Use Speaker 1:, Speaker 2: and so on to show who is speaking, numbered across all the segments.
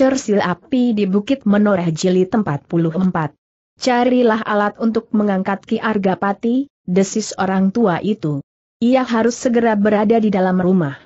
Speaker 1: Cersil api di Bukit Menoreh Jili tempat 44. Carilah alat untuk mengangkat Ki Argapati, desis orang tua itu. Ia harus segera berada di dalam rumah.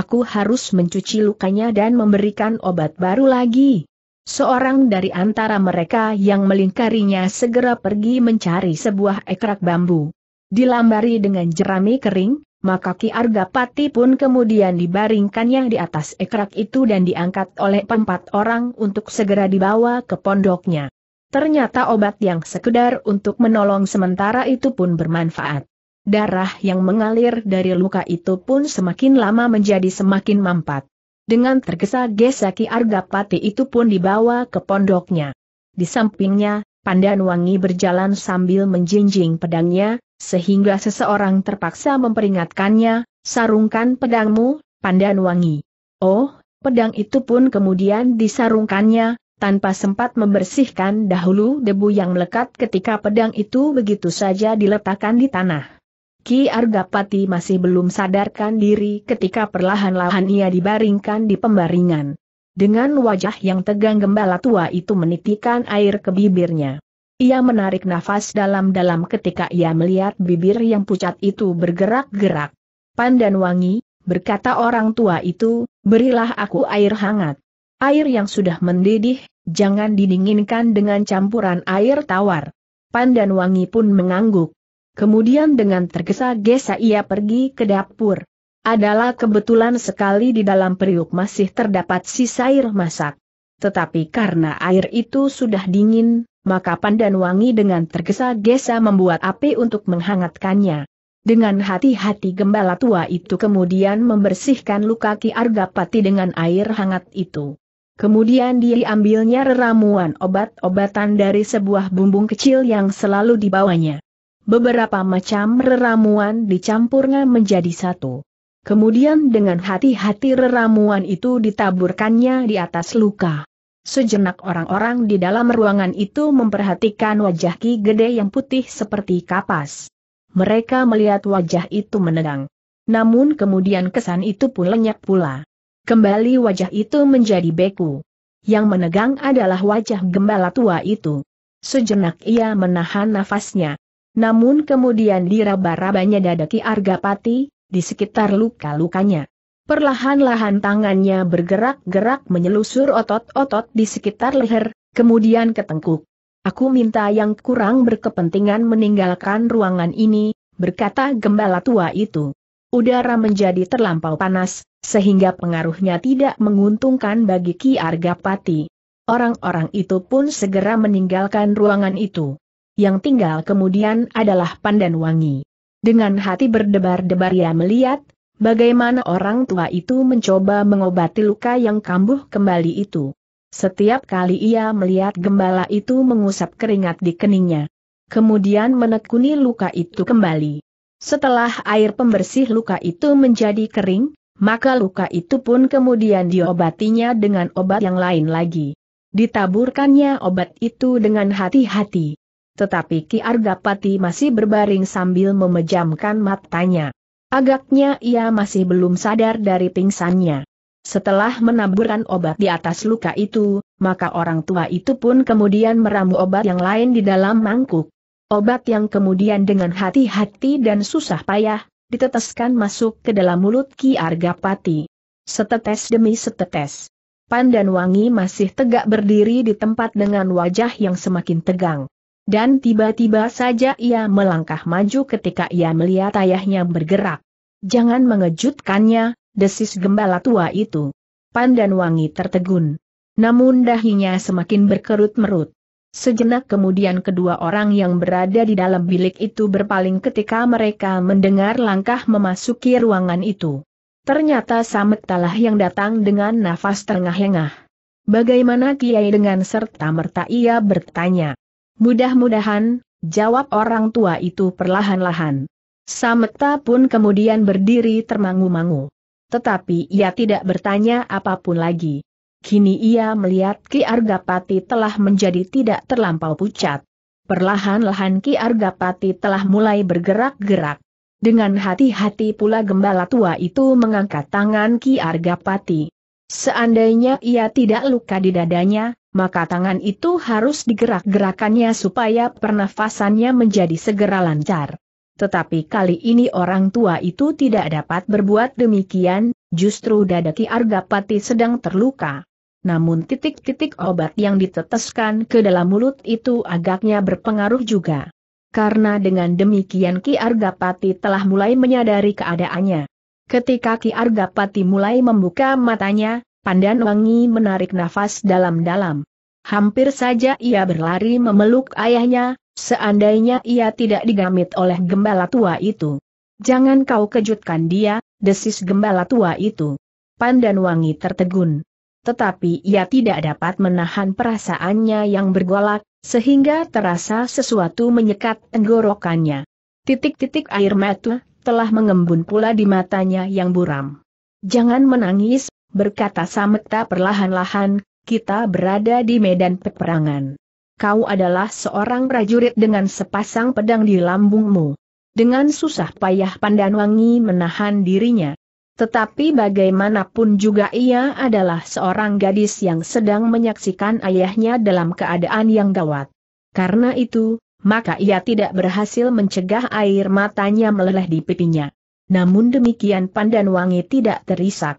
Speaker 1: Aku harus mencuci lukanya dan memberikan obat baru lagi. Seorang dari antara mereka yang melingkarinya segera pergi mencari sebuah ekrak bambu. Dilambari dengan jerami kering, maka Ki Argapati pun kemudian dibaringkannya di atas ekrak itu dan diangkat oleh empat orang untuk segera dibawa ke pondoknya. Ternyata obat yang sekedar untuk menolong sementara itu pun bermanfaat. Darah yang mengalir dari luka itu pun semakin lama menjadi semakin mampat. Dengan tergesa-gesa Ki Argapati itu pun dibawa ke pondoknya. Di sampingnya, Pandan Wangi berjalan sambil menjinjing pedangnya, sehingga seseorang terpaksa memperingatkannya, sarungkan pedangmu, pandan wangi. Oh, pedang itu pun kemudian disarungkannya, tanpa sempat membersihkan dahulu debu yang melekat ketika pedang itu begitu saja diletakkan di tanah. Ki Argapati masih belum sadarkan diri ketika perlahan-lahan ia dibaringkan di pembaringan. Dengan wajah yang tegang gembala tua itu menitikan air ke bibirnya. Ia menarik nafas dalam-dalam ketika ia melihat bibir yang pucat itu bergerak-gerak. Pandan wangi, berkata orang tua itu, berilah aku air hangat. Air yang sudah mendidih, jangan didinginkan dengan campuran air tawar. Pandan wangi pun mengangguk. Kemudian dengan tergesa-gesa ia pergi ke dapur. Adalah kebetulan sekali di dalam periuk masih terdapat sisa air masak. Tetapi karena air itu sudah dingin, maka pandan wangi dengan tergesa-gesa membuat api untuk menghangatkannya. Dengan hati-hati gembala tua itu kemudian membersihkan luka Ki Argapati dengan air hangat itu. Kemudian dia diambilnya ramuan obat-obatan dari sebuah bumbung kecil yang selalu dibawanya. Beberapa macam ramuan dicampurnya menjadi satu. Kemudian dengan hati-hati ramuan itu ditaburkannya di atas luka. Sejenak orang-orang di dalam ruangan itu memperhatikan wajah Ki Gede yang putih seperti kapas. Mereka melihat wajah itu menegang. Namun kemudian kesan itu pun lenyap pula. Kembali wajah itu menjadi beku. Yang menegang adalah wajah gembala tua itu. Sejenak ia menahan nafasnya. Namun kemudian diraba-rabanya dada Ki Argapati, di sekitar luka-lukanya. Perlahan-lahan tangannya bergerak-gerak menyelusur otot-otot di sekitar leher, kemudian ketengkuk. Aku minta yang kurang berkepentingan meninggalkan ruangan ini, berkata gembala tua itu. Udara menjadi terlampau panas, sehingga pengaruhnya tidak menguntungkan bagi Ki Argapati. Orang-orang itu pun segera meninggalkan ruangan itu. Yang tinggal kemudian adalah Pandan Wangi. Dengan hati berdebar-debar ia melihat, Bagaimana orang tua itu mencoba mengobati luka yang kambuh kembali itu. Setiap kali ia melihat gembala itu mengusap keringat di keningnya. Kemudian menekuni luka itu kembali. Setelah air pembersih luka itu menjadi kering, maka luka itu pun kemudian diobatinya dengan obat yang lain lagi. Ditaburkannya obat itu dengan hati-hati. Tetapi Ki Argapati masih berbaring sambil memejamkan matanya. Agaknya ia masih belum sadar dari pingsannya. Setelah menaburkan obat di atas luka itu, maka orang tua itu pun kemudian meramu obat yang lain di dalam mangkuk. Obat yang kemudian dengan hati-hati dan susah payah, diteteskan masuk ke dalam mulut Ki Argapati. Setetes demi setetes. Pandan Wangi masih tegak berdiri di tempat dengan wajah yang semakin tegang. Dan tiba-tiba saja ia melangkah maju ketika ia melihat ayahnya bergerak. Jangan mengejutkannya, desis gembala tua itu. Pandan wangi tertegun. Namun dahinya semakin berkerut merut. Sejenak kemudian kedua orang yang berada di dalam bilik itu berpaling ketika mereka mendengar langkah memasuki ruangan itu. Ternyata Samet yang datang dengan nafas terengah-engah. Bagaimana Kiai dengan serta merta ia bertanya. Mudah-mudahan, jawab orang tua itu perlahan-lahan. Sameta pun kemudian berdiri termangu-mangu. Tetapi ia tidak bertanya apapun lagi. Kini ia melihat Ki Argapati telah menjadi tidak terlampau pucat. Perlahan-lahan Ki Argapati telah mulai bergerak-gerak. Dengan hati-hati pula gembala tua itu mengangkat tangan Ki Argapati. Seandainya ia tidak luka di dadanya, maka tangan itu harus digerak-gerakannya supaya pernafasannya menjadi segera lancar. Tetapi kali ini orang tua itu tidak dapat berbuat demikian, justru dada Ki Argapati sedang terluka. Namun titik-titik obat yang diteteskan ke dalam mulut itu agaknya berpengaruh juga. Karena dengan demikian Ki Argapati telah mulai menyadari keadaannya. Ketika Ki Argapati mulai membuka matanya, Pandan Wangi menarik nafas dalam-dalam. Hampir saja ia berlari memeluk ayahnya, seandainya ia tidak digamit oleh gembala tua itu. Jangan kau kejutkan dia, desis gembala tua itu. Pandan Wangi tertegun. Tetapi ia tidak dapat menahan perasaannya yang bergolak, sehingga terasa sesuatu menyekat tenggorokannya. Titik-titik air mata telah mengembun pula di matanya yang buram. Jangan menangis, berkata Sametta perlahan-lahan, kita berada di medan peperangan. Kau adalah seorang prajurit dengan sepasang pedang di lambungmu. Dengan susah payah Pandanwangi menahan dirinya. Tetapi bagaimanapun juga ia adalah seorang gadis yang sedang menyaksikan ayahnya dalam keadaan yang gawat. Karena itu, maka ia tidak berhasil mencegah air matanya meleleh di pipinya. Namun demikian Pandan Wangi tidak terisak.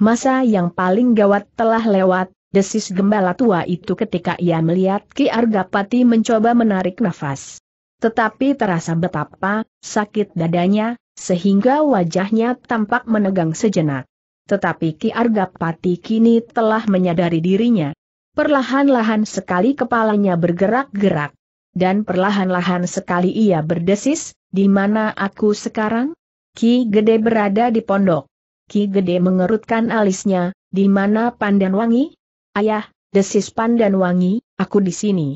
Speaker 1: Masa yang paling gawat telah lewat, desis gembala tua itu ketika ia melihat Ki Argapati mencoba menarik nafas. Tetapi terasa betapa sakit dadanya, sehingga wajahnya tampak menegang sejenak. Tetapi Ki Argapati kini telah menyadari dirinya. Perlahan-lahan sekali kepalanya bergerak-gerak dan perlahan-lahan sekali ia berdesis, di mana aku sekarang? Ki Gede berada di pondok. Ki Gede mengerutkan alisnya, di mana Pandan Wangi? Ayah, desis Pandan Wangi, aku di sini.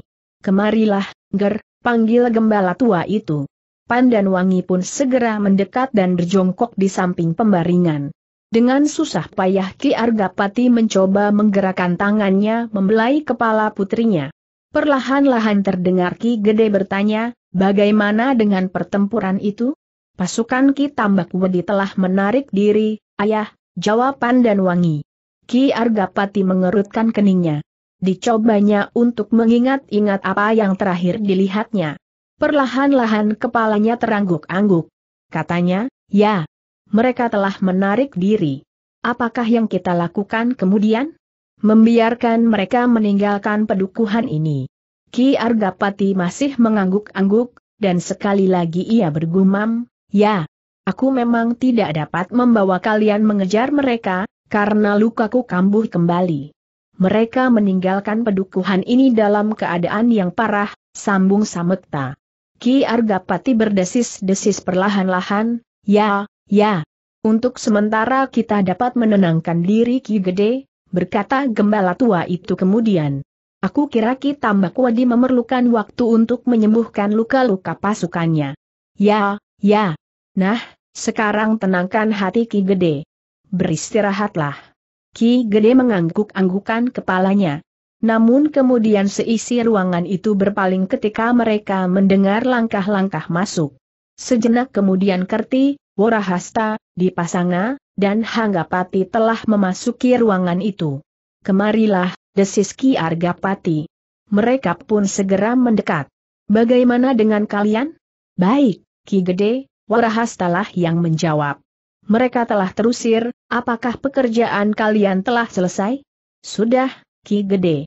Speaker 1: Kemarilah, Ger, panggil gembala tua itu. Pandan Wangi pun segera mendekat dan berjongkok di samping pembaringan. Dengan susah payah Ki Argapati mencoba menggerakkan tangannya membelai kepala putrinya. Perlahan-lahan terdengar Ki Gede bertanya, bagaimana dengan pertempuran itu? Pasukan Ki Tambak Wedi telah menarik diri, ayah, jawaban dan wangi. Ki Argapati mengerutkan keningnya. Dicobanya untuk mengingat-ingat apa yang terakhir dilihatnya. Perlahan-lahan kepalanya terangguk-angguk. Katanya, ya, mereka telah menarik diri. Apakah yang kita lakukan kemudian? membiarkan mereka meninggalkan pedukuhan ini. Ki Argapati masih mengangguk-angguk, dan sekali lagi ia bergumam, ya, aku memang tidak dapat membawa kalian mengejar mereka, karena lukaku kambuh kembali. Mereka meninggalkan pedukuhan ini dalam keadaan yang parah, sambung Samekta. Ki Argapati berdesis-desis perlahan-lahan, ya, ya. Untuk sementara kita dapat menenangkan diri Ki Gede, berkata gembala tua itu kemudian. Aku kira Ki Wadi memerlukan waktu untuk menyembuhkan luka-luka pasukannya. Ya, ya. Nah, sekarang tenangkan hati Ki Gede. Beristirahatlah. Ki Gede mengangguk-anggukan kepalanya. Namun kemudian seisi ruangan itu berpaling ketika mereka mendengar langkah-langkah masuk. Sejenak kemudian Kerti, Warahasta, Dipasanga, dan Hanggapati telah memasuki ruangan itu. Kemarilah, desiski Ki Argapati. Mereka pun segera mendekat. Bagaimana dengan kalian? Baik, Ki Gede, Warahastalah yang menjawab. Mereka telah terusir, apakah pekerjaan kalian telah selesai? Sudah, Ki Gede.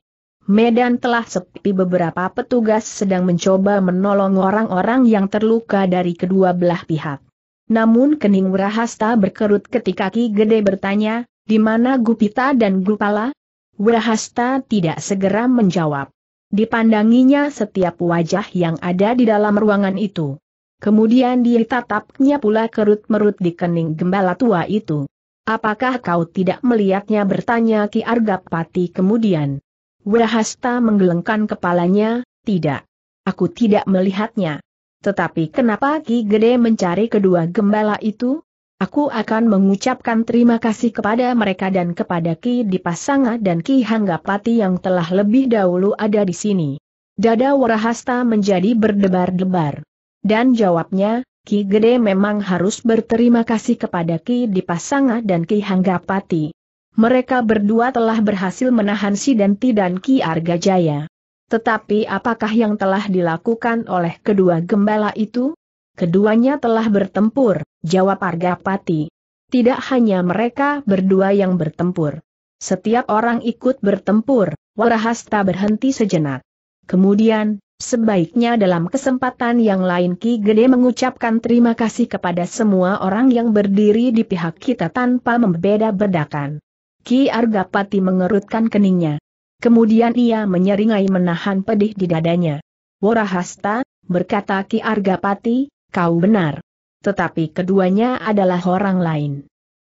Speaker 1: Medan telah sepi beberapa petugas sedang mencoba menolong orang-orang yang terluka dari kedua belah pihak. Namun kening Wrahasta berkerut ketika Ki Gede bertanya, di mana Gupita dan Gupala? Wrahasta tidak segera menjawab. Dipandanginya setiap wajah yang ada di dalam ruangan itu. Kemudian dia tatapnya pula kerut-merut di kening gembala tua itu. Apakah kau tidak melihatnya bertanya Ki Argapati kemudian? Wrahasta menggelengkan kepalanya, tidak. Aku tidak melihatnya. Tetapi kenapa Ki Gede mencari kedua gembala itu? Aku akan mengucapkan terima kasih kepada mereka dan kepada Ki Dipasanga dan Ki Hanggapati yang telah lebih dahulu ada di sini. Dada Warahasta menjadi berdebar-debar. Dan jawabnya, Ki Gede memang harus berterima kasih kepada Ki Dipasanga dan Ki Hanggapati. Mereka berdua telah berhasil menahan si dan Ki Argajaya. Tetapi apakah yang telah dilakukan oleh kedua gembala itu? Keduanya telah bertempur, jawab Argapati. Tidak hanya mereka berdua yang bertempur. Setiap orang ikut bertempur, Warahasta berhenti sejenak. Kemudian, sebaiknya dalam kesempatan yang lain Ki Gede mengucapkan terima kasih kepada semua orang yang berdiri di pihak kita tanpa membeda-bedakan. Ki Argapati mengerutkan keningnya. Kemudian ia menyeringai menahan pedih di dadanya. Warahasta, berkata Ki Argapati, kau benar. Tetapi keduanya adalah orang lain.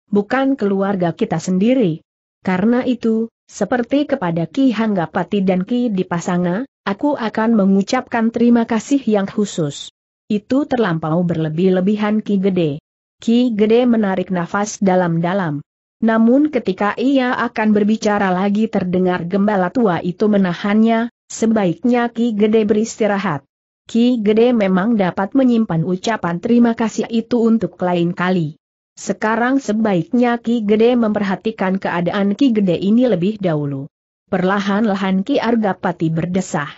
Speaker 1: Bukan keluarga kita sendiri. Karena itu, seperti kepada Ki Hanggapati dan Ki Dipasanga, aku akan mengucapkan terima kasih yang khusus. Itu terlampau berlebih-lebihan Ki Gede. Ki Gede menarik nafas dalam-dalam. Namun ketika ia akan berbicara lagi terdengar gembala tua itu menahannya, sebaiknya Ki Gede beristirahat. Ki Gede memang dapat menyimpan ucapan terima kasih itu untuk lain kali. Sekarang sebaiknya Ki Gede memperhatikan keadaan Ki Gede ini lebih dahulu. Perlahan-lahan Ki Argapati berdesah.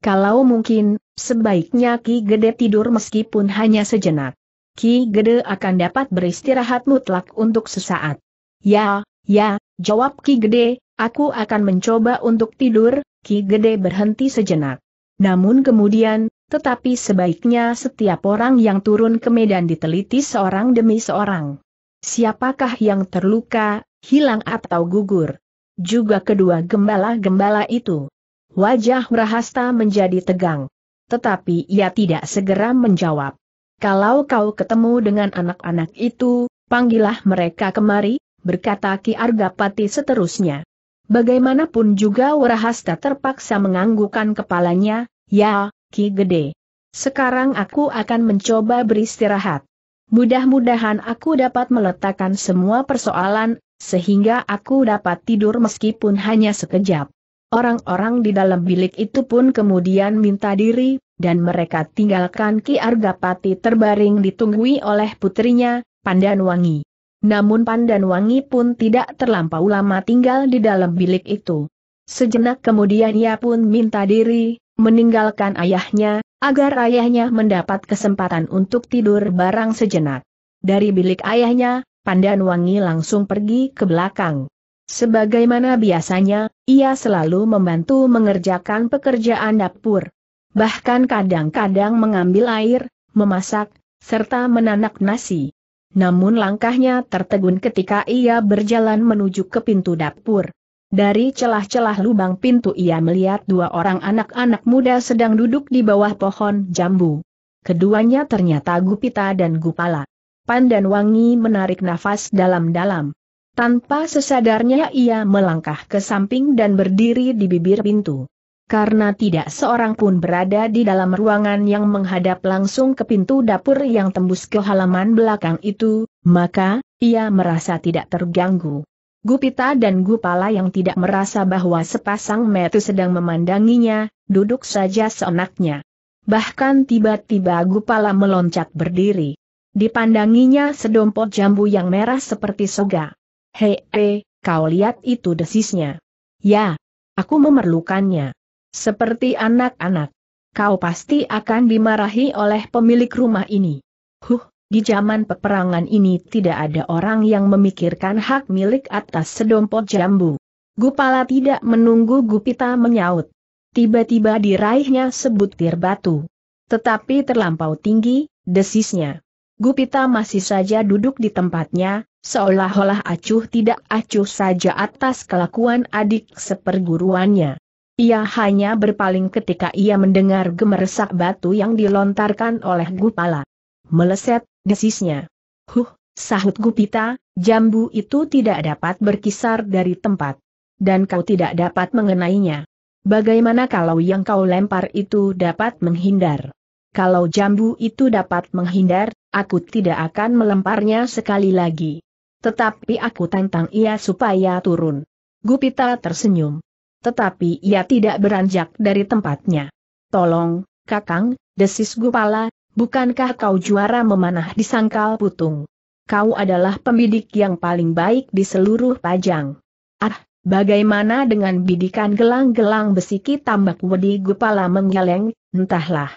Speaker 1: Kalau mungkin, sebaiknya Ki Gede tidur meskipun hanya sejenak. Ki Gede akan dapat beristirahat mutlak untuk sesaat. Ya, ya, jawab Ki Gede, aku akan mencoba untuk tidur, Ki Gede berhenti sejenak. Namun kemudian, tetapi sebaiknya setiap orang yang turun ke medan diteliti seorang demi seorang. Siapakah yang terluka, hilang atau gugur? Juga kedua gembala-gembala itu. Wajah Rahasta menjadi tegang. Tetapi ia tidak segera menjawab. Kalau kau ketemu dengan anak-anak itu, panggillah mereka kemari, berkata Ki Argapati seterusnya. Bagaimanapun juga Warahasta terpaksa menganggukkan kepalanya, ya, Ki Gede. Sekarang aku akan mencoba beristirahat. Mudah-mudahan aku dapat meletakkan semua persoalan, sehingga aku dapat tidur meskipun hanya sekejap. Orang-orang di dalam bilik itu pun kemudian minta diri, dan mereka tinggalkan Ki Argapati terbaring ditunggui oleh putrinya, Pandanwangi. Namun Pandan Wangi pun tidak terlampau lama tinggal di dalam bilik itu. Sejenak kemudian ia pun minta diri, meninggalkan ayahnya, agar ayahnya mendapat kesempatan untuk tidur barang sejenak. Dari bilik ayahnya, Pandan Wangi langsung pergi ke belakang. Sebagaimana biasanya, ia selalu membantu mengerjakan pekerjaan dapur. Bahkan kadang-kadang mengambil air, memasak, serta menanak nasi namun langkahnya tertegun ketika ia berjalan menuju ke pintu dapur. Dari celah-celah lubang pintu ia melihat dua orang anak-anak muda sedang duduk di bawah pohon jambu. Keduanya ternyata Gupita dan Gupala. Pan dan Wangi menarik nafas dalam-dalam. Tanpa sesadarnya ia melangkah ke samping dan berdiri di bibir pintu karena tidak seorang pun berada di dalam ruangan yang menghadap langsung ke pintu dapur yang tembus ke halaman belakang itu, maka, ia merasa tidak terganggu. Gupita dan Gupala yang tidak merasa bahwa sepasang metu sedang memandanginya, duduk saja seenaknya. Bahkan tiba-tiba Gupala meloncat berdiri. Dipandanginya sedompot jambu yang merah seperti soga. Hei, hey, eh, kau lihat itu desisnya. Ya, aku memerlukannya. Seperti anak-anak. Kau pasti akan dimarahi oleh pemilik rumah ini. Huh, di zaman peperangan ini tidak ada orang yang memikirkan hak milik atas sedompot jambu. Gupala tidak menunggu Gupita menyaut. Tiba-tiba diraihnya sebutir batu. Tetapi terlampau tinggi, desisnya. Gupita masih saja duduk di tempatnya, seolah-olah acuh tidak acuh saja atas kelakuan adik seperguruannya. Ia hanya berpaling ketika ia mendengar gemeresak batu yang dilontarkan oleh Gupala. Meleset, desisnya. Huh, sahut Gupita, jambu itu tidak dapat berkisar dari tempat. Dan kau tidak dapat mengenainya. Bagaimana kalau yang kau lempar itu dapat menghindar? Kalau jambu itu dapat menghindar, aku tidak akan melemparnya sekali lagi. Tetapi aku tantang ia supaya turun. Gupita tersenyum tetapi ia tidak beranjak dari tempatnya. Tolong, Kakang, desis Gupala, bukankah kau juara memanah di sangkal putung? Kau adalah pembidik yang paling baik di seluruh Pajang. Ah, bagaimana dengan bidikan gelang-gelang besiki tambak wedi Gupala menggeleng, entahlah.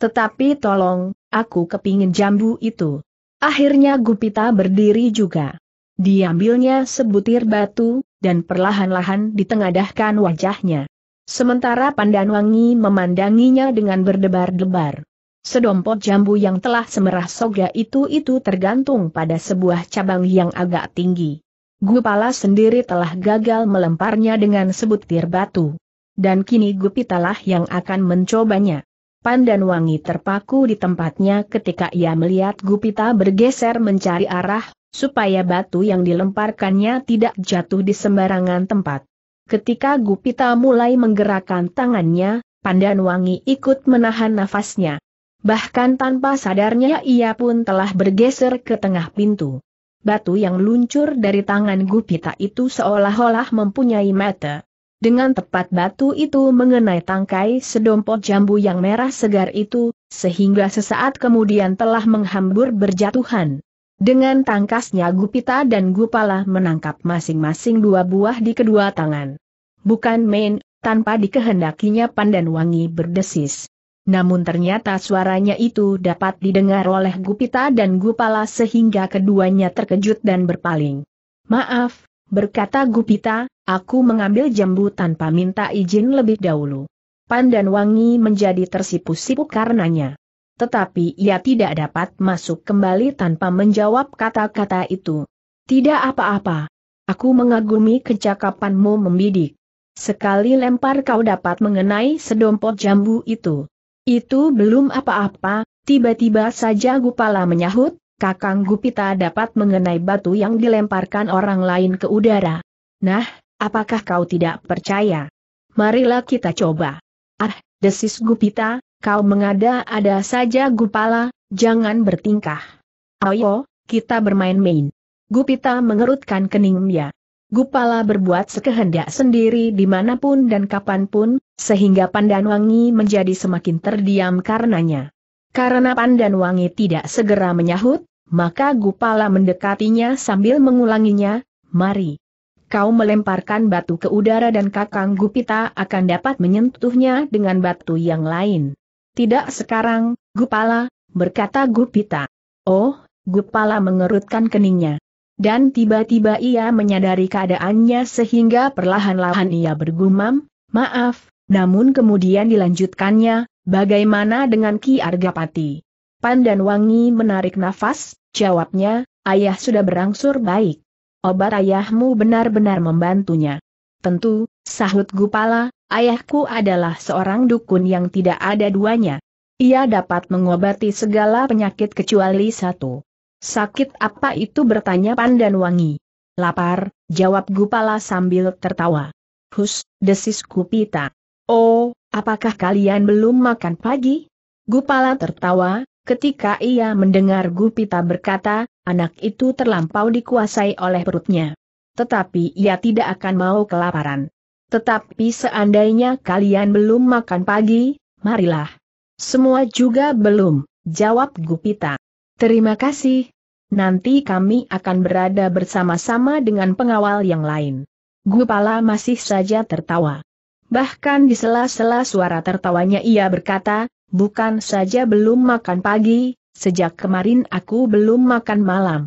Speaker 1: Tetapi tolong, aku kepingin jambu itu. Akhirnya Gupita berdiri juga. Diambilnya sebutir batu, dan perlahan-lahan ditengadahkan wajahnya. Sementara Pandan Wangi memandanginya dengan berdebar-debar. Sedompot jambu yang telah semerah soga itu-itu tergantung pada sebuah cabang yang agak tinggi. Gupala sendiri telah gagal melemparnya dengan sebutir batu. Dan kini Gupitalah yang akan mencobanya. Pandan Wangi terpaku di tempatnya ketika ia melihat Gupita bergeser mencari arah supaya batu yang dilemparkannya tidak jatuh di sembarangan tempat. Ketika Gupita mulai menggerakkan tangannya, Pandan Wangi ikut menahan nafasnya. Bahkan tanpa sadarnya ia pun telah bergeser ke tengah pintu. Batu yang luncur dari tangan Gupita itu seolah-olah mempunyai mata. Dengan tepat batu itu mengenai tangkai sedompot jambu yang merah segar itu, sehingga sesaat kemudian telah menghambur berjatuhan. Dengan tangkasnya Gupita dan Gupala menangkap masing-masing dua buah di kedua tangan. Bukan main, tanpa dikehendakinya Pandan Wangi berdesis. Namun ternyata suaranya itu dapat didengar oleh Gupita dan Gupala sehingga keduanya terkejut dan berpaling. Maaf, berkata Gupita, aku mengambil jambu tanpa minta izin lebih dahulu. Pandan Wangi menjadi tersipu-sipu karenanya tetapi ia tidak dapat masuk kembali tanpa menjawab kata-kata itu. Tidak apa-apa. Aku mengagumi kecakapanmu membidik. Sekali lempar kau dapat mengenai sedompot jambu itu. Itu belum apa-apa, tiba-tiba saja Gupala menyahut, Kakang Gupita dapat mengenai batu yang dilemparkan orang lain ke udara. Nah, apakah kau tidak percaya? Marilah kita coba. Ah, desis Gupita, kau mengada-ada saja Gupala, jangan bertingkah. Ayo, kita bermain-main. Gupita mengerutkan keningnya. Gupala berbuat sekehendak sendiri dimanapun dan kapanpun, sehingga Pandanwangi menjadi semakin terdiam karenanya. Karena Pandanwangi tidak segera menyahut, maka Gupala mendekatinya sambil mengulanginya, mari kau melemparkan batu ke udara dan kakang Gupita akan dapat menyentuhnya dengan batu yang lain. Tidak sekarang, Gupala, berkata Gupita. Oh, Gupala mengerutkan keningnya. Dan tiba-tiba ia menyadari keadaannya sehingga perlahan-lahan ia bergumam, maaf, namun kemudian dilanjutkannya, bagaimana dengan Ki Argapati? Wangi menarik nafas, jawabnya, ayah sudah berangsur baik. Obat ayahmu benar-benar membantunya. Tentu, sahut Gupala, Ayahku adalah seorang dukun yang tidak ada duanya. Ia dapat mengobati segala penyakit kecuali satu. Sakit apa itu bertanya pandan wangi. Lapar, jawab Gupala sambil tertawa. Hus, desis Gupita. Oh, apakah kalian belum makan pagi? Gupala tertawa, ketika ia mendengar Gupita berkata, anak itu terlampau dikuasai oleh perutnya. Tetapi ia tidak akan mau kelaparan. Tetapi seandainya kalian belum makan pagi, marilah. Semua juga belum, jawab Gupita. Terima kasih. Nanti kami akan berada bersama-sama dengan pengawal yang lain. Gupala masih saja tertawa. Bahkan di sela-sela suara tertawanya ia berkata, bukan saja belum makan pagi, sejak kemarin aku belum makan malam.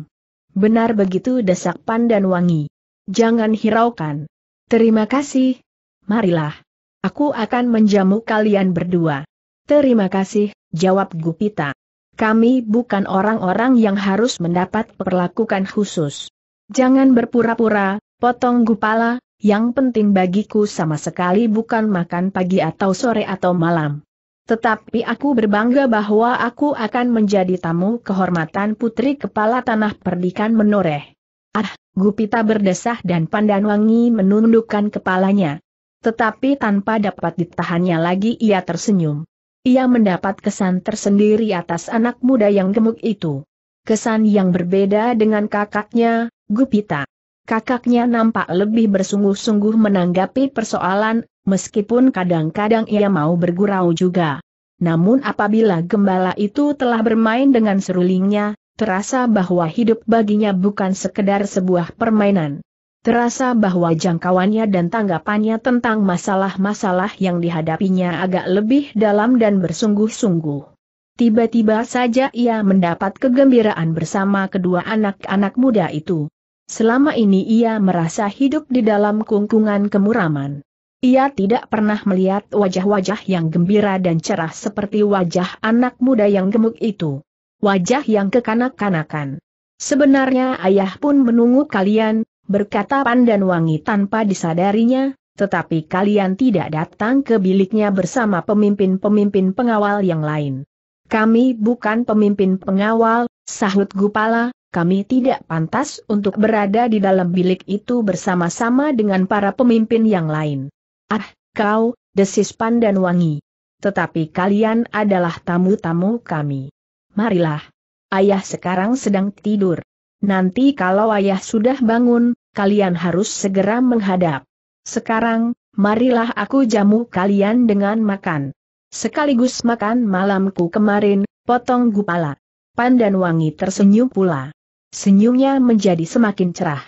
Speaker 1: Benar begitu desak pandan wangi. Jangan hiraukan. Terima kasih. Marilah. Aku akan menjamu kalian berdua. Terima kasih, jawab Gupita. Kami bukan orang-orang yang harus mendapat perlakuan khusus. Jangan berpura-pura, potong Gupala, yang penting bagiku sama sekali bukan makan pagi atau sore atau malam. Tetapi aku berbangga bahwa aku akan menjadi tamu kehormatan putri kepala tanah perdikan menoreh. Ah, Gupita berdesah dan Pandanwangi menundukkan kepalanya. Tetapi tanpa dapat ditahannya lagi ia tersenyum. Ia mendapat kesan tersendiri atas anak muda yang gemuk itu. Kesan yang berbeda dengan kakaknya, Gupita. Kakaknya nampak lebih bersungguh-sungguh menanggapi persoalan, meskipun kadang-kadang ia mau bergurau juga. Namun apabila gembala itu telah bermain dengan serulingnya, terasa bahwa hidup baginya bukan sekedar sebuah permainan. Terasa bahwa jangkauannya dan tanggapannya tentang masalah-masalah yang dihadapinya agak lebih dalam dan bersungguh-sungguh. Tiba-tiba saja ia mendapat kegembiraan bersama kedua anak-anak muda itu. Selama ini ia merasa hidup di dalam kungkungan kemuraman. Ia tidak pernah melihat wajah-wajah yang gembira dan cerah seperti wajah anak muda yang gemuk itu wajah yang kekanak-kanakan. Sebenarnya ayah pun menunggu kalian, berkata Pandan Wangi tanpa disadarinya, tetapi kalian tidak datang ke biliknya bersama pemimpin-pemimpin pengawal yang lain. Kami bukan pemimpin pengawal, sahut Gupala, kami tidak pantas untuk berada di dalam bilik itu bersama-sama dengan para pemimpin yang lain. Ah, kau, desis Pandan Wangi. Tetapi kalian adalah tamu-tamu kami marilah. Ayah sekarang sedang tidur. Nanti kalau ayah sudah bangun, kalian harus segera menghadap. Sekarang, marilah aku jamu kalian dengan makan. Sekaligus makan malamku kemarin, potong gupala. Pandan wangi tersenyum pula. Senyumnya menjadi semakin cerah.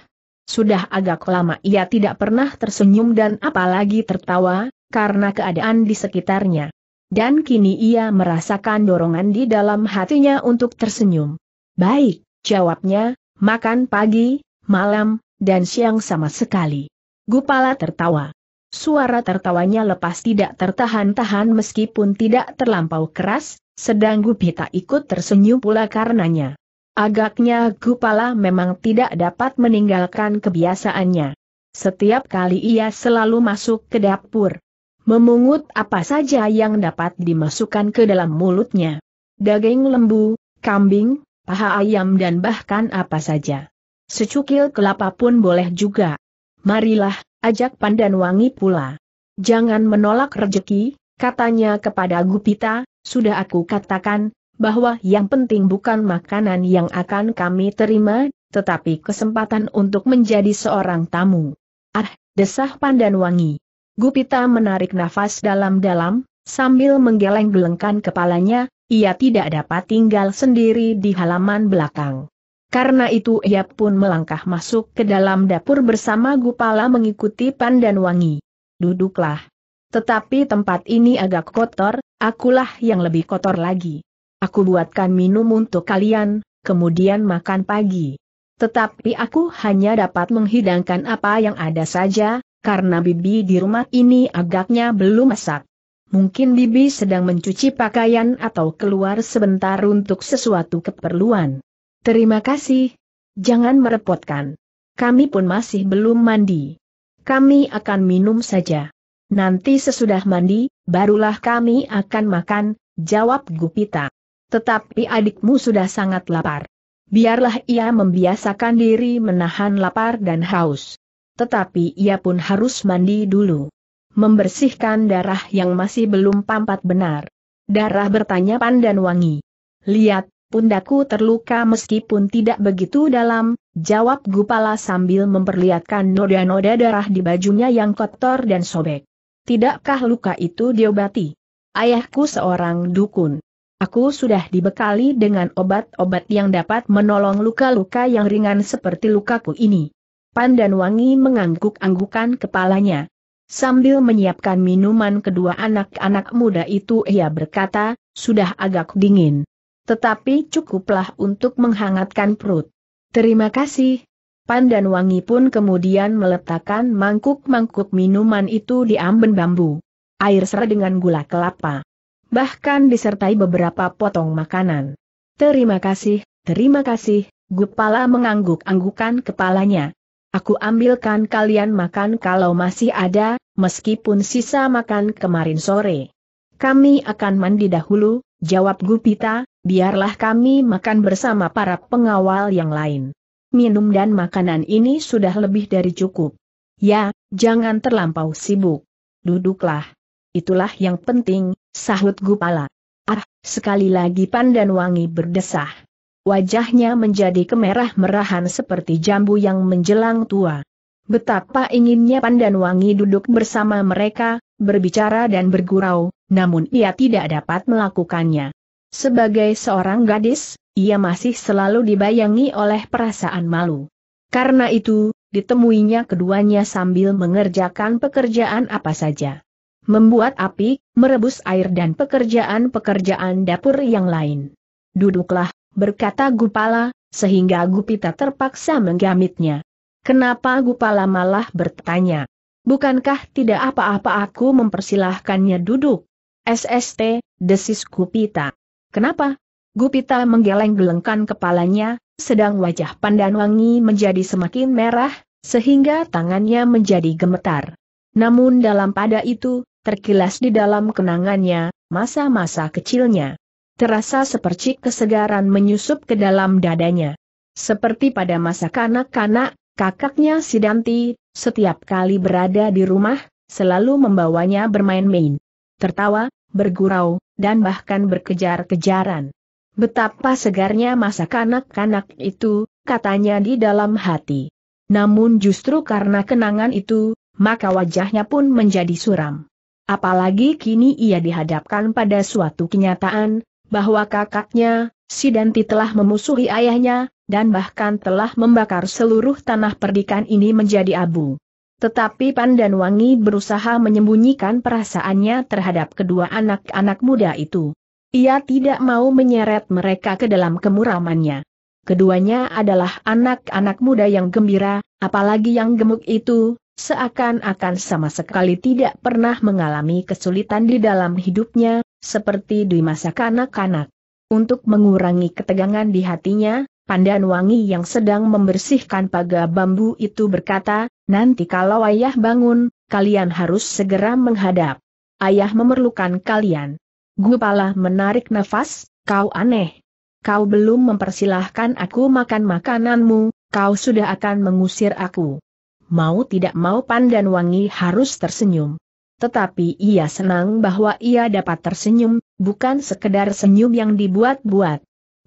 Speaker 1: Sudah agak lama ia tidak pernah tersenyum dan apalagi tertawa, karena keadaan di sekitarnya. Dan kini ia merasakan dorongan di dalam hatinya untuk tersenyum. Baik, jawabnya, makan pagi, malam, dan siang sama sekali. Gupala tertawa. Suara tertawanya lepas tidak tertahan-tahan meskipun tidak terlampau keras, sedang Gupita ikut tersenyum pula karenanya. Agaknya Gupala memang tidak dapat meninggalkan kebiasaannya. Setiap kali ia selalu masuk ke dapur, memungut apa saja yang dapat dimasukkan ke dalam mulutnya. Daging lembu, kambing, paha ayam dan bahkan apa saja. Secukil kelapa pun boleh juga. Marilah, ajak pandan wangi pula. Jangan menolak rejeki, katanya kepada Gupita, sudah aku katakan, bahwa yang penting bukan makanan yang akan kami terima, tetapi kesempatan untuk menjadi seorang tamu. Ah, desah pandan wangi. Gupita menarik nafas dalam-dalam, sambil menggeleng-gelengkan kepalanya, ia tidak dapat tinggal sendiri di halaman belakang. Karena itu ia pun melangkah masuk ke dalam dapur bersama Gupala mengikuti Pandan Wangi. Duduklah. Tetapi tempat ini agak kotor, akulah yang lebih kotor lagi. Aku buatkan minum untuk kalian, kemudian makan pagi. Tetapi aku hanya dapat menghidangkan apa yang ada saja, karena Bibi di rumah ini agaknya belum masak. Mungkin Bibi sedang mencuci pakaian atau keluar sebentar untuk sesuatu keperluan. Terima kasih. Jangan merepotkan. Kami pun masih belum mandi. Kami akan minum saja. Nanti sesudah mandi, barulah kami akan makan, jawab Gupita. Tetapi adikmu sudah sangat lapar. Biarlah ia membiasakan diri menahan lapar dan haus tetapi ia pun harus mandi dulu. Membersihkan darah yang masih belum pampat benar. Darah bertanya pandan wangi. Lihat, pundaku terluka meskipun tidak begitu dalam, jawab Gupala sambil memperlihatkan noda-noda darah di bajunya yang kotor dan sobek. Tidakkah luka itu diobati? Ayahku seorang dukun. Aku sudah dibekali dengan obat-obat yang dapat menolong luka-luka yang ringan seperti lukaku ini. Pandan Wangi mengangguk-anggukan kepalanya. Sambil menyiapkan minuman kedua anak-anak muda itu ia berkata, sudah agak dingin. Tetapi cukuplah untuk menghangatkan perut. Terima kasih. Pandan Wangi pun kemudian meletakkan mangkuk-mangkuk minuman itu di amben bambu. Air serai dengan gula kelapa. Bahkan disertai beberapa potong makanan. Terima kasih, terima kasih, Gupala mengangguk-anggukan kepalanya. Aku ambilkan kalian makan kalau masih ada, meskipun sisa makan kemarin sore. Kami akan mandi dahulu, jawab Gupita, biarlah kami makan bersama para pengawal yang lain. Minum dan makanan ini sudah lebih dari cukup. Ya, jangan terlampau sibuk. Duduklah. Itulah yang penting, sahut Gupala. Ah, sekali lagi pandan wangi berdesah wajahnya menjadi kemerah-merahan seperti jambu yang menjelang tua. Betapa inginnya Pandan Wangi duduk bersama mereka, berbicara dan bergurau, namun ia tidak dapat melakukannya. Sebagai seorang gadis, ia masih selalu dibayangi oleh perasaan malu. Karena itu, ditemuinya keduanya sambil mengerjakan pekerjaan apa saja. Membuat api, merebus air dan pekerjaan-pekerjaan dapur yang lain. Duduklah, berkata Gupala, sehingga Gupita terpaksa menggamitnya. Kenapa Gupala malah bertanya? Bukankah tidak apa-apa aku mempersilahkannya duduk? SST, desis Gupita. Kenapa? Gupita menggeleng-gelengkan kepalanya, sedang wajah Pandanwangi menjadi semakin merah, sehingga tangannya menjadi gemetar. Namun dalam pada itu, terkilas di dalam kenangannya, masa-masa kecilnya terasa sepercik kesegaran menyusup ke dalam dadanya. Seperti pada masa kanak-kanak, kakaknya Sidanti, setiap kali berada di rumah, selalu membawanya bermain-main. Tertawa, bergurau, dan bahkan berkejar-kejaran. Betapa segarnya masa kanak-kanak itu, katanya di dalam hati. Namun justru karena kenangan itu, maka wajahnya pun menjadi suram. Apalagi kini ia dihadapkan pada suatu kenyataan, bahwa kakaknya, si Danti telah memusuhi ayahnya, dan bahkan telah membakar seluruh tanah perdikan ini menjadi abu. Tetapi Pandan Wangi berusaha menyembunyikan perasaannya terhadap kedua anak-anak muda itu. Ia tidak mau menyeret mereka ke dalam kemuramannya. Keduanya adalah anak-anak muda yang gembira, apalagi yang gemuk itu, seakan-akan sama sekali tidak pernah mengalami kesulitan di dalam hidupnya, seperti di masa kanak-kanak, Untuk mengurangi ketegangan di hatinya, Pandan Wangi yang sedang membersihkan pagar bambu itu berkata, nanti kalau ayah bangun, kalian harus segera menghadap. Ayah memerlukan kalian. Gupala menarik nafas, kau aneh. Kau belum mempersilahkan aku makan makananmu, kau sudah akan mengusir aku. Mau tidak mau Pandan Wangi harus tersenyum tetapi ia senang bahwa ia dapat tersenyum, bukan sekedar senyum yang dibuat-buat.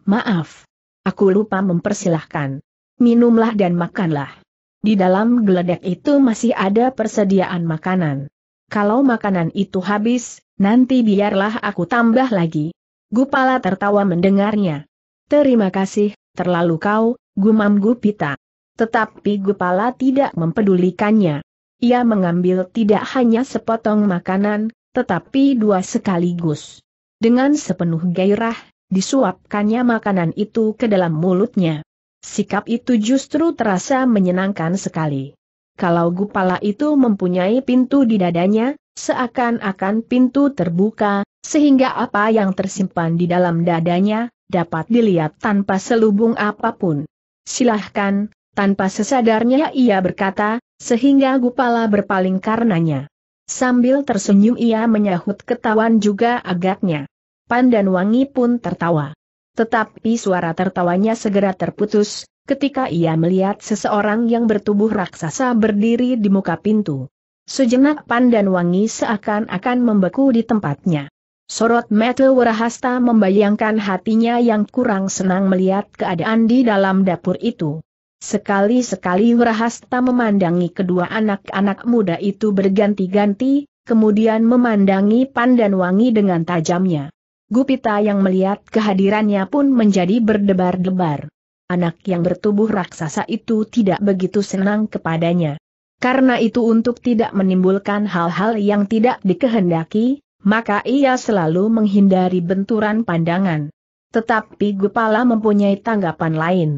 Speaker 1: Maaf. Aku lupa mempersilahkan. Minumlah dan makanlah. Di dalam geledek itu masih ada persediaan makanan. Kalau makanan itu habis, nanti biarlah aku tambah lagi. Gupala tertawa mendengarnya. Terima kasih, terlalu kau, gumam Gupita. Tetapi Gupala tidak mempedulikannya ia mengambil tidak hanya sepotong makanan, tetapi dua sekaligus. Dengan sepenuh gairah, disuapkannya makanan itu ke dalam mulutnya. Sikap itu justru terasa menyenangkan sekali. Kalau gupala itu mempunyai pintu di dadanya, seakan-akan pintu terbuka, sehingga apa yang tersimpan di dalam dadanya, dapat dilihat tanpa selubung apapun. Silahkan, tanpa sesadarnya ia berkata, sehingga Gupala berpaling karenanya. Sambil tersenyum ia menyahut ketawan juga agaknya. Wangi pun tertawa. Tetapi suara tertawanya segera terputus, ketika ia melihat seseorang yang bertubuh raksasa berdiri di muka pintu. Sejenak Wangi seakan-akan membeku di tempatnya. Sorot Metal Warahasta membayangkan hatinya yang kurang senang melihat keadaan di dalam dapur itu. Sekali-sekali Rahasta memandangi kedua anak-anak muda itu berganti-ganti, kemudian memandangi Pandan Wangi dengan tajamnya. Gupita yang melihat kehadirannya pun menjadi berdebar-debar. Anak yang bertubuh raksasa itu tidak begitu senang kepadanya. Karena itu untuk tidak menimbulkan hal-hal yang tidak dikehendaki, maka ia selalu menghindari benturan pandangan. Tetapi Gupala mempunyai tanggapan lain.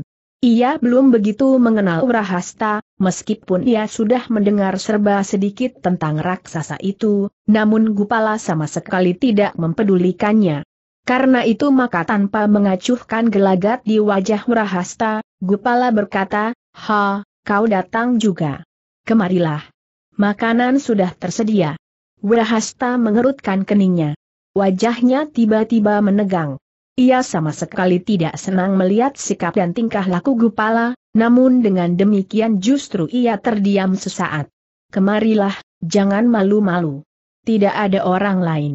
Speaker 1: Ia belum begitu mengenal Rahasta, meskipun ia sudah mendengar serba sedikit tentang raksasa itu, namun Gupala sama sekali tidak mempedulikannya. Karena itu maka tanpa mengacuhkan gelagat di wajah Rahasta, Gupala berkata, Ha, kau datang juga. Kemarilah. Makanan sudah tersedia. Rahasta mengerutkan keningnya. Wajahnya tiba-tiba menegang. Ia sama sekali tidak senang melihat sikap dan tingkah laku Gupala, namun dengan demikian justru ia terdiam sesaat. Kemarilah, jangan malu-malu. Tidak ada orang lain.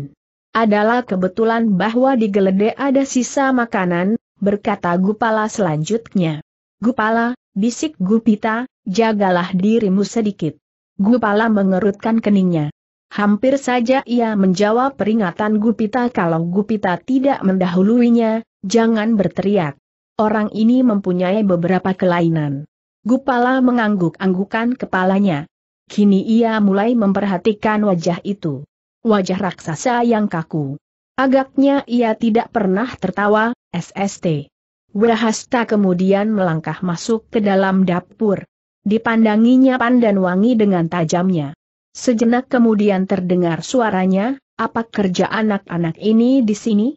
Speaker 1: Adalah kebetulan bahwa di geledek ada sisa makanan, berkata Gupala selanjutnya. Gupala, bisik Gupita, jagalah dirimu sedikit. Gupala mengerutkan keningnya. Hampir saja ia menjawab peringatan Gupita kalau Gupita tidak mendahuluinya, jangan berteriak. Orang ini mempunyai beberapa kelainan. Gupala mengangguk-anggukan kepalanya. Kini ia mulai memperhatikan wajah itu. Wajah raksasa yang kaku. Agaknya ia tidak pernah tertawa, SST. Wahasta kemudian melangkah masuk ke dalam dapur. Dipandanginya pandan wangi dengan tajamnya. Sejenak kemudian terdengar suaranya, apa kerja anak-anak ini di sini?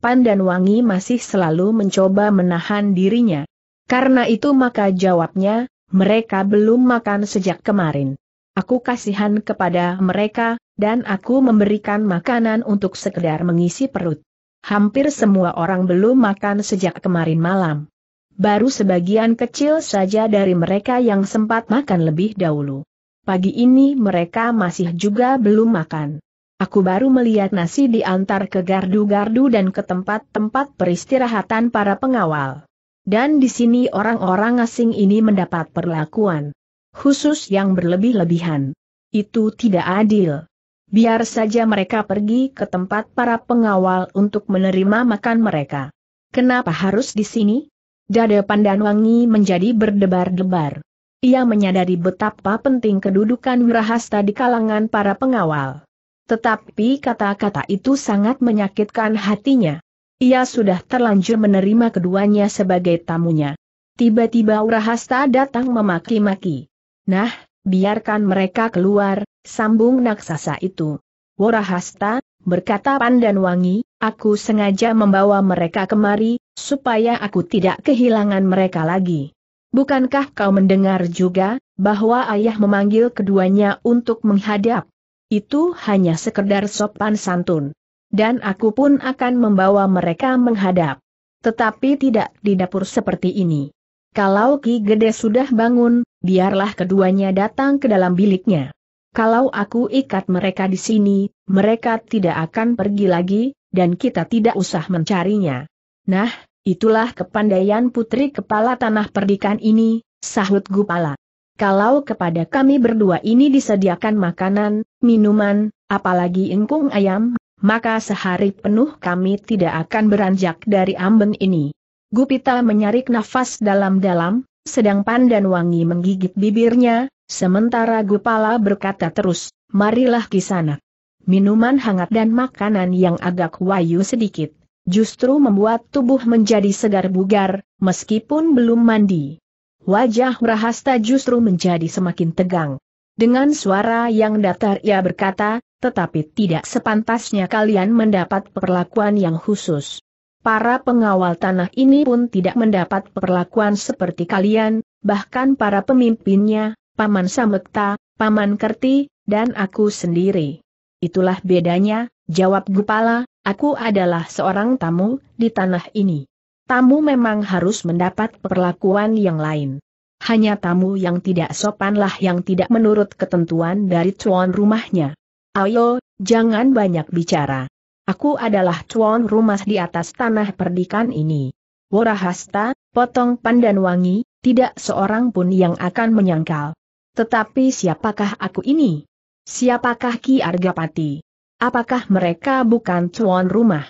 Speaker 1: Wangi masih selalu mencoba menahan dirinya. Karena itu maka jawabnya, mereka belum makan sejak kemarin. Aku kasihan kepada mereka, dan aku memberikan makanan untuk sekedar mengisi perut. Hampir semua orang belum makan sejak kemarin malam. Baru sebagian kecil saja dari mereka yang sempat makan lebih dahulu pagi ini mereka masih juga belum makan. Aku baru melihat nasi diantar ke gardu-gardu dan ke tempat-tempat peristirahatan para pengawal. Dan di sini orang-orang asing ini mendapat perlakuan khusus yang berlebih-lebihan. Itu tidak adil. Biar saja mereka pergi ke tempat para pengawal untuk menerima makan mereka. Kenapa harus di sini? Dada Wangi menjadi berdebar-debar. Ia menyadari betapa penting kedudukan wirahasta di kalangan para pengawal. Tetapi kata-kata itu sangat menyakitkan hatinya. Ia sudah terlanjur menerima keduanya sebagai tamunya. Tiba-tiba Wirahasta datang memaki-maki. Nah, biarkan mereka keluar, sambung naksasa itu. Wirahasta, berkata pandan wangi, aku sengaja membawa mereka kemari, supaya aku tidak kehilangan mereka lagi. Bukankah kau mendengar juga, bahwa ayah memanggil keduanya untuk menghadap? Itu hanya sekedar sopan santun. Dan aku pun akan membawa mereka menghadap. Tetapi tidak di dapur seperti ini. Kalau Ki Gede sudah bangun, biarlah keduanya datang ke dalam biliknya. Kalau aku ikat mereka di sini, mereka tidak akan pergi lagi, dan kita tidak usah mencarinya. Nah, Itulah kepandaian putri kepala tanah perdikan ini, sahut Gupala. Kalau kepada kami berdua ini disediakan makanan, minuman, apalagi ingkung ayam, maka sehari penuh kami tidak akan beranjak dari amben ini. Gupita menyarik nafas dalam-dalam, sedang Pandan Wangi menggigit bibirnya, sementara Gupala berkata terus, marilah sana. Minuman hangat dan makanan yang agak wayu sedikit justru membuat tubuh menjadi segar bugar, meskipun belum mandi. Wajah Rahasta justru menjadi semakin tegang. Dengan suara yang datar ia berkata, tetapi tidak sepantasnya kalian mendapat perlakuan yang khusus. Para pengawal tanah ini pun tidak mendapat perlakuan seperti kalian, bahkan para pemimpinnya, Paman Samekta, Paman Kerti, dan aku sendiri. Itulah bedanya, jawab Gupala, Aku adalah seorang tamu di tanah ini. Tamu memang harus mendapat perlakuan yang lain. Hanya tamu yang tidak sopanlah yang tidak menurut ketentuan dari tuan rumahnya. Ayo, jangan banyak bicara. Aku adalah tuan rumah di atas tanah perdikan ini. Warahasta, potong pandan wangi, tidak seorang pun yang akan menyangkal. Tetapi siapakah aku ini? Siapakah Ki Argapati? Apakah mereka bukan tuan rumah?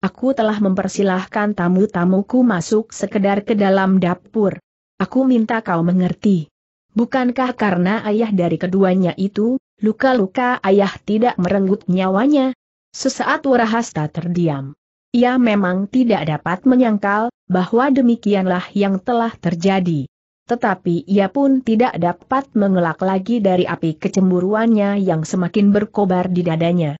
Speaker 1: Aku telah mempersilahkan tamu-tamuku masuk sekedar ke dalam dapur. Aku minta kau mengerti. Bukankah karena ayah dari keduanya itu, luka-luka ayah tidak merenggut nyawanya? Sesaat Warahasta terdiam. Ia memang tidak dapat menyangkal bahwa demikianlah yang telah terjadi. Tetapi ia pun tidak dapat mengelak lagi dari api kecemburuannya yang semakin berkobar di dadanya.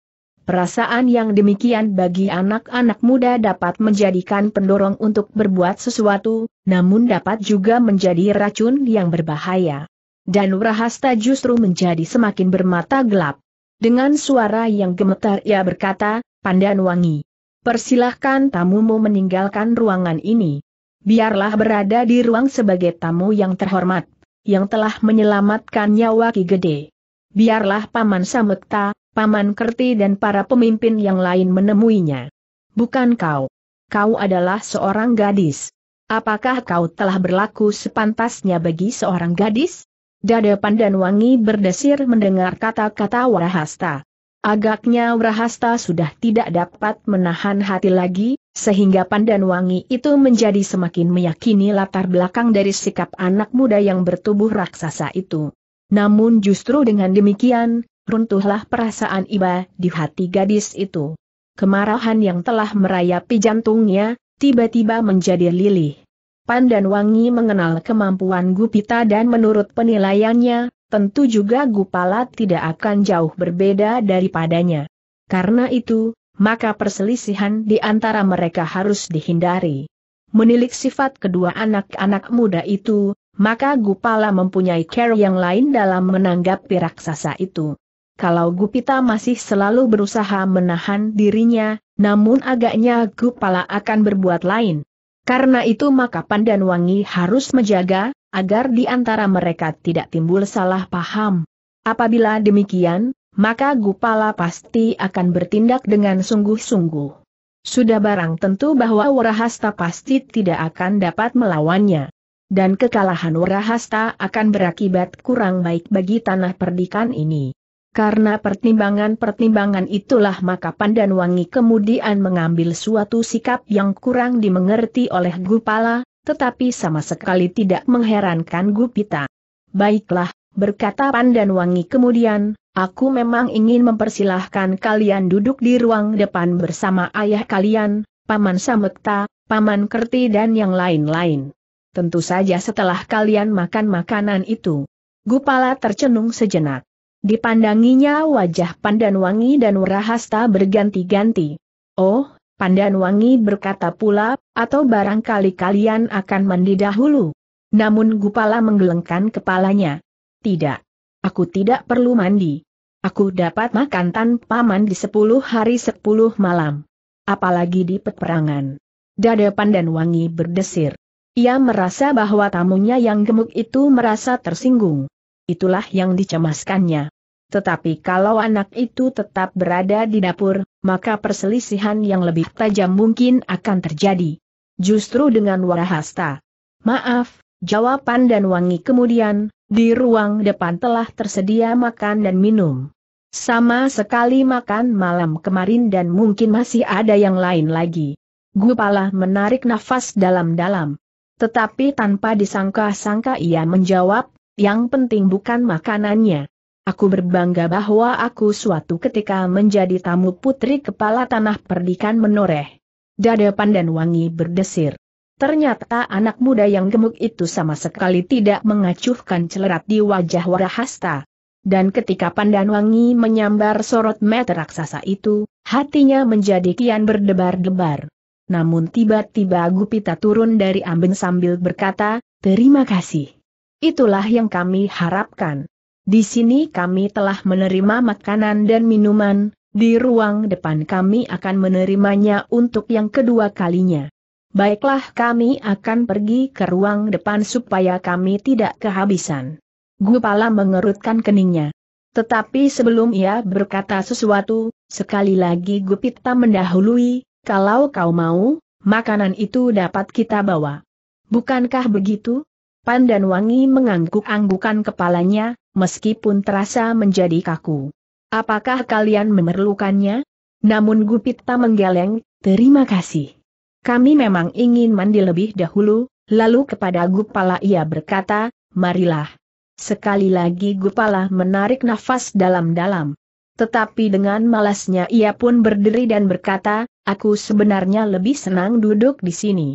Speaker 1: Perasaan yang demikian bagi anak-anak muda dapat menjadikan pendorong untuk berbuat sesuatu, namun dapat juga menjadi racun yang berbahaya. Dan Rahasta justru menjadi semakin bermata gelap. Dengan suara yang gemetar ia berkata, Wangi, Persilahkan tamumu meninggalkan ruangan ini. Biarlah berada di ruang sebagai tamu yang terhormat, yang telah menyelamatkan nyawa Ki Gede. Biarlah Paman Samekta, Paman Kerti dan para pemimpin yang lain menemuinya. Bukan kau. Kau adalah seorang gadis. Apakah kau telah berlaku sepantasnya bagi seorang gadis? Dada Pandan Wangi berdesir mendengar kata-kata Warahasta. Agaknya Warahasta sudah tidak dapat menahan hati lagi, sehingga Pandan Wangi itu menjadi semakin meyakini latar belakang dari sikap anak muda yang bertubuh raksasa itu. Namun justru dengan demikian, runtuhlah perasaan iba di hati gadis itu. Kemarahan yang telah merayapi jantungnya, tiba-tiba menjadi lilih. Pandan Wangi mengenal kemampuan Gupita dan menurut penilaiannya, tentu juga Gupala tidak akan jauh berbeda daripadanya. Karena itu, maka perselisihan di antara mereka harus dihindari. Menilik sifat kedua anak-anak muda itu, maka Gupala mempunyai care yang lain dalam menanggapi raksasa itu kalau Gupita masih selalu berusaha menahan dirinya, namun agaknya Gupala akan berbuat lain. Karena itu maka Pandan Wangi harus menjaga, agar di antara mereka tidak timbul salah paham. Apabila demikian, maka Gupala pasti akan bertindak dengan sungguh-sungguh. Sudah barang tentu bahwa Warahasta pasti tidak akan dapat melawannya. Dan kekalahan Warahasta akan berakibat kurang baik bagi tanah perdikan ini. Karena pertimbangan-pertimbangan itulah maka Pandan Wangi kemudian mengambil suatu sikap yang kurang dimengerti oleh Gupala, tetapi sama sekali tidak mengherankan Gupita. Baiklah, berkata Pandan Wangi kemudian, aku memang ingin mempersilahkan kalian duduk di ruang depan bersama ayah kalian, Paman Samekta, Paman Kerti dan yang lain-lain. Tentu saja setelah kalian makan makanan itu. Gupala tercenung sejenak. Dipandanginya wajah Pandanwangi dan Warahasta berganti-ganti. Oh, Pandanwangi berkata pula, atau barangkali kalian akan mandi dahulu. Namun Gupala menggelengkan kepalanya. Tidak. Aku tidak perlu mandi. Aku dapat makan tanpa mandi sepuluh hari sepuluh malam. Apalagi di peperangan. Dada Pandanwangi berdesir. Ia merasa bahwa tamunya yang gemuk itu merasa tersinggung itulah yang dicemaskannya. Tetapi kalau anak itu tetap berada di dapur, maka perselisihan yang lebih tajam mungkin akan terjadi. Justru dengan warahasta. Maaf, jawaban dan wangi kemudian, di ruang depan telah tersedia makan dan minum. Sama sekali makan malam kemarin dan mungkin masih ada yang lain lagi. Gupala menarik nafas dalam-dalam. Tetapi tanpa disangka-sangka ia menjawab, yang penting bukan makanannya. Aku berbangga bahwa aku suatu ketika menjadi tamu putri kepala tanah perdikan menoreh. Dada pandan wangi berdesir. Ternyata anak muda yang gemuk itu sama sekali tidak mengacuhkan celerat di wajah Warahasta. Dan ketika Pandan Wangi menyambar sorot mata raksasa itu, hatinya menjadi kian berdebar-debar. Namun tiba-tiba Gupita turun dari amben sambil berkata, terima kasih. Itulah yang kami harapkan. Di sini kami telah menerima makanan dan minuman, di ruang depan kami akan menerimanya untuk yang kedua kalinya. Baiklah kami akan pergi ke ruang depan supaya kami tidak kehabisan. Gupala mengerutkan keningnya. Tetapi sebelum ia berkata sesuatu, sekali lagi Gupita mendahului, kalau kau mau, makanan itu dapat kita bawa. Bukankah begitu? Pandan Wangi mengangguk-anggukan kepalanya, meskipun terasa menjadi kaku. Apakah kalian memerlukannya? Namun Gupita menggeleng, terima kasih. Kami memang ingin mandi lebih dahulu, lalu kepada Gupala ia berkata, marilah. Sekali lagi Gupala menarik nafas dalam-dalam. Tetapi dengan malasnya ia pun berdiri dan berkata, aku sebenarnya lebih senang duduk di sini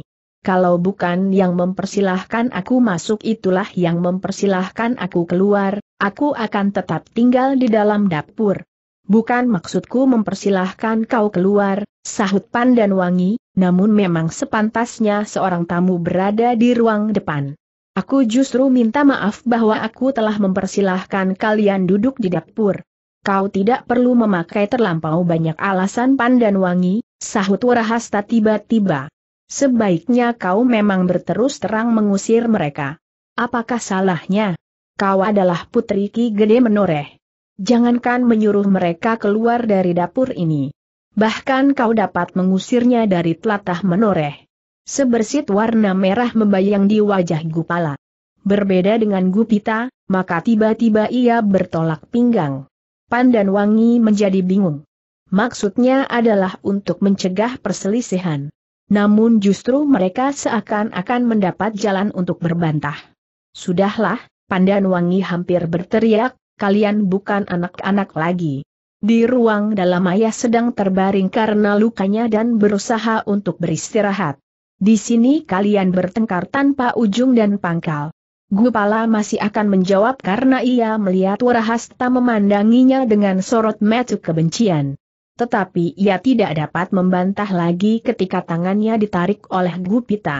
Speaker 1: kalau bukan yang mempersilahkan aku masuk itulah yang mempersilahkan aku keluar, aku akan tetap tinggal di dalam dapur. Bukan maksudku mempersilahkan kau keluar, sahut Pandan Wangi, namun memang sepantasnya seorang tamu berada di ruang depan. Aku justru minta maaf bahwa aku telah mempersilahkan kalian duduk di dapur. Kau tidak perlu memakai terlampau banyak alasan Pandan Wangi, sahut Warahasta tiba-tiba. Sebaiknya kau memang berterus terang mengusir mereka. Apakah salahnya? Kau adalah putri Ki Gede Menoreh. Jangankan menyuruh mereka keluar dari dapur ini. Bahkan kau dapat mengusirnya dari telatah Menoreh. Sebersit warna merah membayang di wajah Gupala. Berbeda dengan Gupita, maka tiba-tiba ia bertolak pinggang. Pandan Wangi menjadi bingung. Maksudnya adalah untuk mencegah perselisihan namun justru mereka seakan-akan mendapat jalan untuk berbantah. Sudahlah, Pandan Wangi hampir berteriak, kalian bukan anak-anak lagi. Di ruang dalam ayah sedang terbaring karena lukanya dan berusaha untuk beristirahat. Di sini kalian bertengkar tanpa ujung dan pangkal. Gupala masih akan menjawab karena ia melihat Warahasta memandanginya dengan sorot metu kebencian tetapi ia tidak dapat membantah lagi ketika tangannya ditarik oleh Gupita.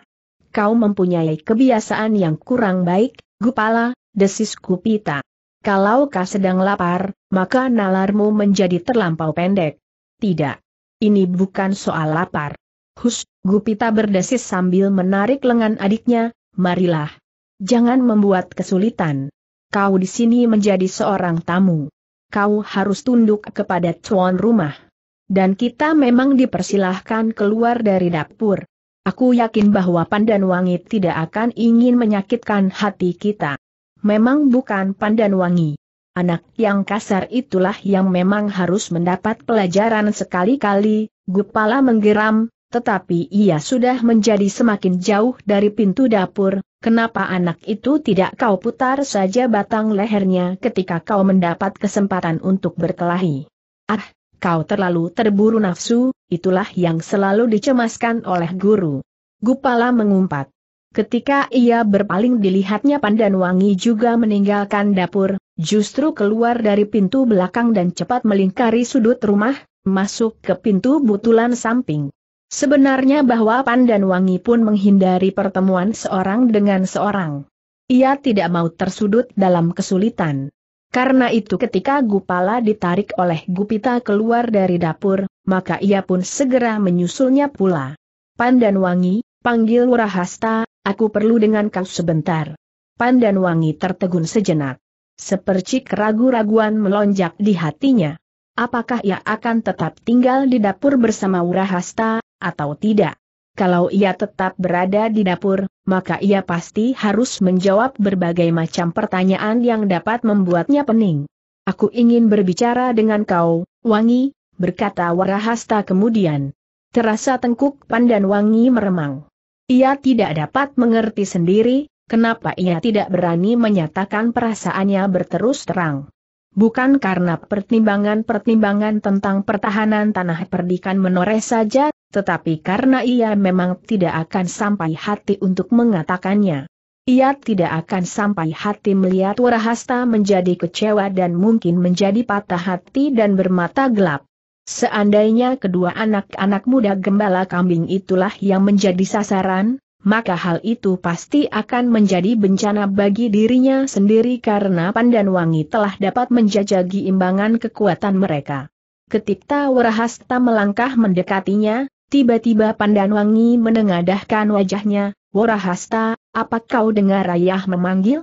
Speaker 1: Kau mempunyai kebiasaan yang kurang baik, Gupala, desis Gupita. Kalau kau sedang lapar, maka nalarmu menjadi terlampau pendek. Tidak. Ini bukan soal lapar. Hus, Gupita berdesis sambil menarik lengan adiknya, marilah. Jangan membuat kesulitan. Kau di sini menjadi seorang tamu. Kau harus tunduk kepada tuan rumah. Dan kita memang dipersilahkan keluar dari dapur. Aku yakin bahwa Pandan wangi tidak akan ingin menyakitkan hati kita. Memang bukan Pandan wangi. Anak yang kasar itulah yang memang harus mendapat pelajaran sekali-kali, Gupala menggeram, tetapi ia sudah menjadi semakin jauh dari pintu dapur, kenapa anak itu tidak kau putar saja batang lehernya ketika kau mendapat kesempatan untuk berkelahi. Ah, kau terlalu terburu nafsu, itulah yang selalu dicemaskan oleh guru. Gupala mengumpat. Ketika ia berpaling dilihatnya Pandan Wangi juga meninggalkan dapur, justru keluar dari pintu belakang dan cepat melingkari sudut rumah, masuk ke pintu butulan samping. Sebenarnya bahwa Pandan Wangi pun menghindari pertemuan seorang dengan seorang. Ia tidak mau tersudut dalam kesulitan. Karena itu ketika Gupala ditarik oleh Gupita keluar dari dapur, maka ia pun segera menyusulnya pula. Pandan Wangi, panggil Wurahasta, aku perlu dengan kau sebentar. Pandan Wangi tertegun sejenak. Sepercik ragu-raguan melonjak di hatinya. Apakah ia akan tetap tinggal di dapur bersama Wurahasta, atau tidak? kalau ia tetap berada di dapur, maka ia pasti harus menjawab berbagai macam pertanyaan yang dapat membuatnya pening. Aku ingin berbicara dengan kau, Wangi, berkata Warahasta kemudian. Terasa tengkuk pandan Wangi meremang. Ia tidak dapat mengerti sendiri, kenapa ia tidak berani menyatakan perasaannya berterus terang. Bukan karena pertimbangan-pertimbangan tentang pertahanan tanah perdikan menoreh saja tetapi karena ia memang tidak akan sampai hati untuk mengatakannya. Ia tidak akan sampai hati melihat Warahasta menjadi kecewa dan mungkin menjadi patah hati dan bermata gelap. Seandainya kedua anak-anak muda gembala kambing itulah yang menjadi sasaran, maka hal itu pasti akan menjadi bencana bagi dirinya sendiri karena pandan Wangi telah dapat menjajagi imbangan kekuatan mereka. Ketika Warahasta melangkah mendekatinya, Tiba-tiba Pandan Wangi menengadahkan wajahnya, Warahasta, apa kau dengar ayah memanggil?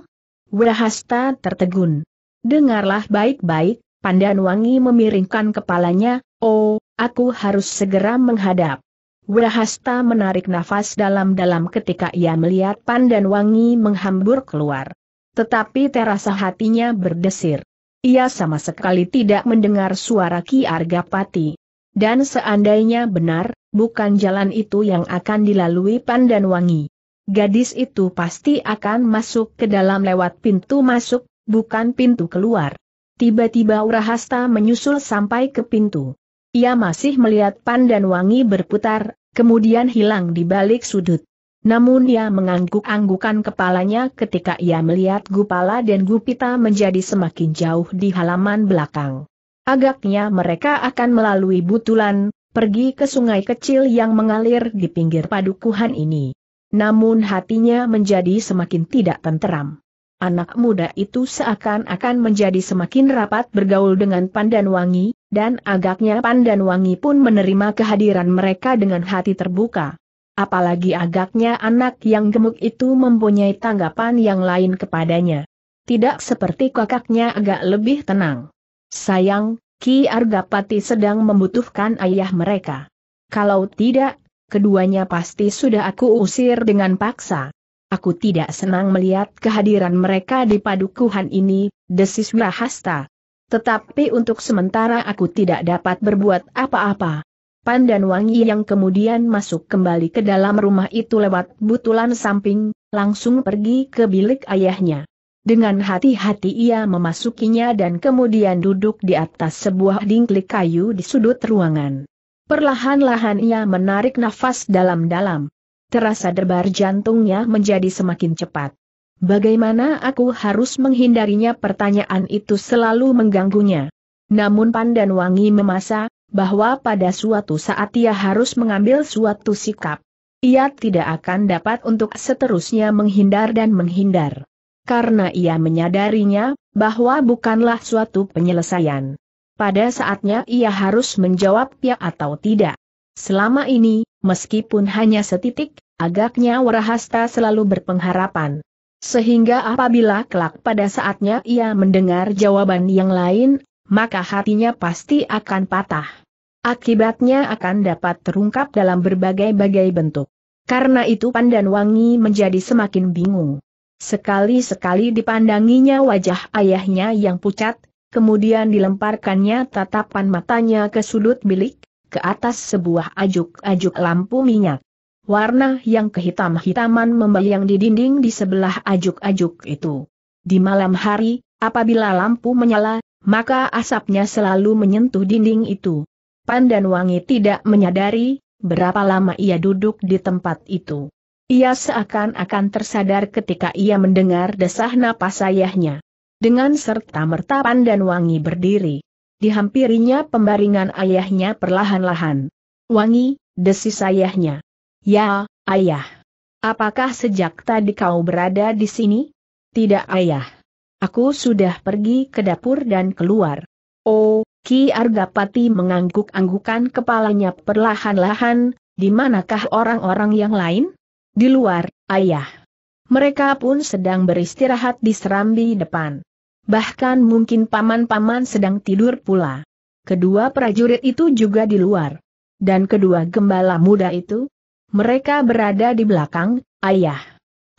Speaker 1: Warahasta tertegun. Dengarlah baik-baik, Pandan Wangi memiringkan kepalanya, oh, aku harus segera menghadap. Warahasta menarik nafas dalam-dalam ketika ia melihat Pandan Wangi menghambur keluar. Tetapi terasa hatinya berdesir. Ia sama sekali tidak mendengar suara Ki Argapati. Dan seandainya benar, bukan jalan itu yang akan dilalui Wangi. Gadis itu pasti akan masuk ke dalam lewat pintu masuk, bukan pintu keluar. Tiba-tiba Urahasta menyusul sampai ke pintu. Ia masih melihat Wangi berputar, kemudian hilang di balik sudut. Namun ia mengangguk-anggukan kepalanya ketika ia melihat Gupala dan Gupita menjadi semakin jauh di halaman belakang. Agaknya mereka akan melalui butulan, pergi ke sungai kecil yang mengalir di pinggir padukuhan ini. Namun hatinya menjadi semakin tidak tenteram. Anak muda itu seakan-akan menjadi semakin rapat bergaul dengan Pandan Wangi, dan agaknya Pandan Wangi pun menerima kehadiran mereka dengan hati terbuka. Apalagi agaknya anak yang gemuk itu mempunyai tanggapan yang lain kepadanya. Tidak seperti kakaknya agak lebih tenang. Sayang, Ki Argapati sedang membutuhkan ayah mereka. Kalau tidak, keduanya pasti sudah aku usir dengan paksa. Aku tidak senang melihat kehadiran mereka di padukuhan ini, desis Wahasta. Tetapi untuk sementara aku tidak dapat berbuat apa-apa. Pandan Wangi yang kemudian masuk kembali ke dalam rumah itu lewat butulan samping, langsung pergi ke bilik ayahnya. Dengan hati-hati ia memasukinya dan kemudian duduk di atas sebuah dingklik kayu di sudut ruangan. Perlahan-lahan ia menarik nafas dalam-dalam. Terasa debar jantungnya menjadi semakin cepat. Bagaimana aku harus menghindarinya pertanyaan itu selalu mengganggunya. Namun Pandan Wangi memasa, bahwa pada suatu saat ia harus mengambil suatu sikap ia tidak akan dapat untuk seterusnya menghindar dan menghindar karena ia menyadarinya bahwa bukanlah suatu penyelesaian. Pada saatnya ia harus menjawab ya atau tidak. Selama ini, meskipun hanya setitik, agaknya Warahasta selalu berpengharapan. Sehingga apabila kelak pada saatnya ia mendengar jawaban yang lain, maka hatinya pasti akan patah. Akibatnya akan dapat terungkap dalam berbagai-bagai bentuk. Karena itu Pandan Wangi menjadi semakin bingung. Sekali-sekali dipandanginya wajah ayahnya yang pucat, kemudian dilemparkannya tatapan matanya ke sudut bilik, ke atas sebuah ajuk-ajuk lampu minyak. Warna yang kehitam-hitaman membayang di dinding di sebelah ajuk-ajuk itu. Di malam hari, apabila lampu menyala, maka asapnya selalu menyentuh dinding itu. Pandan Wangi tidak menyadari berapa lama ia duduk di tempat itu. Ia seakan-akan tersadar ketika ia mendengar desah napas ayahnya. Dengan serta merta pandan wangi berdiri. Dihampirinya pembaringan ayahnya perlahan-lahan. Wangi, desis ayahnya. Ya, ayah. Apakah sejak tadi kau berada di sini? Tidak ayah. Aku sudah pergi ke dapur dan keluar. Oh, Ki Argapati mengangguk-anggukan kepalanya perlahan-lahan, di manakah orang-orang yang lain? Di luar, ayah. Mereka pun sedang beristirahat di serambi depan. Bahkan mungkin paman-paman sedang tidur pula. Kedua prajurit itu juga di luar. Dan kedua gembala muda itu? Mereka berada di belakang, ayah.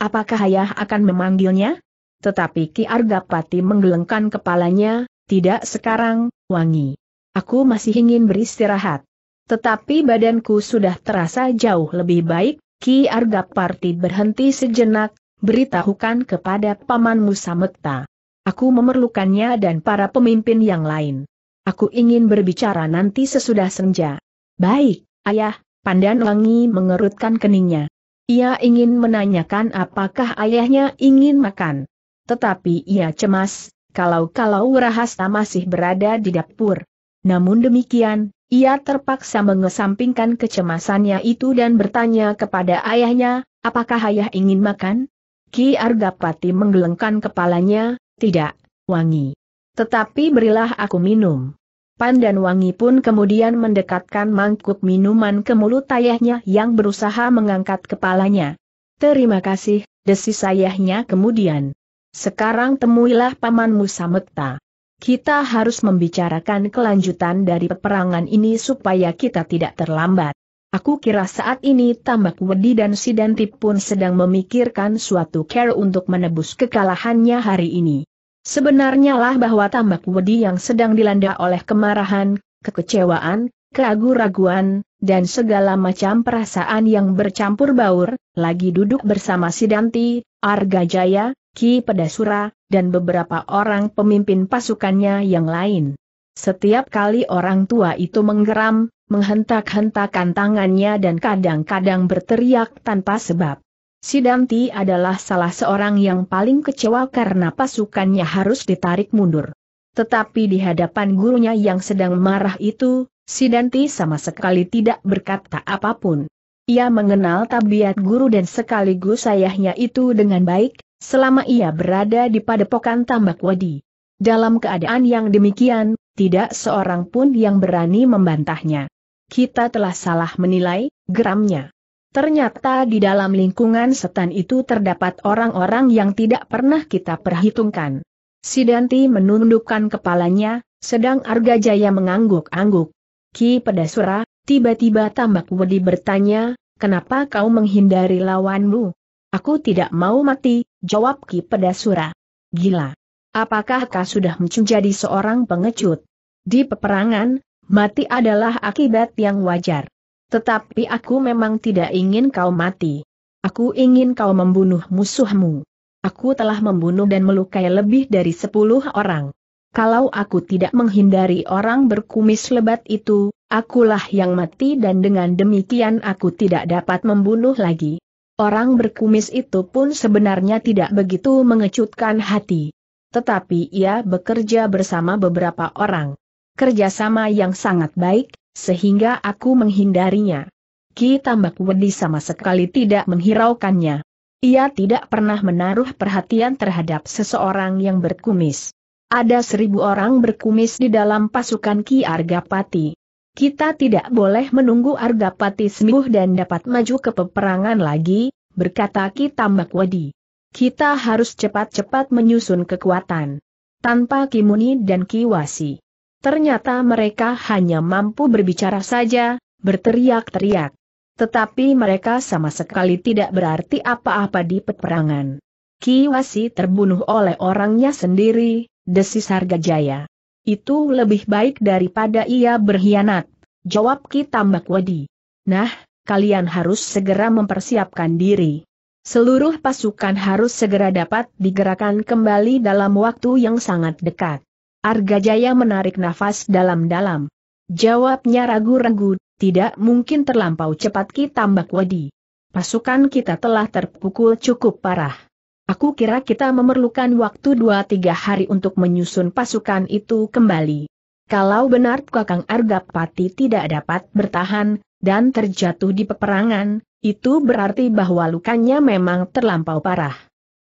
Speaker 1: Apakah ayah akan memanggilnya? Tetapi Ki Argapati menggelengkan kepalanya, tidak sekarang, wangi. Aku masih ingin beristirahat. Tetapi badanku sudah terasa jauh lebih baik, Ki Arga Argaparti berhenti sejenak, beritahukan kepada pamanmu Samekta. Aku memerlukannya dan para pemimpin yang lain. Aku ingin berbicara nanti sesudah senja. Baik, ayah, Pandan Wangi mengerutkan keningnya. Ia ingin menanyakan apakah ayahnya ingin makan. Tetapi ia cemas, kalau-kalau Rahasta masih berada di dapur. Namun demikian, ia terpaksa mengesampingkan kecemasannya itu dan bertanya kepada ayahnya, apakah ayah ingin makan? Ki Argapati menggelengkan kepalanya, tidak, wangi. Tetapi berilah aku minum. Pandan Wangi pun kemudian mendekatkan mangkuk minuman ke mulut ayahnya yang berusaha mengangkat kepalanya. Terima kasih, desis ayahnya kemudian. Sekarang temuilah pamanmu Samekta. Kita harus membicarakan kelanjutan dari peperangan ini supaya kita tidak terlambat. Aku kira saat ini Tambak Wedi dan Sidanti pun sedang memikirkan suatu care untuk menebus kekalahannya hari ini. Sebenarnya lah bahwa Tambak Wedi yang sedang dilanda oleh kemarahan, kekecewaan, keragu raguan dan segala macam perasaan yang bercampur baur, lagi duduk bersama Sidanti, Arga Jaya, Ki Pedasura, dan beberapa orang pemimpin pasukannya yang lain. Setiap kali orang tua itu menggeram, menghentak-hentakan tangannya dan kadang-kadang berteriak tanpa sebab. Sidanti adalah salah seorang yang paling kecewa karena pasukannya harus ditarik mundur. Tetapi di hadapan gurunya yang sedang marah itu, Sidanti sama sekali tidak berkata apapun. Ia mengenal tabiat guru dan sekaligus ayahnya itu dengan baik, selama ia berada di padepokan tambak wadi. Dalam keadaan yang demikian, tidak seorang pun yang berani membantahnya. Kita telah salah menilai, geramnya. Ternyata di dalam lingkungan setan itu terdapat orang-orang yang tidak pernah kita perhitungkan. Sidanti menundukkan kepalanya, sedang Arga Jaya mengangguk-angguk. Ki Pedasura, tiba-tiba tambak wedi bertanya, kenapa kau menghindari lawanmu? Aku tidak mau mati, jawab Ki Pedasura. Gila. Apakah kau sudah menjadi seorang pengecut? Di peperangan, mati adalah akibat yang wajar. Tetapi aku memang tidak ingin kau mati. Aku ingin kau membunuh musuhmu. Aku telah membunuh dan melukai lebih dari sepuluh orang. Kalau aku tidak menghindari orang berkumis lebat itu, akulah yang mati dan dengan demikian aku tidak dapat membunuh lagi. Orang berkumis itu pun sebenarnya tidak begitu mengecutkan hati. Tetapi ia bekerja bersama beberapa orang. Kerjasama yang sangat baik, sehingga aku menghindarinya. Ki Tambak Wedi sama sekali tidak menghiraukannya. Ia tidak pernah menaruh perhatian terhadap seseorang yang berkumis. Ada seribu orang berkumis di dalam pasukan Ki Argapati. Kita tidak boleh menunggu Argapati sembuh dan dapat maju ke peperangan lagi, berkata Kitambak Wadi. Kita harus cepat-cepat menyusun kekuatan. Tanpa Kimuni dan Kiwasi. Ternyata mereka hanya mampu berbicara saja, berteriak-teriak. Tetapi mereka sama sekali tidak berarti apa-apa di peperangan. Kiwasi terbunuh oleh orangnya sendiri, desis harga jaya. Itu lebih baik daripada ia berkhianat. Jawab Ki Tambak Wadi. Nah, kalian harus segera mempersiapkan diri. Seluruh pasukan harus segera dapat digerakkan kembali dalam waktu yang sangat dekat. Arga Jaya menarik nafas dalam-dalam. Jawabnya ragu-ragu, tidak mungkin terlampau cepat Ki Tambak Wadi. Pasukan kita telah terpukul cukup parah. Aku kira kita memerlukan waktu dua tiga hari untuk menyusun pasukan itu kembali. Kalau benar Kakang Argapati tidak dapat bertahan, dan terjatuh di peperangan, itu berarti bahwa lukanya memang terlampau parah.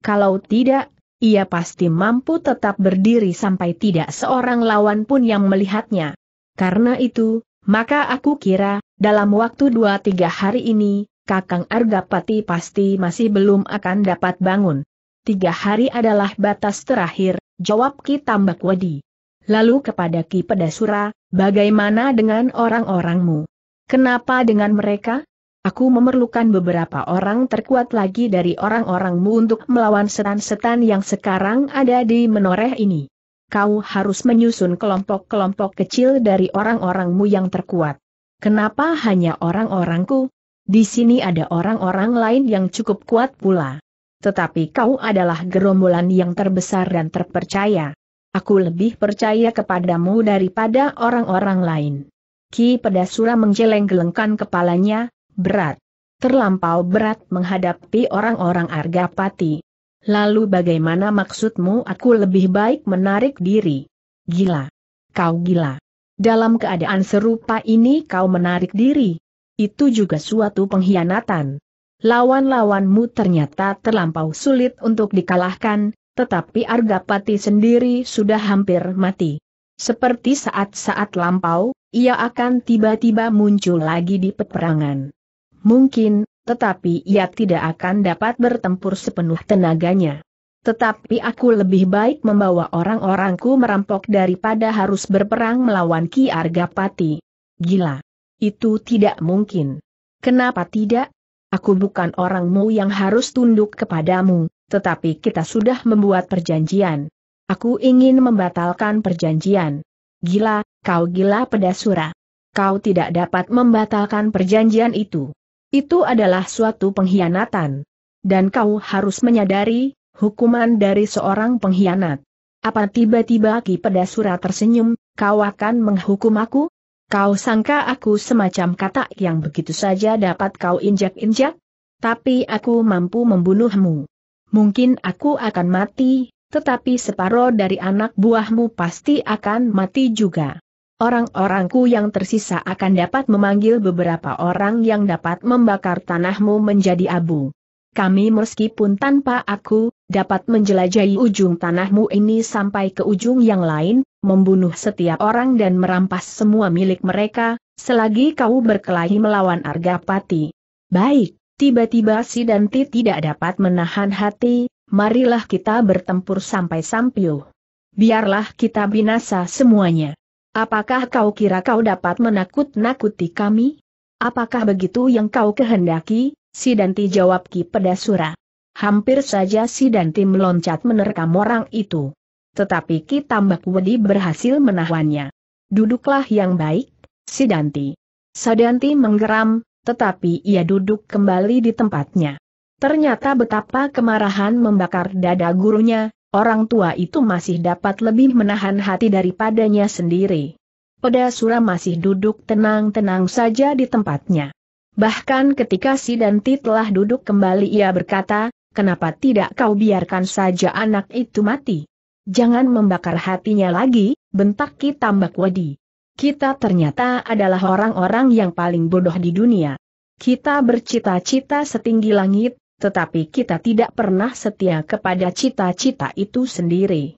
Speaker 1: Kalau tidak, ia pasti mampu tetap berdiri sampai tidak seorang lawan pun yang melihatnya. Karena itu, maka aku kira, dalam waktu dua tiga hari ini, Kakang Argapati pasti masih belum akan dapat bangun. Tiga hari adalah batas terakhir, jawab Ki Tambak Wadi. Lalu kepada Ki Pedasura, bagaimana dengan orang-orangmu? Kenapa dengan mereka? Aku memerlukan beberapa orang terkuat lagi dari orang-orangmu untuk melawan setan-setan yang sekarang ada di menoreh ini. Kau harus menyusun kelompok-kelompok kecil dari orang-orangmu yang terkuat. Kenapa hanya orang-orangku? Di sini ada orang-orang lain yang cukup kuat pula. Tetapi kau adalah gerombolan yang terbesar dan terpercaya. Aku lebih percaya kepadamu daripada orang-orang lain. Ki Pedasura menggeleng-gelengkan kepalanya, berat. Terlampau berat menghadapi orang-orang Argapati. Lalu bagaimana maksudmu aku lebih baik menarik diri? Gila. Kau gila. Dalam keadaan serupa ini kau menarik diri itu juga suatu pengkhianatan. Lawan-lawanmu ternyata terlampau sulit untuk dikalahkan, tetapi Argapati sendiri sudah hampir mati. Seperti saat-saat lampau, ia akan tiba-tiba muncul lagi di peperangan. Mungkin, tetapi ia tidak akan dapat bertempur sepenuh tenaganya. Tetapi aku lebih baik membawa orang-orangku merampok daripada harus berperang melawan Ki Argapati. Gila! Itu tidak mungkin. Kenapa tidak? Aku bukan orangmu yang harus tunduk kepadamu, tetapi kita sudah membuat perjanjian. Aku ingin membatalkan perjanjian. Gila, kau gila pedasura. Kau tidak dapat membatalkan perjanjian itu. Itu adalah suatu pengkhianatan. Dan kau harus menyadari, hukuman dari seorang pengkhianat. Apa tiba-tiba Ki Pedasura tersenyum, kau akan menghukum aku? Kau sangka aku semacam kata yang begitu saja dapat kau injak-injak? Tapi aku mampu membunuhmu. Mungkin aku akan mati, tetapi separuh dari anak buahmu pasti akan mati juga. Orang-orangku yang tersisa akan dapat memanggil beberapa orang yang dapat membakar tanahmu menjadi abu kami meskipun tanpa aku, dapat menjelajahi ujung tanahmu ini sampai ke ujung yang lain, membunuh setiap orang dan merampas semua milik mereka, selagi kau berkelahi melawan Argapati. Baik, tiba-tiba si Danti tidak dapat menahan hati, marilah kita bertempur sampai sampiuh. Biarlah kita binasa semuanya. Apakah kau kira kau dapat menakut-nakuti kami? Apakah begitu yang kau kehendaki? Si Danti jawab Ki Pedasura. Hampir saja si Danti meloncat menerkam orang itu. Tetapi Ki Tambak Wedi berhasil menahannya. Duduklah yang baik, si Danti. Sadanti menggeram, tetapi ia duduk kembali di tempatnya. Ternyata betapa kemarahan membakar dada gurunya, orang tua itu masih dapat lebih menahan hati daripadanya sendiri. Pedasura masih duduk tenang-tenang saja di tempatnya. Bahkan ketika si Danti telah duduk kembali ia berkata, kenapa tidak kau biarkan saja anak itu mati? Jangan membakar hatinya lagi, bentak Ki Tambak Wadi. Kita ternyata adalah orang-orang yang paling bodoh di dunia. Kita bercita-cita setinggi langit, tetapi kita tidak pernah setia kepada cita-cita itu sendiri.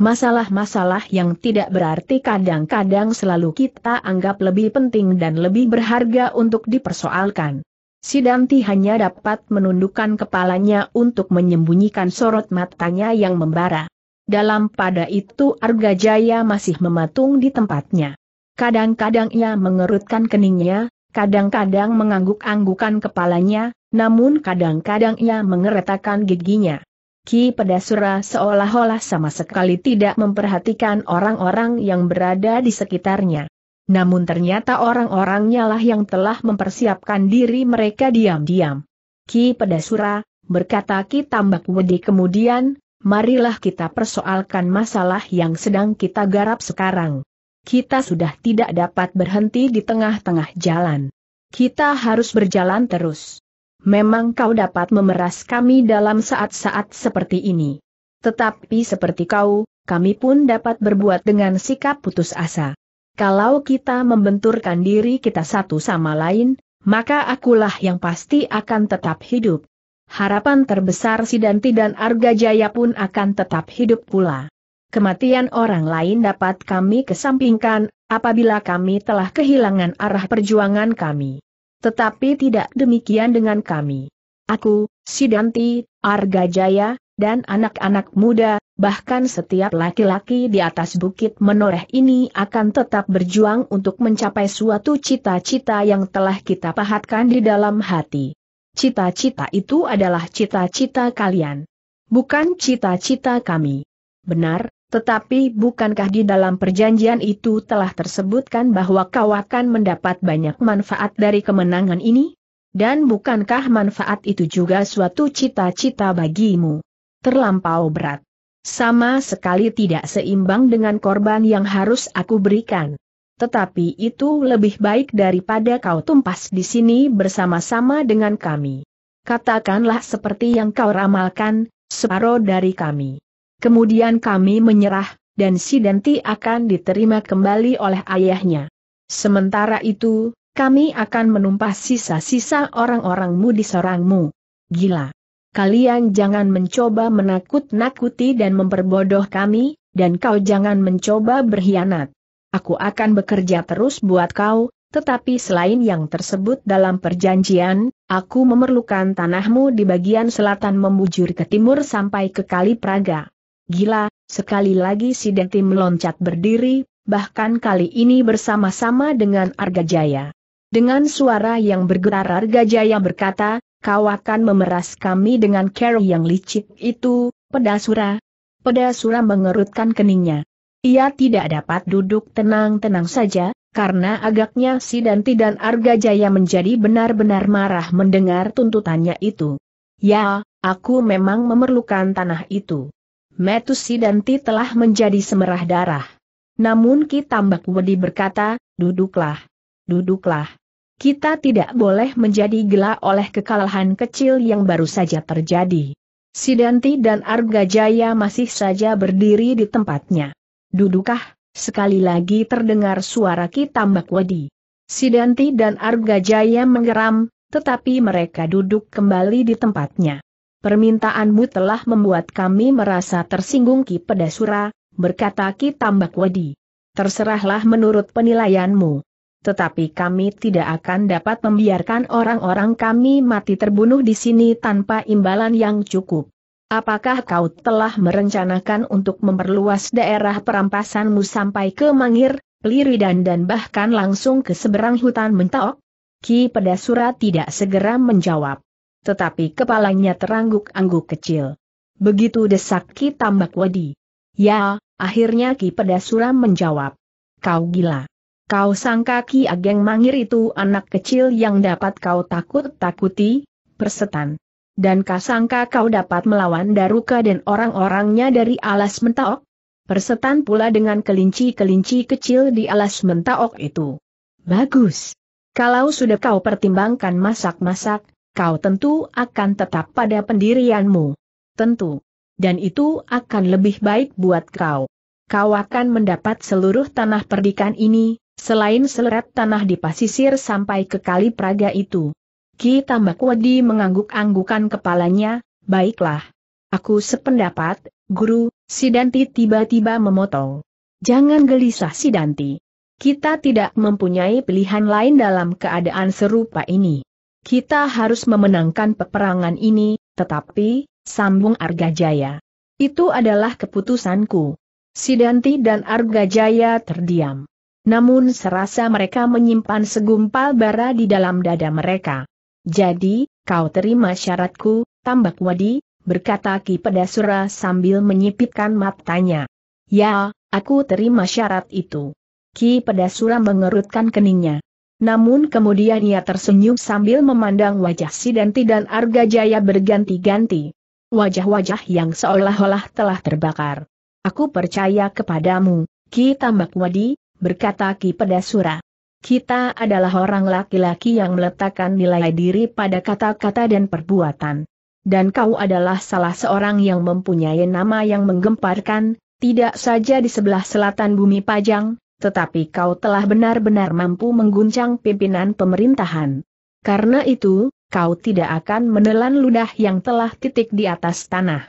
Speaker 1: Masalah-masalah yang tidak berarti kadang-kadang selalu kita anggap lebih penting dan lebih berharga untuk dipersoalkan. Sidanti hanya dapat menundukkan kepalanya untuk menyembunyikan sorot matanya yang membara. Dalam pada itu Arga Jaya masih mematung di tempatnya. Kadang-kadang ia mengerutkan keningnya, kadang-kadang mengangguk-anggukan kepalanya, namun kadang-kadang ia mengeretakan giginya. Ki Pedasura seolah-olah sama sekali tidak memperhatikan orang-orang yang berada di sekitarnya. Namun ternyata orang-orangnya lah yang telah mempersiapkan diri mereka diam-diam. Ki Pedasura, berkata Ki Tambak Wedi kemudian, marilah kita persoalkan masalah yang sedang kita garap sekarang. Kita sudah tidak dapat berhenti di tengah-tengah jalan. Kita harus berjalan terus memang kau dapat memeras kami dalam saat-saat seperti ini. Tetapi seperti kau, kami pun dapat berbuat dengan sikap putus asa. Kalau kita membenturkan diri kita satu sama lain, maka akulah yang pasti akan tetap hidup. Harapan terbesar Sidanti dan Arga Jaya pun akan tetap hidup pula. Kematian orang lain dapat kami kesampingkan, apabila kami telah kehilangan arah perjuangan kami. Tetapi tidak demikian dengan kami. Aku, Sidanti, Arga Jaya, dan anak-anak muda, bahkan setiap laki-laki di atas bukit menoreh ini akan tetap berjuang untuk mencapai suatu cita-cita yang telah kita pahatkan di dalam hati. Cita-cita itu adalah cita-cita kalian, bukan cita-cita kami. Benar, tetapi bukankah di dalam perjanjian itu telah tersebutkan bahwa kau akan mendapat banyak manfaat dari kemenangan ini? Dan bukankah manfaat itu juga suatu cita-cita bagimu? Terlampau berat. Sama sekali tidak seimbang dengan korban yang harus aku berikan tetapi itu lebih baik daripada kau tumpas di sini bersama-sama dengan kami. Katakanlah seperti yang kau ramalkan, separuh dari kami. Kemudian kami menyerah, dan si Denti akan diterima kembali oleh ayahnya. Sementara itu, kami akan menumpah sisa-sisa orang-orangmu di sorangmu. Gila! Kalian jangan mencoba menakut-nakuti dan memperbodoh kami, dan kau jangan mencoba berkhianat. Aku akan bekerja terus buat kau, tetapi selain yang tersebut dalam perjanjian, aku memerlukan tanahmu di bagian selatan memujur ke timur sampai ke Kali Praga. Gila, sekali lagi si Denti meloncat berdiri, bahkan kali ini bersama-sama dengan Arga Jaya. Dengan suara yang bergetar Jaya berkata, kau akan memeras kami dengan cara yang licik itu, pedasura. Pedasura mengerutkan keningnya. Ia tidak dapat duduk tenang-tenang saja, karena agaknya si Danti dan Jaya menjadi benar-benar marah mendengar tuntutannya itu. Ya, aku memang memerlukan tanah itu. Metusi dan Ti telah menjadi semerah darah. Namun Ki Tambak Wedi berkata, duduklah, duduklah. Kita tidak boleh menjadi gila oleh kekalahan kecil yang baru saja terjadi. Sidanti dan Arga Jaya masih saja berdiri di tempatnya. Dudukah, sekali lagi terdengar suara Ki Tambak Wedi. Sidanti dan Arga Jaya menggeram, tetapi mereka duduk kembali di tempatnya. Permintaanmu telah membuat kami merasa tersinggung Ki Pedasura, berkata Ki Tambak Wadi. Terserahlah menurut penilaianmu. Tetapi kami tidak akan dapat membiarkan orang-orang kami mati terbunuh di sini tanpa imbalan yang cukup. Apakah kau telah merencanakan untuk memperluas daerah perampasanmu sampai ke Mangir, Liridan dan bahkan langsung ke seberang hutan mentok? Ki Pedasura tidak segera menjawab tetapi kepalanya terangguk-angguk kecil. Begitu desak Ki Tambak Wadi. Ya, akhirnya Ki Pedasura menjawab. Kau gila. Kau sangka Ki Ageng Mangir itu anak kecil yang dapat kau takut-takuti? Persetan. Dan kau sangka kau dapat melawan Daruka dan orang-orangnya dari alas mentaok? Persetan pula dengan kelinci-kelinci kecil di alas mentaok itu. Bagus. Kalau sudah kau pertimbangkan masak-masak, kau tentu akan tetap pada pendirianmu. Tentu. Dan itu akan lebih baik buat kau. Kau akan mendapat seluruh tanah perdikan ini, selain seleret tanah di pasisir sampai ke kali Praga itu. Ki Wadi mengangguk-anggukan kepalanya, baiklah. Aku sependapat, guru, Sidanti tiba-tiba memotong. Jangan gelisah Sidanti. Kita tidak mempunyai pilihan lain dalam keadaan serupa ini. Kita harus memenangkan peperangan ini, tetapi, sambung Arga Jaya. Itu adalah keputusanku. Sidanti dan Arga Jaya terdiam. Namun serasa mereka menyimpan segumpal bara di dalam dada mereka. Jadi, kau terima syaratku, tambak wadi, berkata Ki Pedasura sambil menyipitkan matanya. Ya, aku terima syarat itu. Ki Pedasura mengerutkan keningnya. Namun kemudian ia tersenyum sambil memandang wajah Sidanti dan Arga Jaya berganti-ganti. Wajah-wajah yang seolah-olah telah terbakar. Aku percaya kepadamu, Ki Tambak Wadi, berkata Ki Pedasura. Kita adalah orang laki-laki yang meletakkan nilai diri pada kata-kata dan perbuatan. Dan kau adalah salah seorang yang mempunyai nama yang menggemparkan, tidak saja di sebelah selatan bumi Pajang, tetapi kau telah benar-benar mampu mengguncang pimpinan pemerintahan. Karena itu, kau tidak akan menelan ludah yang telah titik di atas tanah.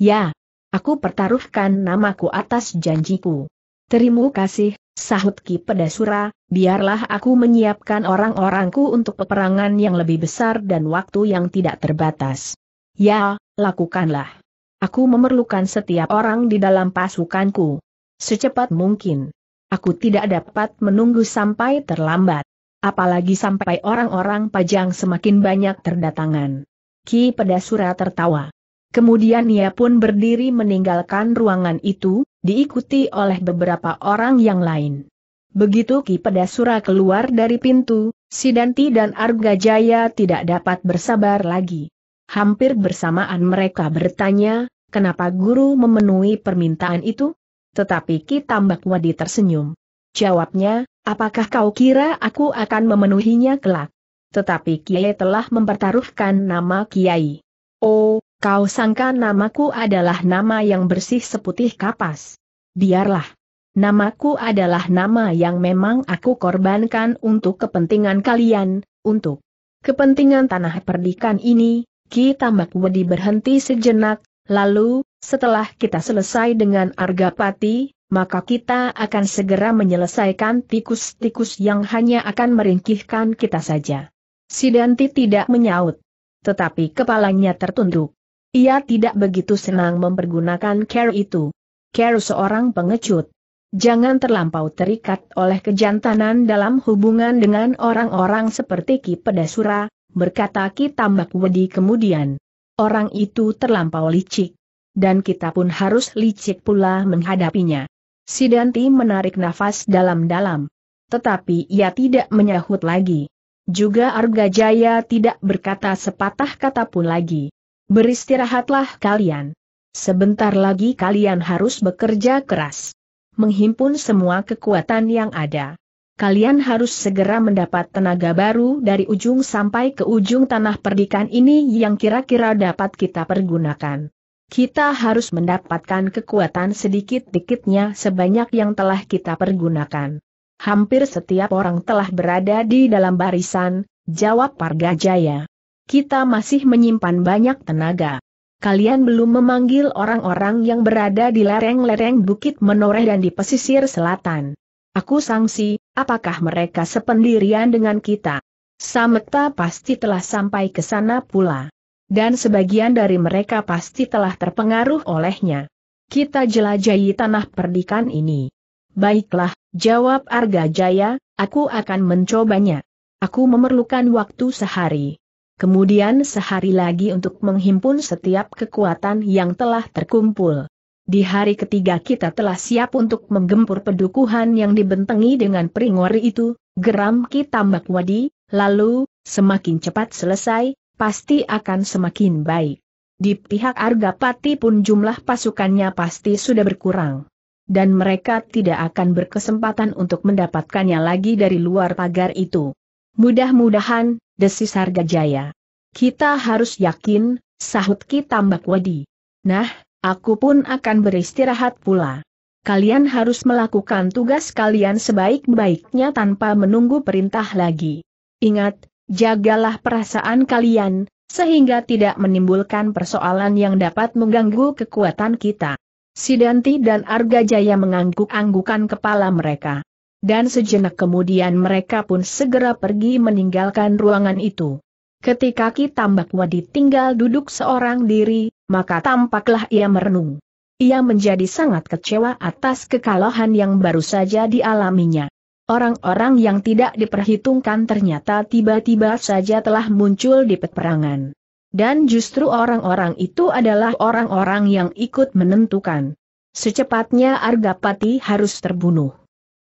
Speaker 1: Ya, aku pertaruhkan namaku atas janjiku. Terimu kasih, sahut Ki Pedasura, biarlah aku menyiapkan orang-orangku untuk peperangan yang lebih besar dan waktu yang tidak terbatas. Ya, lakukanlah. Aku memerlukan setiap orang di dalam pasukanku. Secepat mungkin. Aku tidak dapat menunggu sampai terlambat. Apalagi sampai orang-orang pajang semakin banyak terdatangan. Ki Pedasura tertawa. Kemudian ia pun berdiri meninggalkan ruangan itu, diikuti oleh beberapa orang yang lain. Begitu Ki Pedasura keluar dari pintu, Sidanti dan Arga Jaya tidak dapat bersabar lagi. Hampir bersamaan mereka bertanya, kenapa guru memenuhi permintaan itu? Tetapi Kitambak Wadi tersenyum. Jawabnya, apakah kau kira aku akan memenuhinya kelak? Tetapi Kiai telah mempertaruhkan nama Kiai. Oh, kau sangka namaku adalah nama yang bersih seputih kapas. Biarlah. Namaku adalah nama yang memang aku korbankan untuk kepentingan kalian, untuk kepentingan tanah perdikan ini, Ki Tambak Wedi berhenti sejenak, Lalu, setelah kita selesai dengan Argapati, maka kita akan segera menyelesaikan tikus-tikus yang hanya akan meringkihkan kita saja. Sidanti tidak menyaut. Tetapi kepalanya tertunduk. Ia tidak begitu senang mempergunakan care itu. Care seorang pengecut. Jangan terlampau terikat oleh kejantanan dalam hubungan dengan orang-orang seperti Ki Pedasura, berkata Ki Tambak Wedi kemudian orang itu terlampau licik. Dan kita pun harus licik pula menghadapinya. Sidanti menarik nafas dalam-dalam. Tetapi ia tidak menyahut lagi. Juga Arga Jaya tidak berkata sepatah kata pun lagi. Beristirahatlah kalian. Sebentar lagi kalian harus bekerja keras. Menghimpun semua kekuatan yang ada kalian harus segera mendapat tenaga baru dari ujung sampai ke ujung tanah perdikan ini yang kira-kira dapat kita pergunakan. Kita harus mendapatkan kekuatan sedikit-dikitnya sebanyak yang telah kita pergunakan. Hampir setiap orang telah berada di dalam barisan, jawab Parga Jaya. Kita masih menyimpan banyak tenaga. Kalian belum memanggil orang-orang yang berada di lereng-lereng Bukit Menoreh dan di pesisir selatan. Aku sangsi, apakah mereka sependirian dengan kita? Samekta pasti telah sampai ke sana pula. Dan sebagian dari mereka pasti telah terpengaruh olehnya. Kita jelajahi tanah perdikan ini. Baiklah, jawab Arga Jaya, aku akan mencobanya. Aku memerlukan waktu sehari. Kemudian sehari lagi untuk menghimpun setiap kekuatan yang telah terkumpul di hari ketiga kita telah siap untuk menggempur pedukuhan yang dibentengi dengan peringori itu, geram Ki Tambak Wadi, lalu, semakin cepat selesai, pasti akan semakin baik. Di pihak Argapati pun jumlah pasukannya pasti sudah berkurang. Dan mereka tidak akan berkesempatan untuk mendapatkannya lagi dari luar pagar itu. Mudah-mudahan, desis harga jaya. Kita harus yakin, sahut Ki Tambak Wadi. Nah, Aku pun akan beristirahat pula. Kalian harus melakukan tugas kalian sebaik-baiknya tanpa menunggu perintah lagi. Ingat, jagalah perasaan kalian, sehingga tidak menimbulkan persoalan yang dapat mengganggu kekuatan kita. Sidanti dan Arga Jaya mengangguk-anggukan kepala mereka. Dan sejenak kemudian mereka pun segera pergi meninggalkan ruangan itu. Ketika Ki Wadi ditinggal duduk seorang diri, maka tampaklah ia merenung. Ia menjadi sangat kecewa atas kekalahan yang baru saja dialaminya. Orang-orang yang tidak diperhitungkan ternyata tiba-tiba saja telah muncul di peperangan. Dan justru orang-orang itu adalah orang-orang yang ikut menentukan. Secepatnya Argapati harus terbunuh.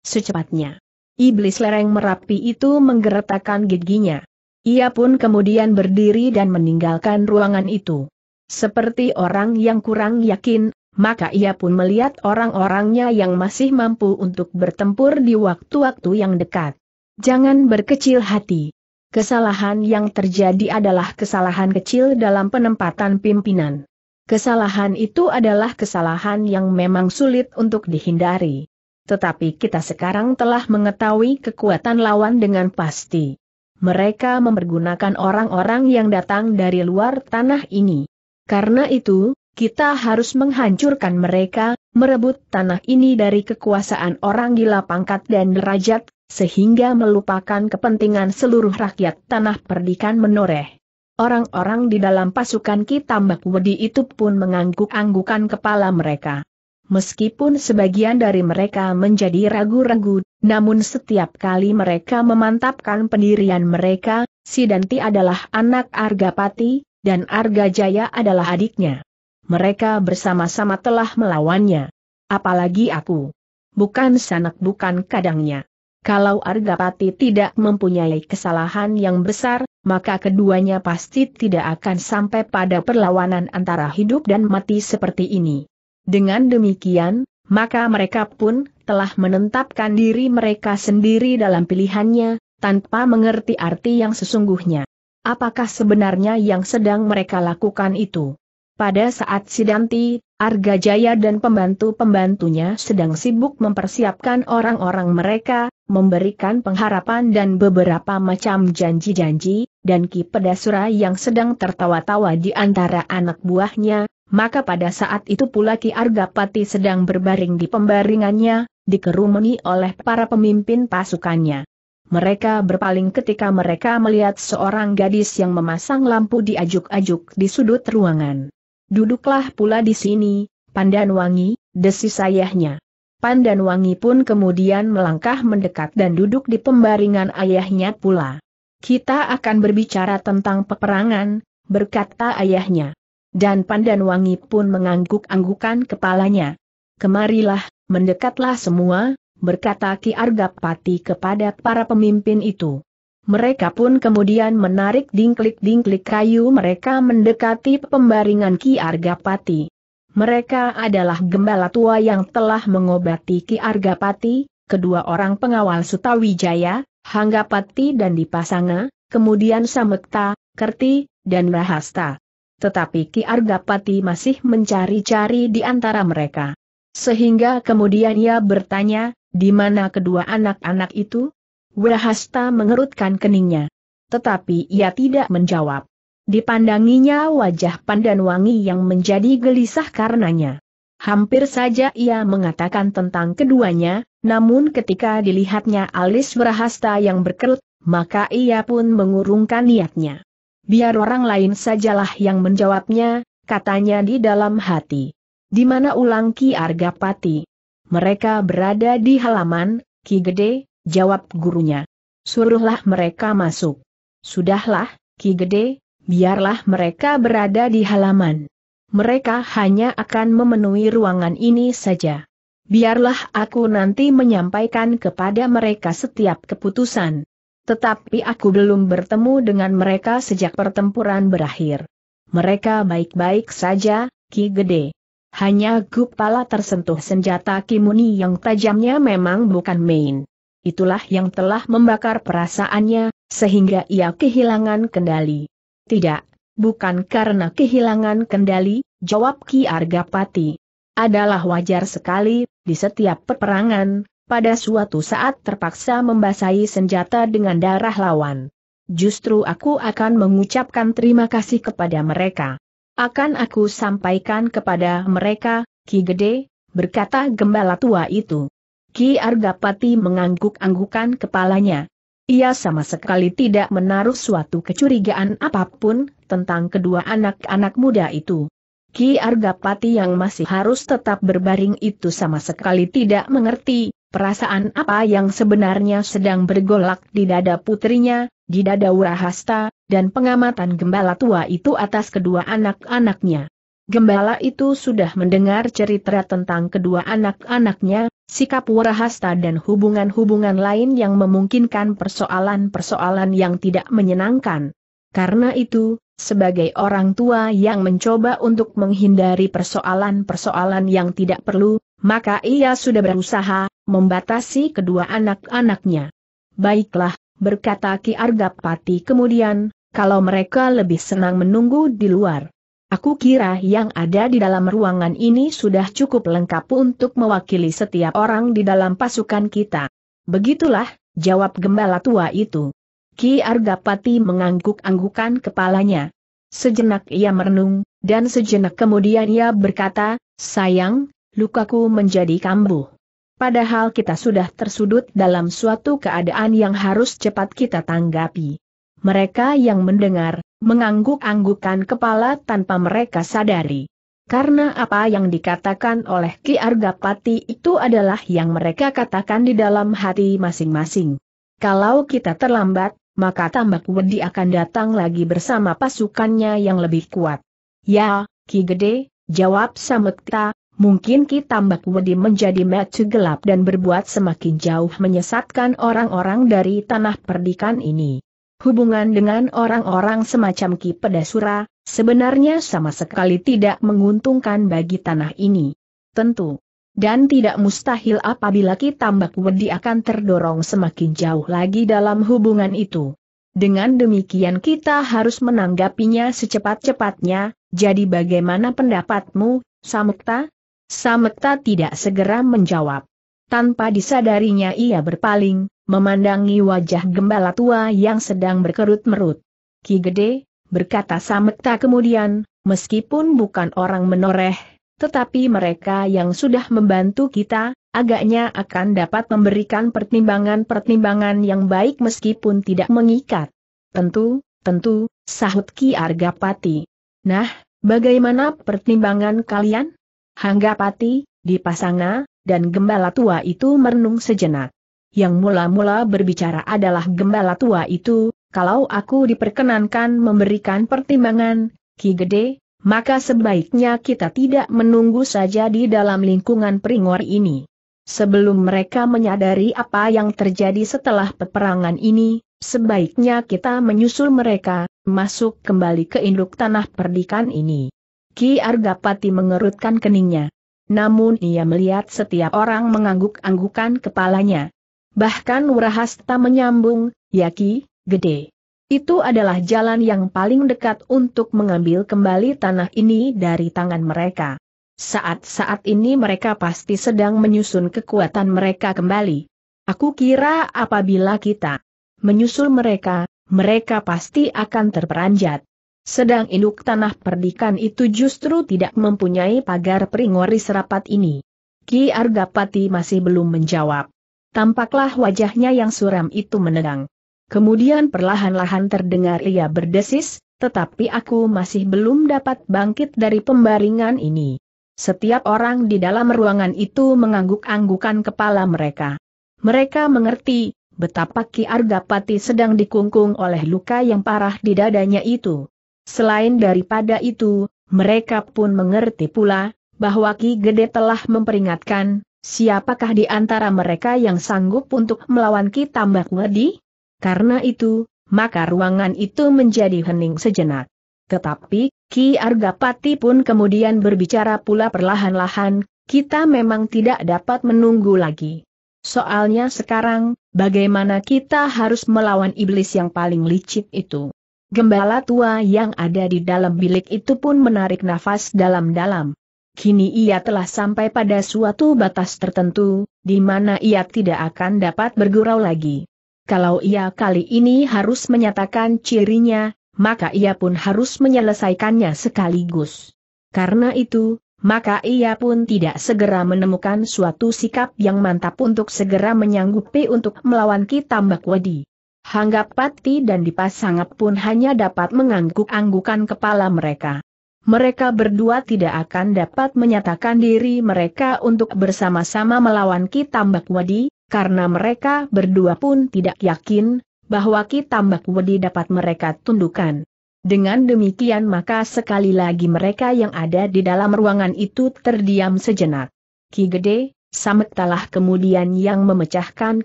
Speaker 1: Secepatnya. Iblis lereng Merapi itu menggeretakkan giginya. Ia pun kemudian berdiri dan meninggalkan ruangan itu. Seperti orang yang kurang yakin, maka ia pun melihat orang-orangnya yang masih mampu untuk bertempur di waktu-waktu yang dekat. Jangan berkecil hati. Kesalahan yang terjadi adalah kesalahan kecil dalam penempatan pimpinan. Kesalahan itu adalah kesalahan yang memang sulit untuk dihindari. Tetapi kita sekarang telah mengetahui kekuatan lawan dengan pasti. Mereka mempergunakan orang-orang yang datang dari luar tanah ini. Karena itu, kita harus menghancurkan mereka, merebut tanah ini dari kekuasaan orang gila pangkat dan derajat, sehingga melupakan kepentingan seluruh rakyat tanah perdikan menoreh. Orang-orang di dalam pasukan kita Mbak Wedi itu pun mengangguk-anggukan kepala mereka. Meskipun sebagian dari mereka menjadi ragu-ragu, namun setiap kali mereka memantapkan pendirian mereka, Sidanti adalah anak Argapati, dan Arga Jaya adalah adiknya. Mereka bersama-sama telah melawannya. Apalagi aku. Bukan sanak bukan kadangnya. Kalau Arga Argapati tidak mempunyai kesalahan yang besar, maka keduanya pasti tidak akan sampai pada perlawanan antara hidup dan mati seperti ini. Dengan demikian, maka mereka pun telah menetapkan diri mereka sendiri dalam pilihannya, tanpa mengerti arti yang sesungguhnya. Apakah sebenarnya yang sedang mereka lakukan itu? Pada saat Sidanti, Arga Jaya dan pembantu-pembantunya sedang sibuk mempersiapkan orang-orang mereka, memberikan pengharapan dan beberapa macam janji-janji, dan Ki Pedasura yang sedang tertawa-tawa di antara anak buahnya, maka pada saat itu pula Ki Arga Argapati sedang berbaring di pembaringannya, dikerumuni oleh para pemimpin pasukannya. Mereka berpaling ketika mereka melihat seorang gadis yang memasang lampu di ajuk ajuk di sudut ruangan. Duduklah pula di sini, Pandan Wangi, desis ayahnya. Pandan Wangi pun kemudian melangkah mendekat dan duduk di pembaringan ayahnya pula. Kita akan berbicara tentang peperangan, berkata ayahnya. Dan Pandan Wangi pun mengangguk-anggukan kepalanya. Kemarilah, mendekatlah semua, berkata Ki Argapati kepada para pemimpin itu. Mereka pun kemudian menarik dingklik-dingklik kayu mereka mendekati pembaringan Ki Argapati. Mereka adalah gembala tua yang telah mengobati Ki Argapati, kedua orang pengawal Sutawijaya, Hanggapati dan Dipasanga, kemudian Samekta, Kerti, dan Rahasta. Tetapi Ki Argapati masih mencari-cari di antara mereka. Sehingga kemudian ia bertanya, di mana kedua anak-anak itu? Wahasta mengerutkan keningnya. Tetapi ia tidak menjawab. Dipandanginya wajah pandan wangi yang menjadi gelisah karenanya. Hampir saja ia mengatakan tentang keduanya, namun ketika dilihatnya alis Wahasta yang berkerut, maka ia pun mengurungkan niatnya. Biar orang lain sajalah yang menjawabnya, katanya di dalam hati. Di mana ulang Ki Argapati? Mereka berada di halaman, Ki Gede, jawab gurunya. Suruhlah mereka masuk. Sudahlah, Ki Gede, biarlah mereka berada di halaman. Mereka hanya akan memenuhi ruangan ini saja. Biarlah aku nanti menyampaikan kepada mereka setiap keputusan. Tetapi aku belum bertemu dengan mereka sejak pertempuran berakhir. Mereka baik-baik saja, Ki Gede. Hanya Gupala tersentuh senjata Kimuni yang tajamnya memang bukan main. Itulah yang telah membakar perasaannya, sehingga ia kehilangan kendali. Tidak, bukan karena kehilangan kendali, jawab Ki Argapati. Adalah wajar sekali, di setiap peperangan, pada suatu saat terpaksa membasahi senjata dengan darah lawan. Justru aku akan mengucapkan terima kasih kepada mereka. Akan aku sampaikan kepada mereka, Ki Gede, berkata gembala tua itu. Ki Argapati mengangguk-anggukan kepalanya. Ia sama sekali tidak menaruh suatu kecurigaan apapun tentang kedua anak-anak muda itu. Ki Argapati yang masih harus tetap berbaring itu sama sekali tidak mengerti, Perasaan apa yang sebenarnya sedang bergolak di dada putrinya, di dada Wrahasta, dan pengamatan gembala tua itu atas kedua anak-anaknya. Gembala itu sudah mendengar cerita tentang kedua anak-anaknya, sikap Wrahasta dan hubungan-hubungan lain yang memungkinkan persoalan-persoalan yang tidak menyenangkan. Karena itu, sebagai orang tua yang mencoba untuk menghindari persoalan-persoalan yang tidak perlu, maka ia sudah berusaha membatasi kedua anak-anaknya. Baiklah, berkata Ki Argapati kemudian, kalau mereka lebih senang menunggu di luar. Aku kira yang ada di dalam ruangan ini sudah cukup lengkap untuk mewakili setiap orang di dalam pasukan kita. Begitulah, jawab gembala tua itu. Ki Argapati mengangguk-anggukan kepalanya. Sejenak ia merenung, dan sejenak kemudian ia berkata, sayang, lukaku menjadi kambuh. Padahal kita sudah tersudut dalam suatu keadaan yang harus cepat kita tanggapi. Mereka yang mendengar, mengangguk-anggukan kepala tanpa mereka sadari. Karena apa yang dikatakan oleh Ki Argapati itu adalah yang mereka katakan di dalam hati masing-masing. Kalau kita terlambat, maka tambak Wedi akan datang lagi bersama pasukannya yang lebih kuat. Ya, Ki Gede, jawab Samekta, mungkin Ki Tambak Wedi menjadi metu gelap dan berbuat semakin jauh menyesatkan orang-orang dari tanah perdikan ini. Hubungan dengan orang-orang semacam Ki Pedasura, sebenarnya sama sekali tidak menguntungkan bagi tanah ini. Tentu, dan tidak mustahil apabila kita Kitambak Wedi akan terdorong semakin jauh lagi dalam hubungan itu. Dengan demikian kita harus menanggapinya secepat-cepatnya, jadi bagaimana pendapatmu, Samekta? Samekta tidak segera menjawab. Tanpa disadarinya ia berpaling, memandangi wajah gembala tua yang sedang berkerut-merut. Ki Gede, berkata Samekta kemudian, meskipun bukan orang menoreh, tetapi mereka yang sudah membantu kita, agaknya akan dapat memberikan pertimbangan-pertimbangan yang baik meskipun tidak mengikat. Tentu, tentu, sahut Ki Argapati. Nah, bagaimana pertimbangan kalian? Hanggapati, dipasanga, dan gembala tua itu merenung sejenak. Yang mula-mula berbicara adalah gembala tua itu, kalau aku diperkenankan memberikan pertimbangan, Ki Gede, maka sebaiknya kita tidak menunggu saja di dalam lingkungan peringor ini. Sebelum mereka menyadari apa yang terjadi setelah peperangan ini, sebaiknya kita menyusul mereka, masuk kembali ke induk tanah perdikan ini. Ki Argapati mengerutkan keningnya. Namun ia melihat setiap orang mengangguk-anggukan kepalanya. Bahkan Wrahasta menyambung, Yaki, gede. Itu adalah jalan yang paling dekat untuk mengambil kembali tanah ini dari tangan mereka. Saat-saat ini mereka pasti sedang menyusun kekuatan mereka kembali. Aku kira apabila kita menyusul mereka, mereka pasti akan terperanjat. Sedang induk tanah perdikan itu justru tidak mempunyai pagar peringoris rapat ini. Ki Argapati masih belum menjawab. Tampaklah wajahnya yang suram itu menegang. Kemudian perlahan-lahan terdengar ia berdesis, tetapi aku masih belum dapat bangkit dari pembaringan ini. Setiap orang di dalam ruangan itu mengangguk-anggukan kepala mereka. Mereka mengerti, betapa Ki Argapati sedang dikungkung oleh luka yang parah di dadanya itu. Selain daripada itu, mereka pun mengerti pula, bahwa Ki Gede telah memperingatkan, siapakah di antara mereka yang sanggup untuk melawan Ki Tambak Wedi? Karena itu, maka ruangan itu menjadi hening sejenak. Tetapi, Ki Argapati pun kemudian berbicara pula perlahan-lahan, kita memang tidak dapat menunggu lagi. Soalnya sekarang, bagaimana kita harus melawan iblis yang paling licik itu? Gembala tua yang ada di dalam bilik itu pun menarik nafas dalam-dalam. Kini ia telah sampai pada suatu batas tertentu, di mana ia tidak akan dapat bergurau lagi kalau ia kali ini harus menyatakan cirinya, maka ia pun harus menyelesaikannya sekaligus. Karena itu, maka ia pun tidak segera menemukan suatu sikap yang mantap untuk segera menyanggupi untuk melawan Kitambak Wadi. Pati dan Dipasangap pun hanya dapat mengangguk-anggukan kepala mereka. Mereka berdua tidak akan dapat menyatakan diri mereka untuk bersama-sama melawan Kitambak Wadi, karena mereka berdua pun tidak yakin bahwa Kitambak Wedi dapat mereka tundukkan. Dengan demikian maka sekali lagi mereka yang ada di dalam ruangan itu terdiam sejenak. Ki Gede, Samet telah kemudian yang memecahkan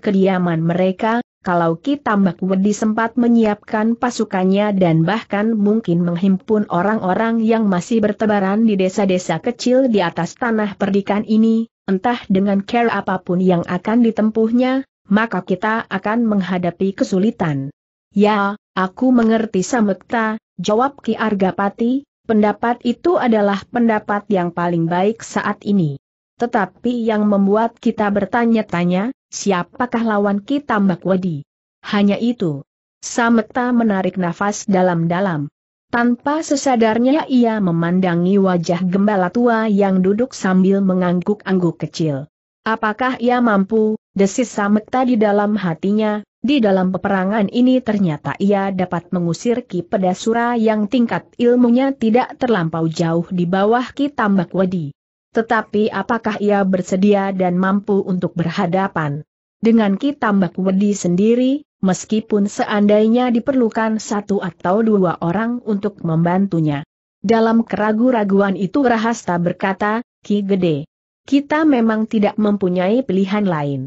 Speaker 1: kediaman mereka, kalau Kitambak Wedi sempat menyiapkan pasukannya dan bahkan mungkin menghimpun orang-orang yang masih bertebaran di desa-desa kecil di atas tanah perdikan ini, entah dengan care apapun yang akan ditempuhnya, maka kita akan menghadapi kesulitan. Ya, aku mengerti Samekta, jawab Ki Argapati, pendapat itu adalah pendapat yang paling baik saat ini. Tetapi yang membuat kita bertanya-tanya, siapakah lawan kita Mbak Wadi? Hanya itu. Samekta menarik nafas dalam-dalam. Tanpa sesadarnya ia memandangi wajah gembala tua yang duduk sambil mengangguk-angguk kecil. Apakah ia mampu, desis samet tadi dalam hatinya, di dalam peperangan ini ternyata ia dapat mengusir Ki Pedasura yang tingkat ilmunya tidak terlampau jauh di bawah Ki Tambak Wedi. Tetapi apakah ia bersedia dan mampu untuk berhadapan? Dengan Ki Tambak Wedi sendiri, meskipun seandainya diperlukan satu atau dua orang untuk membantunya. Dalam keragu-raguan itu Rahasta berkata, Ki Gede, kita memang tidak mempunyai pilihan lain.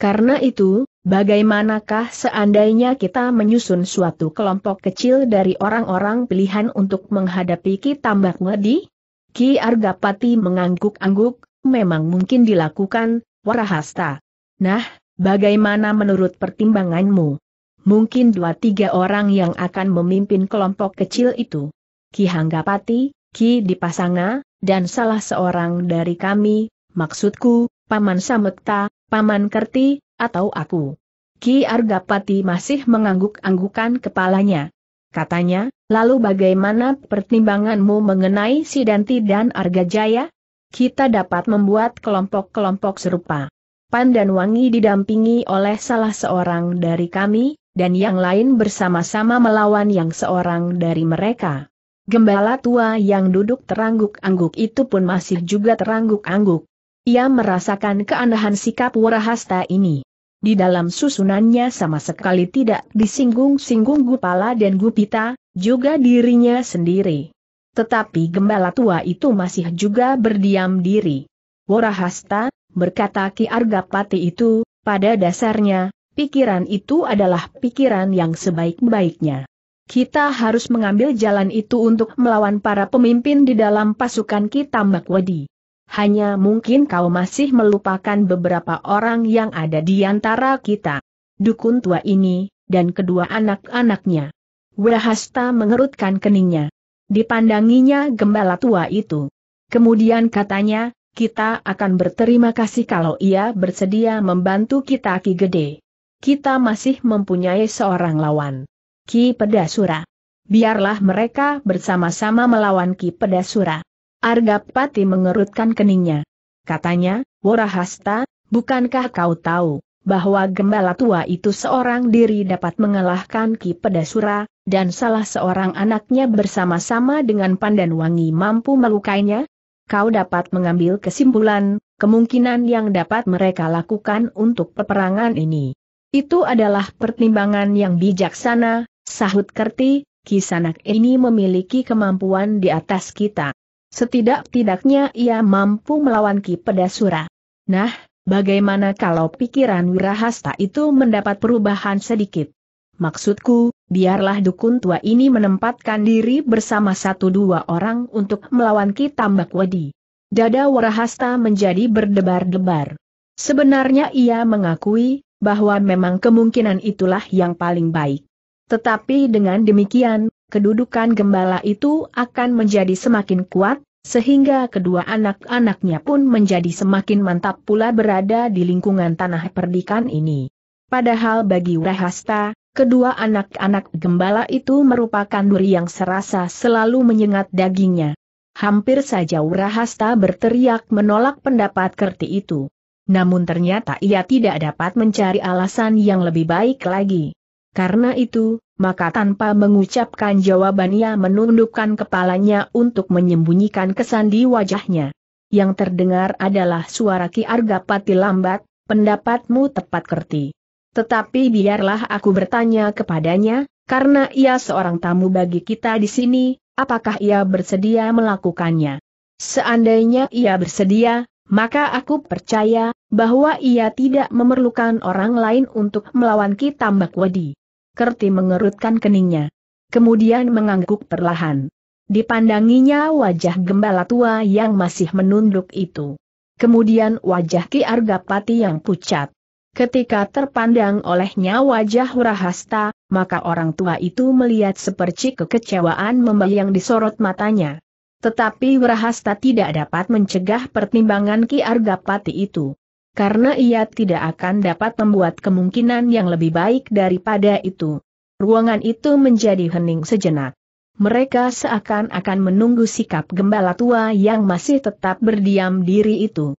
Speaker 1: Karena itu, bagaimanakah seandainya kita menyusun suatu kelompok kecil dari orang-orang pilihan untuk menghadapi Ki Tambak Ngedi? Ki Argapati mengangguk-angguk, memang mungkin dilakukan, Warahasta. Nah, Bagaimana menurut pertimbanganmu? Mungkin dua tiga orang yang akan memimpin kelompok kecil itu. Ki Hanggapati, Ki Dipasanga, dan salah seorang dari kami, maksudku, Paman Sametta, Paman Kerti, atau aku. Ki Argapati masih mengangguk-anggukan kepalanya. Katanya, lalu bagaimana pertimbanganmu mengenai Sidanti dan Argajaya? Kita dapat membuat kelompok-kelompok serupa dan Wangi didampingi oleh salah seorang dari kami, dan yang lain bersama-sama melawan yang seorang dari mereka. Gembala tua yang duduk terangguk-angguk itu pun masih juga terangguk-angguk. Ia merasakan keanehan sikap Warahasta ini. Di dalam susunannya sama sekali tidak disinggung-singgung Gupala dan Gupita, juga dirinya sendiri. Tetapi gembala tua itu masih juga berdiam diri. Warahasta, berkata Ki Argapati itu, pada dasarnya, pikiran itu adalah pikiran yang sebaik-baiknya. Kita harus mengambil jalan itu untuk melawan para pemimpin di dalam pasukan kita Makwadi. Hanya mungkin kau masih melupakan beberapa orang yang ada di antara kita. Dukun tua ini, dan kedua anak-anaknya. Wahasta mengerutkan keningnya. Dipandanginya gembala tua itu. Kemudian katanya, kita akan berterima kasih kalau ia bersedia membantu kita Ki Gede. Kita masih mempunyai seorang lawan. Ki Pedasura. Biarlah mereka bersama-sama melawan Ki Pedasura. Argapati mengerutkan keningnya. Katanya, Warahasta, bukankah kau tahu bahwa gembala tua itu seorang diri dapat mengalahkan Ki Pedasura, dan salah seorang anaknya bersama-sama dengan Pandan Wangi mampu melukainya? kau dapat mengambil kesimpulan, kemungkinan yang dapat mereka lakukan untuk peperangan ini. Itu adalah pertimbangan yang bijaksana, sahut Kerti, kisanak ini memiliki kemampuan di atas kita. Setidak-tidaknya ia mampu melawan Ki Pedasura. Nah, bagaimana kalau pikiran Wirahasta itu mendapat perubahan sedikit? Maksudku, biarlah dukun tua ini menempatkan diri bersama satu dua orang untuk melawan Kitambak Wedi. Dada Warahasta menjadi berdebar-debar. Sebenarnya ia mengakui, bahwa memang kemungkinan itulah yang paling baik. Tetapi dengan demikian, kedudukan gembala itu akan menjadi semakin kuat, sehingga kedua anak-anaknya pun menjadi semakin mantap pula berada di lingkungan tanah perdikan ini. Padahal bagi Warahasta, Kedua anak-anak gembala itu merupakan duri yang serasa selalu menyengat dagingnya. Hampir saja Urahasta berteriak menolak pendapat Kerti itu. Namun ternyata ia tidak dapat mencari alasan yang lebih baik lagi. Karena itu, maka tanpa mengucapkan jawaban ia menundukkan kepalanya untuk menyembunyikan kesan di wajahnya. Yang terdengar adalah suara Ki Argapati lambat, pendapatmu tepat Kerti. Tetapi biarlah aku bertanya kepadanya, karena ia seorang tamu bagi kita di sini, apakah ia bersedia melakukannya? Seandainya ia bersedia, maka aku percaya bahwa ia tidak memerlukan orang lain untuk melawan kita, Wadi. Kerti mengerutkan keningnya. Kemudian mengangguk perlahan. Dipandanginya wajah gembala tua yang masih menunduk itu. Kemudian wajah Ki Argapati yang pucat. Ketika terpandang olehnya wajah Rahasta, maka orang tua itu melihat seperti kekecewaan membayang di sorot matanya. Tetapi Rahasta tidak dapat mencegah pertimbangan Ki Argapati itu. Karena ia tidak akan dapat membuat kemungkinan yang lebih baik daripada itu. Ruangan itu menjadi hening sejenak. Mereka seakan-akan menunggu sikap gembala tua yang masih tetap berdiam diri itu.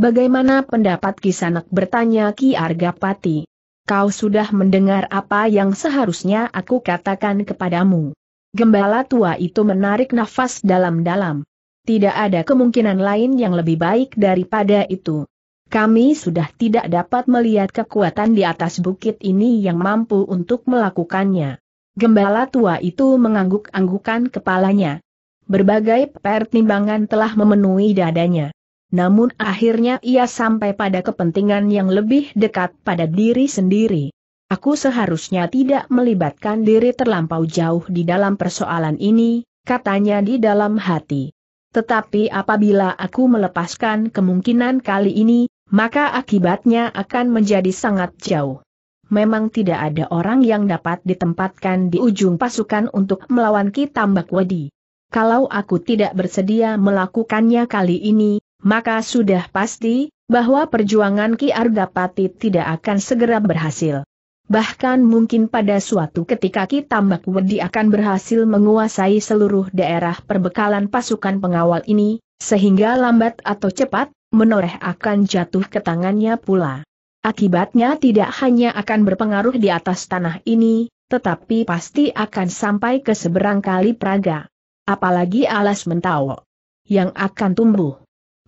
Speaker 1: Bagaimana pendapat Kisanak bertanya Ki Argapati? Kau sudah mendengar apa yang seharusnya aku katakan kepadamu. Gembala tua itu menarik nafas dalam-dalam. Tidak ada kemungkinan lain yang lebih baik daripada itu. Kami sudah tidak dapat melihat kekuatan di atas bukit ini yang mampu untuk melakukannya. Gembala tua itu mengangguk-anggukan kepalanya. Berbagai pertimbangan telah memenuhi dadanya namun akhirnya ia sampai pada kepentingan yang lebih dekat pada diri sendiri. Aku seharusnya tidak melibatkan diri terlampau jauh di dalam persoalan ini, katanya di dalam hati. Tetapi apabila aku melepaskan kemungkinan kali ini, maka akibatnya akan menjadi sangat jauh. Memang tidak ada orang yang dapat ditempatkan di ujung pasukan untuk melawan Kitambak Wedi. Kalau aku tidak bersedia melakukannya kali ini, maka sudah pasti bahwa perjuangan Ki Ardapati tidak akan segera berhasil. Bahkan mungkin pada suatu ketika Ki Tambak Wedi akan berhasil menguasai seluruh daerah perbekalan pasukan pengawal ini, sehingga lambat atau cepat, menoreh akan jatuh ke tangannya pula. Akibatnya tidak hanya akan berpengaruh di atas tanah ini, tetapi pasti akan sampai ke seberang kali Praga. Apalagi alas mentawo yang akan tumbuh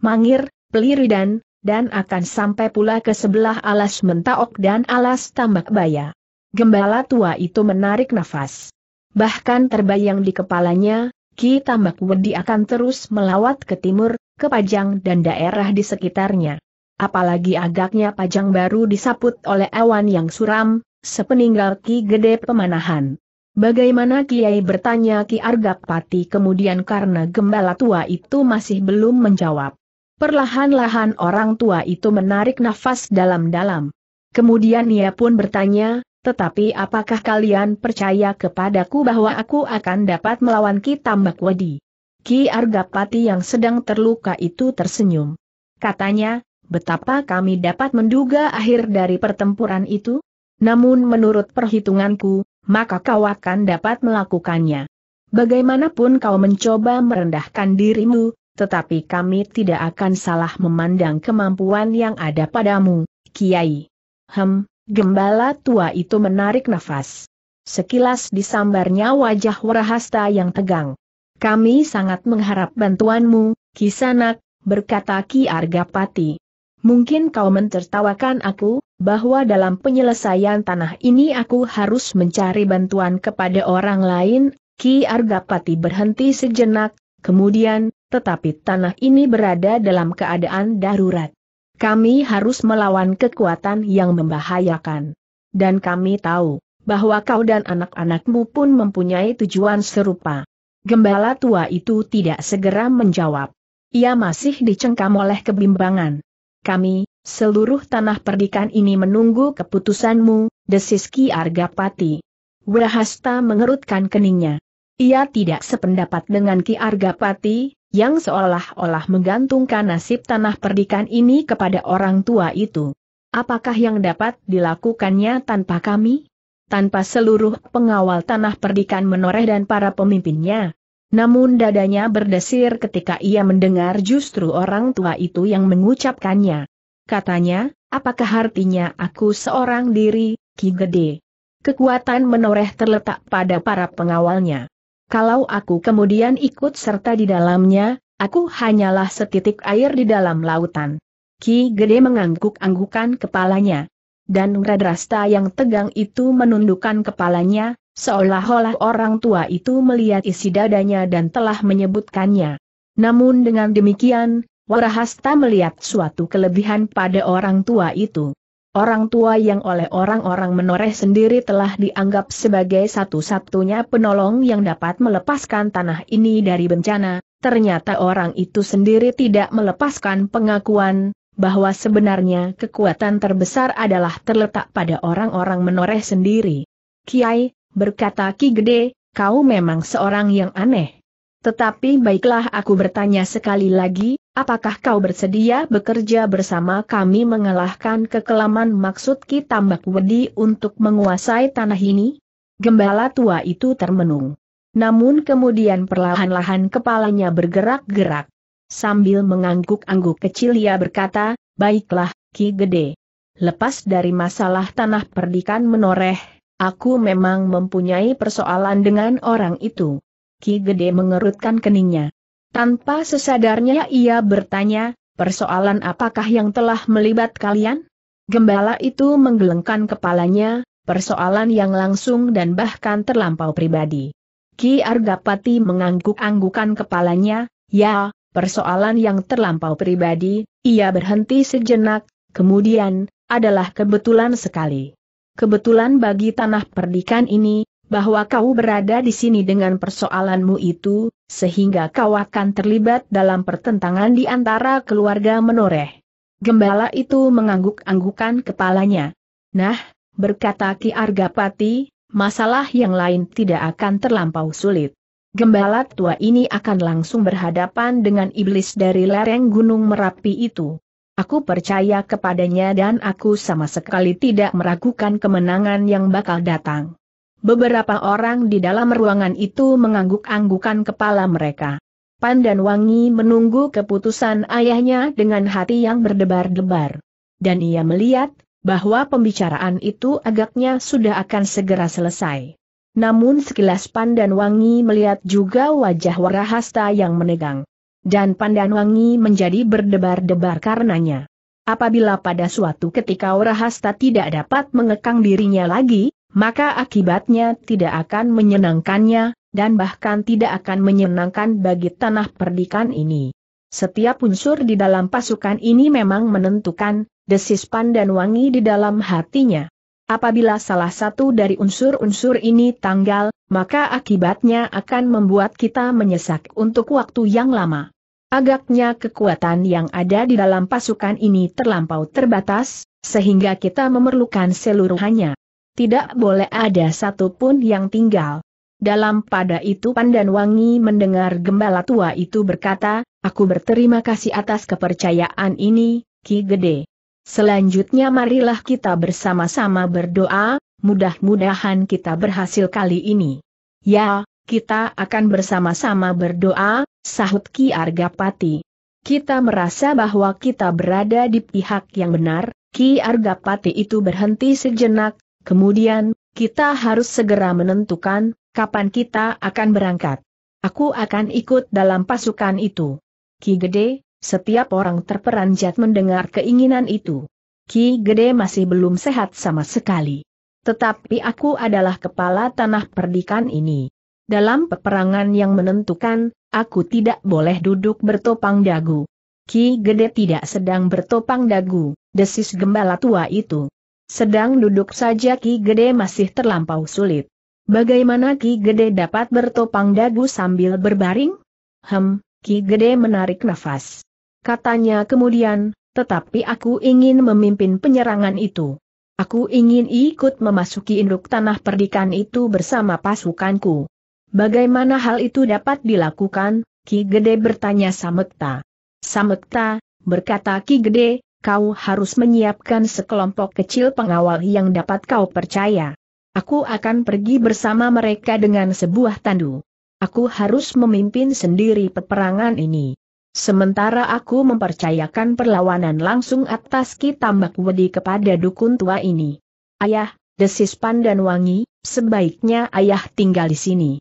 Speaker 1: mangir, peliridan, dan akan sampai pula ke sebelah alas mentaok dan alas tambak baya. Gembala tua itu menarik nafas. Bahkan terbayang di kepalanya, Ki Tambak Wedi akan terus melawat ke timur, ke Pajang dan daerah di sekitarnya. Apalagi agaknya Pajang baru disaput oleh awan yang suram, sepeninggal Ki Gede Pemanahan. Bagaimana Kiai bertanya Ki Argapati kemudian karena gembala tua itu masih belum menjawab. Perlahan-lahan orang tua itu menarik nafas dalam-dalam. Kemudian ia pun bertanya, tetapi apakah kalian percaya kepadaku bahwa aku akan dapat melawan Ki Tambak Wedi? Ki Argapati yang sedang terluka itu tersenyum. Katanya, betapa kami dapat menduga akhir dari pertempuran itu? Namun menurut perhitunganku, maka kau akan dapat melakukannya. Bagaimanapun kau mencoba merendahkan dirimu, tetapi kami tidak akan salah memandang kemampuan yang ada padamu, Kiai. Hem, gembala tua itu menarik nafas. Sekilas disambarnya wajah Warahasta yang tegang. Kami sangat mengharap bantuanmu, Kisanak, berkata Ki Argapati. Mungkin kau mentertawakan aku, bahwa dalam penyelesaian tanah ini aku harus mencari bantuan kepada orang lain, Ki Argapati berhenti sejenak, kemudian, tetapi tanah ini berada dalam keadaan darurat. Kami harus melawan kekuatan yang membahayakan. Dan kami tahu, bahwa kau dan anak-anakmu pun mempunyai tujuan serupa. Gembala tua itu tidak segera menjawab. Ia masih dicengkam oleh kebimbangan. Kami, seluruh tanah perdikan ini menunggu keputusanmu, desiski Ki Argapati. Wirahasta mengerutkan keningnya. Ia tidak sependapat dengan Ki Argapati, yang seolah-olah menggantungkan nasib tanah perdikan ini kepada orang tua itu. Apakah yang dapat dilakukannya tanpa kami? Tanpa seluruh pengawal tanah perdikan menoreh dan para pemimpinnya. Namun dadanya berdesir ketika ia mendengar justru orang tua itu yang mengucapkannya. Katanya, apakah artinya aku seorang diri, Ki Gede? Kekuatan menoreh terletak pada para pengawalnya. Kalau aku kemudian ikut serta di dalamnya, aku hanyalah setitik air di dalam lautan. Ki Gede mengangguk-anggukan kepalanya. Dan Radrasta yang tegang itu menundukkan kepalanya, seolah-olah orang tua itu melihat isi dadanya dan telah menyebutkannya. Namun dengan demikian, Warahasta melihat suatu kelebihan pada orang tua itu. Orang tua yang oleh orang-orang menoreh sendiri telah dianggap sebagai satu-satunya penolong yang dapat melepaskan tanah ini dari bencana, ternyata orang itu sendiri tidak melepaskan pengakuan, bahwa sebenarnya kekuatan terbesar adalah terletak pada orang-orang menoreh sendiri. Kiai, berkata Ki Gede, kau memang seorang yang aneh. Tetapi baiklah aku bertanya sekali lagi, apakah kau bersedia bekerja bersama kami mengalahkan kekelaman maksud Ki Tambak Wedi untuk menguasai tanah ini? Gembala tua itu termenung. Namun kemudian perlahan-lahan kepalanya bergerak-gerak. Sambil mengangguk-angguk kecil ia berkata, baiklah, Ki Gede. Lepas dari masalah tanah perdikan menoreh, aku memang mempunyai persoalan dengan orang itu. Ki Gede mengerutkan keningnya. Tanpa sesadarnya ia bertanya, persoalan apakah yang telah melibat kalian? Gembala itu menggelengkan kepalanya, persoalan yang langsung dan bahkan terlampau pribadi. Ki Argapati mengangguk-anggukan kepalanya, ya, persoalan yang terlampau pribadi, ia berhenti sejenak, kemudian, adalah kebetulan sekali. Kebetulan bagi tanah perdikan ini, bahwa kau berada di sini dengan persoalanmu itu, sehingga kau akan terlibat dalam pertentangan di antara keluarga menoreh. Gembala itu mengangguk-anggukan kepalanya. Nah, berkata Ki Argapati, masalah yang lain tidak akan terlampau sulit. Gembala tua ini akan langsung berhadapan dengan iblis dari lereng Gunung Merapi itu. Aku percaya kepadanya dan aku sama sekali tidak meragukan kemenangan yang bakal datang. Beberapa orang di dalam ruangan itu mengangguk-anggukan kepala mereka. Pan dan Wangi menunggu keputusan ayahnya dengan hati yang berdebar-debar. Dan ia melihat, bahwa pembicaraan itu agaknya sudah akan segera selesai. Namun sekilas Pan dan Wangi melihat juga wajah Warahasta yang menegang. Dan Pan dan Wangi menjadi berdebar-debar karenanya. Apabila pada suatu ketika Warahasta tidak dapat mengekang dirinya lagi, maka akibatnya tidak akan menyenangkannya, dan bahkan tidak akan menyenangkan bagi tanah perdikan ini. Setiap unsur di dalam pasukan ini memang menentukan, desis pandan wangi di dalam hatinya. Apabila salah satu dari unsur-unsur ini tanggal, maka akibatnya akan membuat kita menyesak untuk waktu yang lama. Agaknya kekuatan yang ada di dalam pasukan ini terlampau terbatas, sehingga kita memerlukan seluruhnya tidak boleh ada satupun yang tinggal. Dalam pada itu Pandan Wangi mendengar gembala tua itu berkata, aku berterima kasih atas kepercayaan ini, Ki Gede. Selanjutnya marilah kita bersama-sama berdoa, mudah-mudahan kita berhasil kali ini. Ya, kita akan bersama-sama berdoa, sahut Ki Argapati. Kita merasa bahwa kita berada di pihak yang benar, Ki Argapati itu berhenti sejenak, Kemudian, kita harus segera menentukan, kapan kita akan berangkat. Aku akan ikut dalam pasukan itu. Ki Gede, setiap orang terperanjat mendengar keinginan itu. Ki Gede masih belum sehat sama sekali. Tetapi aku adalah kepala tanah perdikan ini. Dalam peperangan yang menentukan, aku tidak boleh duduk bertopang dagu. Ki Gede tidak sedang bertopang dagu, desis gembala tua itu. Sedang duduk saja Ki Gede masih terlampau sulit. Bagaimana Ki Gede dapat bertopang dagu sambil berbaring? Hem, Ki Gede menarik nafas. Katanya kemudian, tetapi aku ingin memimpin penyerangan itu. Aku ingin ikut memasuki induk tanah perdikan itu bersama pasukanku. Bagaimana hal itu dapat dilakukan? Ki Gede bertanya Samekta. Samekta, berkata Ki Gede, kau harus menyiapkan sekelompok kecil pengawal yang dapat kau percaya. Aku akan pergi bersama mereka dengan sebuah tandu. Aku harus memimpin sendiri peperangan ini. Sementara aku mempercayakan perlawanan langsung atas Kitambak Wedi kepada dukun tua ini. Ayah, desis Pandan Wangi, sebaiknya ayah tinggal di sini.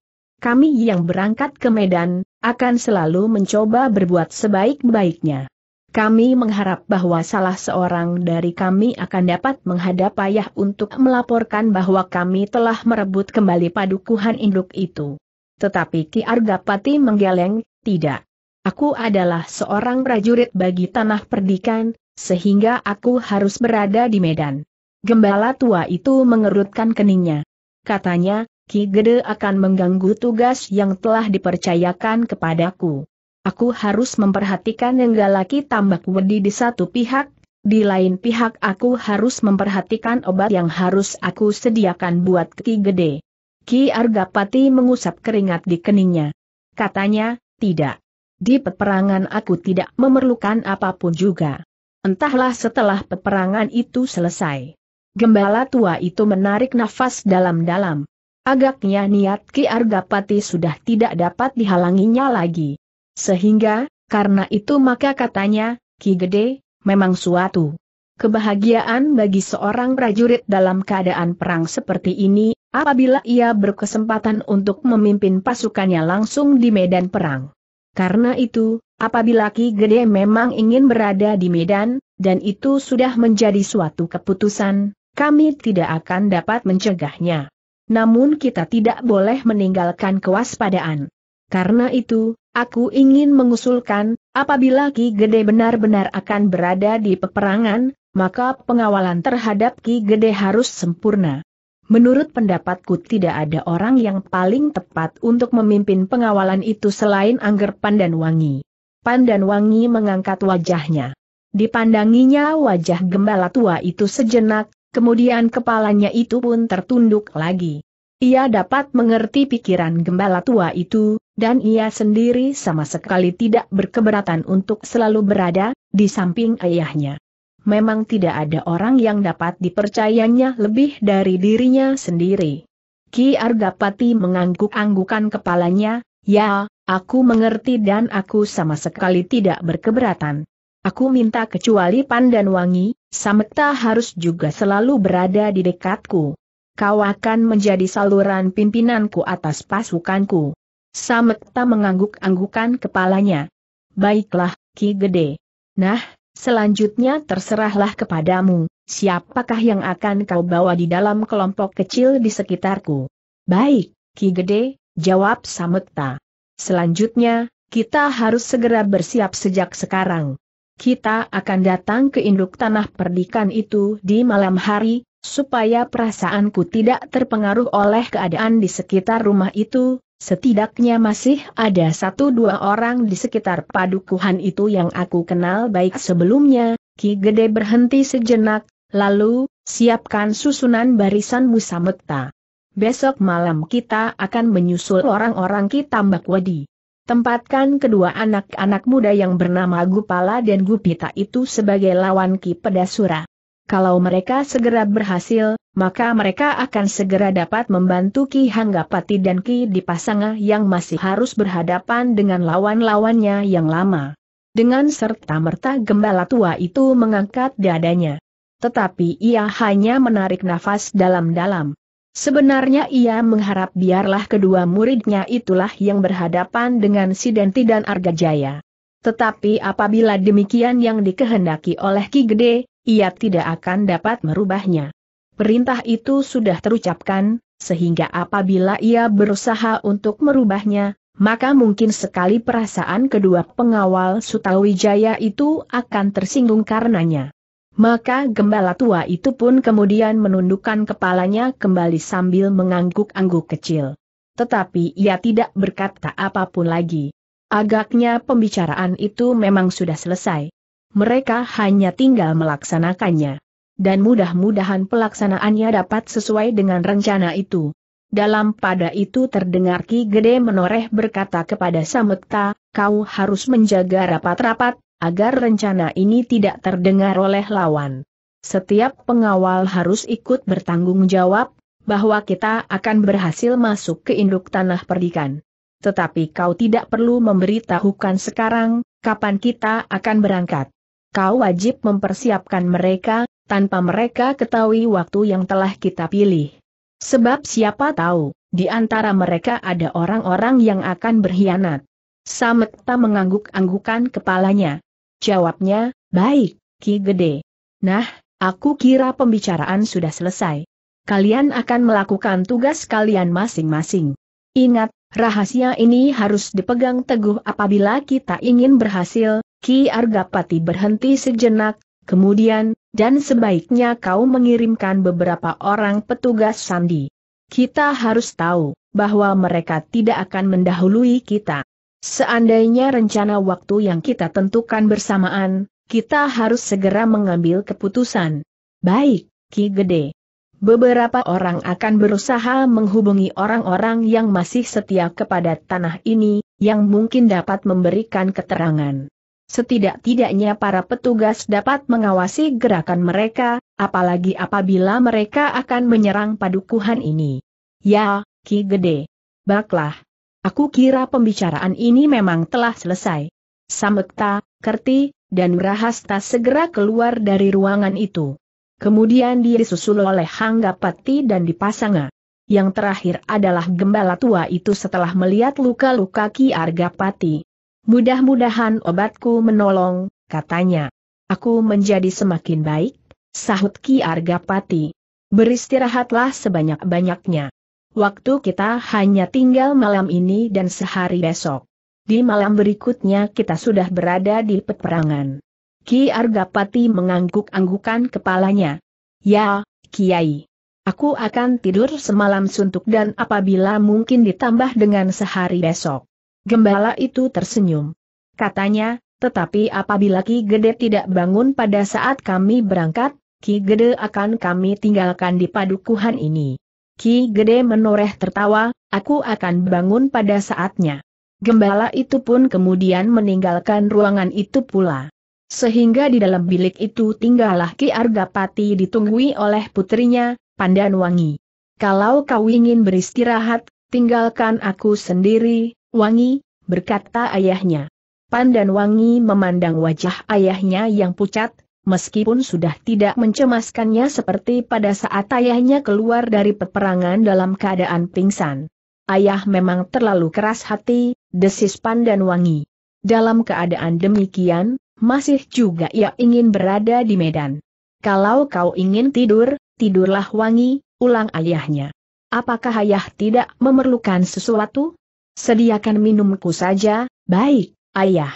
Speaker 1: Kami yang berangkat ke Medan, akan selalu mencoba berbuat sebaik-baiknya. Kami mengharap bahwa salah seorang dari kami akan dapat menghadap ayah untuk melaporkan bahwa kami telah merebut kembali padukuhan induk itu. Tetapi Ki Argapati menggeleng, tidak. Aku adalah seorang prajurit bagi tanah perdikan, sehingga aku harus berada di Medan. Gembala tua itu mengerutkan keningnya. Katanya, Ki Gede akan mengganggu tugas yang telah dipercayakan kepadaku aku harus memperhatikan Nenggalaki Tambak Wedi di satu pihak, di lain pihak aku harus memperhatikan obat yang harus aku sediakan buat Ki Gede. Ki Argapati mengusap keringat di keningnya. Katanya, tidak. Di peperangan aku tidak memerlukan apapun juga. Entahlah setelah peperangan itu selesai. Gembala tua itu menarik nafas dalam-dalam. Agaknya niat Ki Argapati sudah tidak dapat dihalanginya lagi. Sehingga, karena itu maka katanya, Ki Gede, memang suatu kebahagiaan bagi seorang prajurit dalam keadaan perang seperti ini, apabila ia berkesempatan untuk memimpin pasukannya langsung di medan perang. Karena itu, apabila Ki Gede memang ingin berada di medan, dan itu sudah menjadi suatu keputusan, kami tidak akan dapat mencegahnya. Namun kita tidak boleh meninggalkan kewaspadaan. Karena itu, aku ingin mengusulkan, apabila Ki Gede benar-benar akan berada di peperangan, maka pengawalan terhadap Ki Gede harus sempurna. Menurut pendapatku tidak ada orang yang paling tepat untuk memimpin pengawalan itu selain Angger Pandanwangi. Wangi mengangkat wajahnya. Dipandanginya wajah gembala tua itu sejenak, kemudian kepalanya itu pun tertunduk lagi. Ia dapat mengerti pikiran gembala tua itu, dan ia sendiri sama sekali tidak berkeberatan untuk selalu berada di samping ayahnya. Memang tidak ada orang yang dapat dipercayanya lebih dari dirinya sendiri. Ki Argapati mengangguk-anggukan kepalanya, ya, aku mengerti dan aku sama sekali tidak berkeberatan. Aku minta kecuali pandan Wangi, Samekta harus juga selalu berada di dekatku. Kau akan menjadi saluran pimpinanku atas pasukanku. Sametta mengangguk-anggukan kepalanya. Baiklah, Ki Gede. Nah, selanjutnya terserahlah kepadamu, siapakah yang akan kau bawa di dalam kelompok kecil di sekitarku? Baik, Ki Gede, jawab Sametta. Selanjutnya, kita harus segera bersiap sejak sekarang. Kita akan datang ke induk tanah perdikan itu di malam hari, supaya perasaanku tidak terpengaruh oleh keadaan di sekitar rumah itu, Setidaknya masih ada satu dua orang di sekitar padukuhan itu yang aku kenal baik sebelumnya, Ki Gede berhenti sejenak, lalu, siapkan susunan barisan Musamekta. Besok malam kita akan menyusul orang-orang Ki Tambak Wadi. Tempatkan kedua anak-anak muda yang bernama Gupala dan Gupita itu sebagai lawan Ki Pedasura. Kalau mereka segera berhasil, maka mereka akan segera dapat membantu Ki Hanggapati dan Ki Dipasanga yang masih harus berhadapan dengan lawan-lawannya yang lama. Dengan serta-merta gembala tua itu mengangkat dadanya. Tetapi ia hanya menarik nafas dalam-dalam. Sebenarnya ia mengharap biarlah kedua muridnya itulah yang berhadapan dengan Sidenti dan Argajaya. Tetapi apabila demikian yang dikehendaki oleh Ki Gede, ia tidak akan dapat merubahnya. Perintah itu sudah terucapkan, sehingga apabila ia berusaha untuk merubahnya, maka mungkin sekali perasaan kedua pengawal Sutawijaya itu akan tersinggung karenanya. Maka gembala tua itu pun kemudian menundukkan kepalanya kembali sambil mengangguk-angguk kecil. Tetapi ia tidak berkata apapun lagi. Agaknya pembicaraan itu memang sudah selesai mereka hanya tinggal melaksanakannya. Dan mudah-mudahan pelaksanaannya dapat sesuai dengan rencana itu. Dalam pada itu terdengar Ki Gede menoreh berkata kepada Samekta, kau harus menjaga rapat-rapat, agar rencana ini tidak terdengar oleh lawan. Setiap pengawal harus ikut bertanggung jawab, bahwa kita akan berhasil masuk ke induk tanah perdikan. Tetapi kau tidak perlu memberitahukan sekarang, kapan kita akan berangkat kau wajib mempersiapkan mereka, tanpa mereka ketahui waktu yang telah kita pilih. Sebab siapa tahu, di antara mereka ada orang-orang yang akan berkhianat. Sametta mengangguk-anggukan kepalanya. Jawabnya, baik, Ki Gede. Nah, aku kira pembicaraan sudah selesai. Kalian akan melakukan tugas kalian masing-masing. Ingat, rahasia ini harus dipegang teguh apabila kita ingin berhasil, Ki Argapati berhenti sejenak, kemudian, dan sebaiknya kau mengirimkan beberapa orang petugas sandi. Kita harus tahu bahwa mereka tidak akan mendahului kita. Seandainya rencana waktu yang kita tentukan bersamaan, kita harus segera mengambil keputusan. Baik, Ki Gede. Beberapa orang akan berusaha menghubungi orang-orang yang masih setia kepada tanah ini, yang mungkin dapat memberikan keterangan. Setidak-tidaknya para petugas dapat mengawasi gerakan mereka, apalagi apabila mereka akan menyerang padukuhan ini. Ya, Ki Gede. Baklah. Aku kira pembicaraan ini memang telah selesai. Samekta, Kerti, dan Rahasta segera keluar dari ruangan itu. Kemudian dia disusul oleh Hanggapati dan dipasanga. Yang terakhir adalah gembala tua itu setelah melihat luka-luka Ki Argapati. Mudah-mudahan obatku menolong, katanya. Aku menjadi semakin baik, sahut Ki Argapati. Beristirahatlah sebanyak-banyaknya. Waktu kita hanya tinggal malam ini dan sehari besok. Di malam berikutnya kita sudah berada di peperangan. Ki Argapati mengangguk-anggukan kepalanya. Ya, Kiai. Aku akan tidur semalam suntuk dan apabila mungkin ditambah dengan sehari besok. Gembala itu tersenyum. Katanya, tetapi apabila Ki Gede tidak bangun pada saat kami berangkat, Ki Gede akan kami tinggalkan di padukuhan ini. Ki Gede menoreh tertawa, aku akan bangun pada saatnya. Gembala itu pun kemudian meninggalkan ruangan itu pula. Sehingga di dalam bilik itu tinggallah Ki Argapati ditunggui oleh putrinya, Pandanwangi. Kalau kau ingin beristirahat, tinggalkan aku sendiri, Wangi, berkata ayahnya. Pandan Wangi memandang wajah ayahnya yang pucat, meskipun sudah tidak mencemaskannya seperti pada saat ayahnya keluar dari peperangan dalam keadaan pingsan. Ayah memang terlalu keras hati, desis Pandan Wangi. Dalam keadaan demikian, masih juga ia ingin berada di Medan. Kalau kau ingin tidur, tidurlah wangi, ulang ayahnya. Apakah ayah tidak memerlukan sesuatu? Sediakan minumku saja, baik, ayah.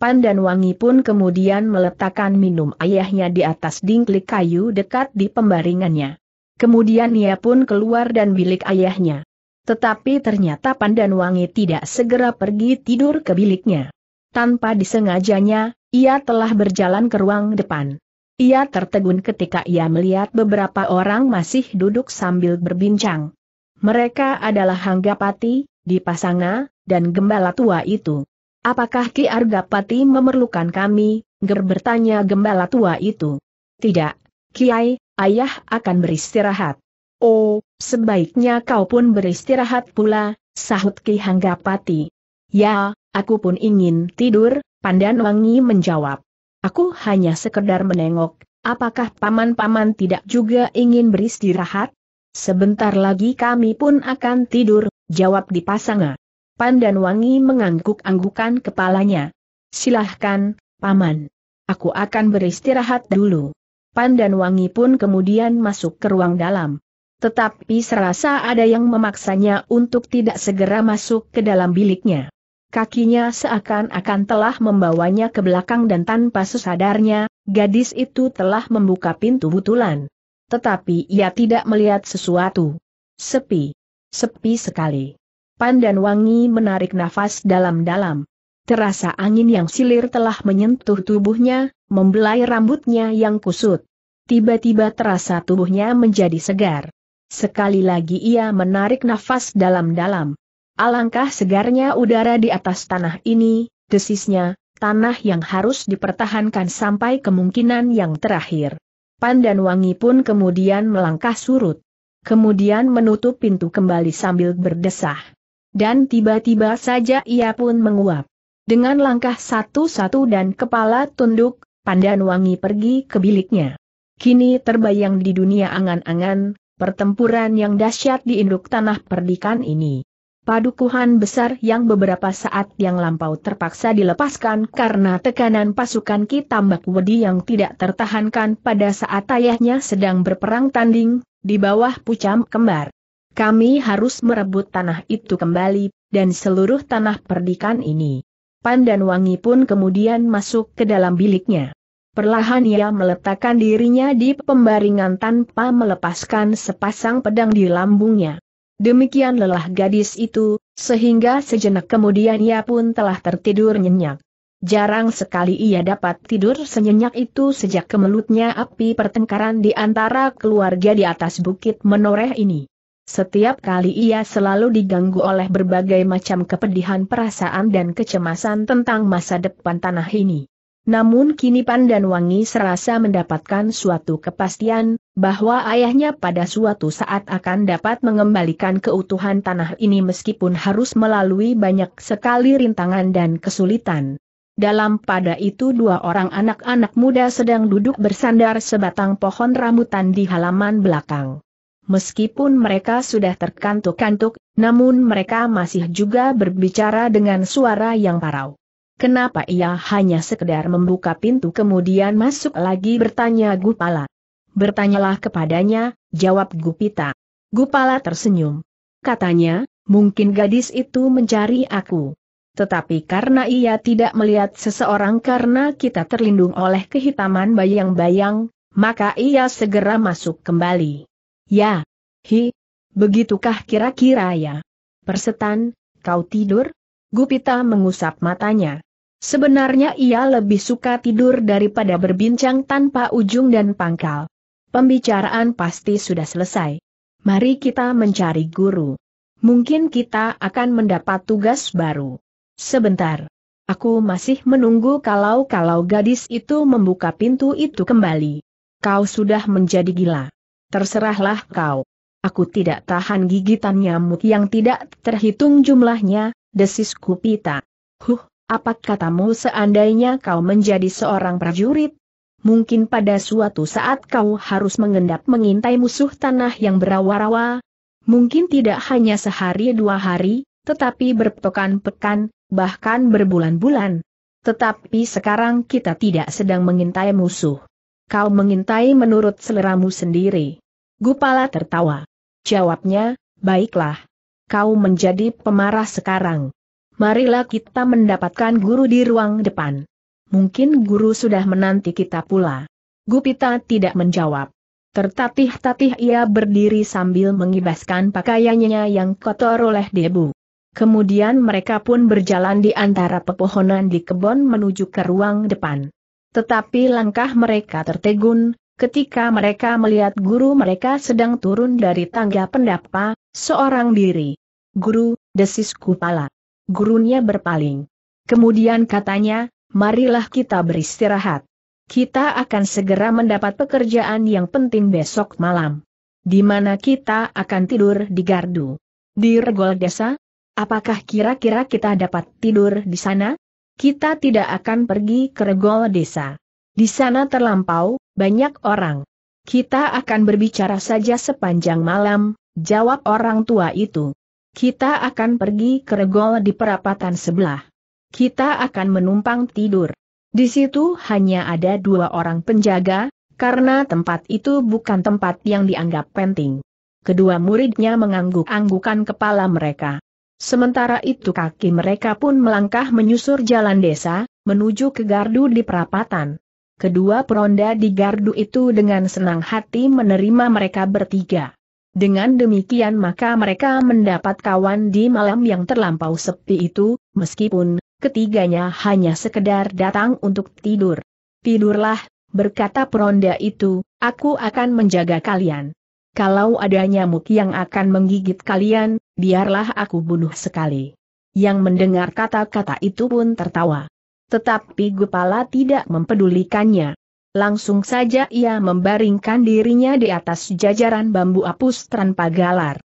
Speaker 1: Pandan Wangi pun kemudian meletakkan minum ayahnya di atas dingklik kayu dekat di pembaringannya. Kemudian ia pun keluar dan bilik ayahnya. Tetapi ternyata Pandan Wangi tidak segera pergi tidur ke biliknya. Tanpa disengajanya, ia telah berjalan ke ruang depan. Ia tertegun ketika ia melihat beberapa orang masih duduk sambil berbincang. Mereka adalah Hanggapati, di Pasanga, dan gembala tua itu. Apakah Ki Argapati memerlukan kami? Ger bertanya gembala tua itu. Tidak, Kiai, ayah akan beristirahat. Oh, sebaiknya kau pun beristirahat pula, sahut Ki Hanggapati. Ya, aku pun ingin tidur, Pandan Wangi menjawab. Aku hanya sekedar menengok, apakah paman-paman tidak juga ingin beristirahat? Sebentar lagi kami pun akan tidur, jawab dipasanga. Pandan Wangi mengangguk-anggukan kepalanya. Silahkan, Paman. Aku akan beristirahat dulu. Pandan Wangi pun kemudian masuk ke ruang dalam. Tetapi serasa ada yang memaksanya untuk tidak segera masuk ke dalam biliknya. Kakinya seakan-akan telah membawanya ke belakang dan tanpa sesadarnya, gadis itu telah membuka pintu butulan. Tetapi ia tidak melihat sesuatu. Sepi sepi sekali. Pandan Wangi menarik nafas dalam-dalam. Terasa angin yang silir telah menyentuh tubuhnya, membelai rambutnya yang kusut. Tiba-tiba terasa tubuhnya menjadi segar. Sekali lagi ia menarik nafas dalam-dalam. Alangkah segarnya udara di atas tanah ini, desisnya, tanah yang harus dipertahankan sampai kemungkinan yang terakhir. Pandan Wangi pun kemudian melangkah surut kemudian menutup pintu kembali sambil berdesah. Dan tiba-tiba saja ia pun menguap. Dengan langkah satu-satu dan kepala tunduk, Pandan Wangi pergi ke biliknya. Kini terbayang di dunia angan-angan, pertempuran yang dahsyat di induk tanah perdikan ini. Padukuhan besar yang beberapa saat yang lampau terpaksa dilepaskan karena tekanan pasukan Ki Tambak Wedi yang tidak tertahankan pada saat ayahnya sedang berperang tanding, di bawah pucam kembar. Kami harus merebut tanah itu kembali, dan seluruh tanah perdikan ini. Pandan Wangi pun kemudian masuk ke dalam biliknya. Perlahan ia meletakkan dirinya di pembaringan tanpa melepaskan sepasang pedang di lambungnya. Demikian lelah gadis itu, sehingga sejenak kemudian ia pun telah tertidur nyenyak. Jarang sekali ia dapat tidur senyenyak itu sejak kemelutnya api pertengkaran di antara keluarga di atas bukit menoreh ini. Setiap kali ia selalu diganggu oleh berbagai macam kepedihan perasaan dan kecemasan tentang masa depan tanah ini. Namun kini Pandan Wangi serasa mendapatkan suatu kepastian, bahwa ayahnya pada suatu saat akan dapat mengembalikan keutuhan tanah ini meskipun harus melalui banyak sekali rintangan dan kesulitan. Dalam pada itu dua orang anak-anak muda sedang duduk bersandar sebatang pohon rambutan di halaman belakang. Meskipun mereka sudah terkantuk-kantuk, namun mereka masih juga berbicara dengan suara yang parau. Kenapa ia hanya sekedar membuka pintu kemudian masuk lagi bertanya Gupala. Bertanyalah kepadanya, jawab Gupita. Gupala tersenyum. Katanya, mungkin gadis itu mencari aku. Tetapi karena ia tidak melihat seseorang karena kita terlindung oleh kehitaman bayang-bayang, maka ia segera masuk kembali. Ya, hi, begitukah kira-kira ya? Persetan, kau tidur? Gupita mengusap matanya. Sebenarnya ia lebih suka tidur daripada berbincang tanpa ujung dan pangkal. Pembicaraan pasti sudah selesai. Mari kita mencari guru. Mungkin kita akan mendapat tugas baru. Sebentar. Aku masih menunggu kalau-kalau gadis itu membuka pintu itu kembali. Kau sudah menjadi gila. Terserahlah kau. Aku tidak tahan gigitan nyamuk yang tidak terhitung jumlahnya, desis Kupita. Huh, apa katamu seandainya kau menjadi seorang prajurit? Mungkin pada suatu saat kau harus mengendap mengintai musuh tanah yang berawa-rawa. Mungkin tidak hanya sehari dua hari, tetapi berpekan-pekan, bahkan berbulan-bulan. Tetapi sekarang kita tidak sedang mengintai musuh. Kau mengintai menurut seleramu sendiri. Gupala tertawa. Jawabnya, baiklah. Kau menjadi pemarah sekarang. Marilah kita mendapatkan guru di ruang depan. Mungkin guru sudah menanti kita pula. Gupita tidak menjawab. Tertatih-tatih ia berdiri sambil mengibaskan pakaiannya yang kotor oleh debu. Kemudian mereka pun berjalan di antara pepohonan di kebun menuju ke ruang depan. Tetapi langkah mereka tertegun, ketika mereka melihat guru mereka sedang turun dari tangga pendapa, seorang diri. Guru, desis kupala. Gurunya berpaling. Kemudian katanya, marilah kita beristirahat. Kita akan segera mendapat pekerjaan yang penting besok malam. Di mana kita akan tidur di gardu. Di regol desa, Apakah kira-kira kita dapat tidur di sana? Kita tidak akan pergi ke regol desa. Di sana terlampau, banyak orang. Kita akan berbicara saja sepanjang malam, jawab orang tua itu. Kita akan pergi ke regol di perapatan sebelah. Kita akan menumpang tidur. Di situ hanya ada dua orang penjaga, karena tempat itu bukan tempat yang dianggap penting. Kedua muridnya mengangguk-anggukan kepala mereka. Sementara itu kaki mereka pun melangkah menyusur jalan desa, menuju ke gardu di perapatan. Kedua peronda di gardu itu dengan senang hati menerima mereka bertiga. Dengan demikian maka mereka mendapat kawan di malam yang terlampau sepi itu, meskipun ketiganya hanya sekedar datang untuk tidur. Tidurlah, berkata peronda itu, aku akan menjaga kalian. Kalau ada nyamuk yang akan menggigit kalian, biarlah aku bunuh sekali. Yang mendengar kata-kata itu pun tertawa. Tetapi Gupala tidak mempedulikannya. Langsung saja ia membaringkan dirinya di atas jajaran bambu apus tanpa galar.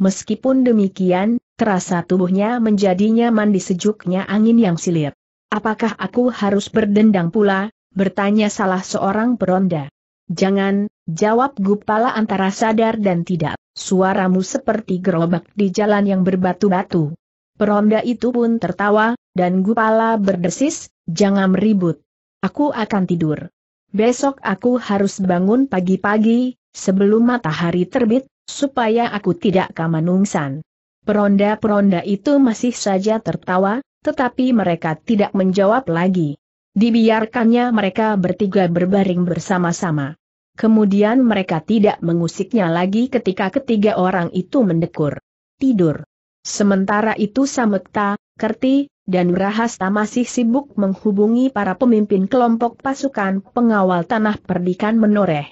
Speaker 1: Meskipun demikian, terasa tubuhnya menjadi nyaman di sejuknya angin yang silir. Apakah aku harus berdendang pula? bertanya salah seorang peronda. Jangan, jawab Gupala antara sadar dan tidak, suaramu seperti gerobak di jalan yang berbatu-batu. Peronda itu pun tertawa, dan Gupala berdesis, jangan ribut. Aku akan tidur. Besok aku harus bangun pagi-pagi, sebelum matahari terbit, supaya aku tidak kamanungsan. Peronda-peronda itu masih saja tertawa, tetapi mereka tidak menjawab lagi. Dibiarkannya mereka bertiga berbaring bersama-sama. Kemudian mereka tidak mengusiknya lagi ketika ketiga orang itu mendekur. Tidur. Sementara itu Samekta, Kerti, dan Rahasta masih sibuk menghubungi para pemimpin kelompok pasukan pengawal tanah perdikan menoreh.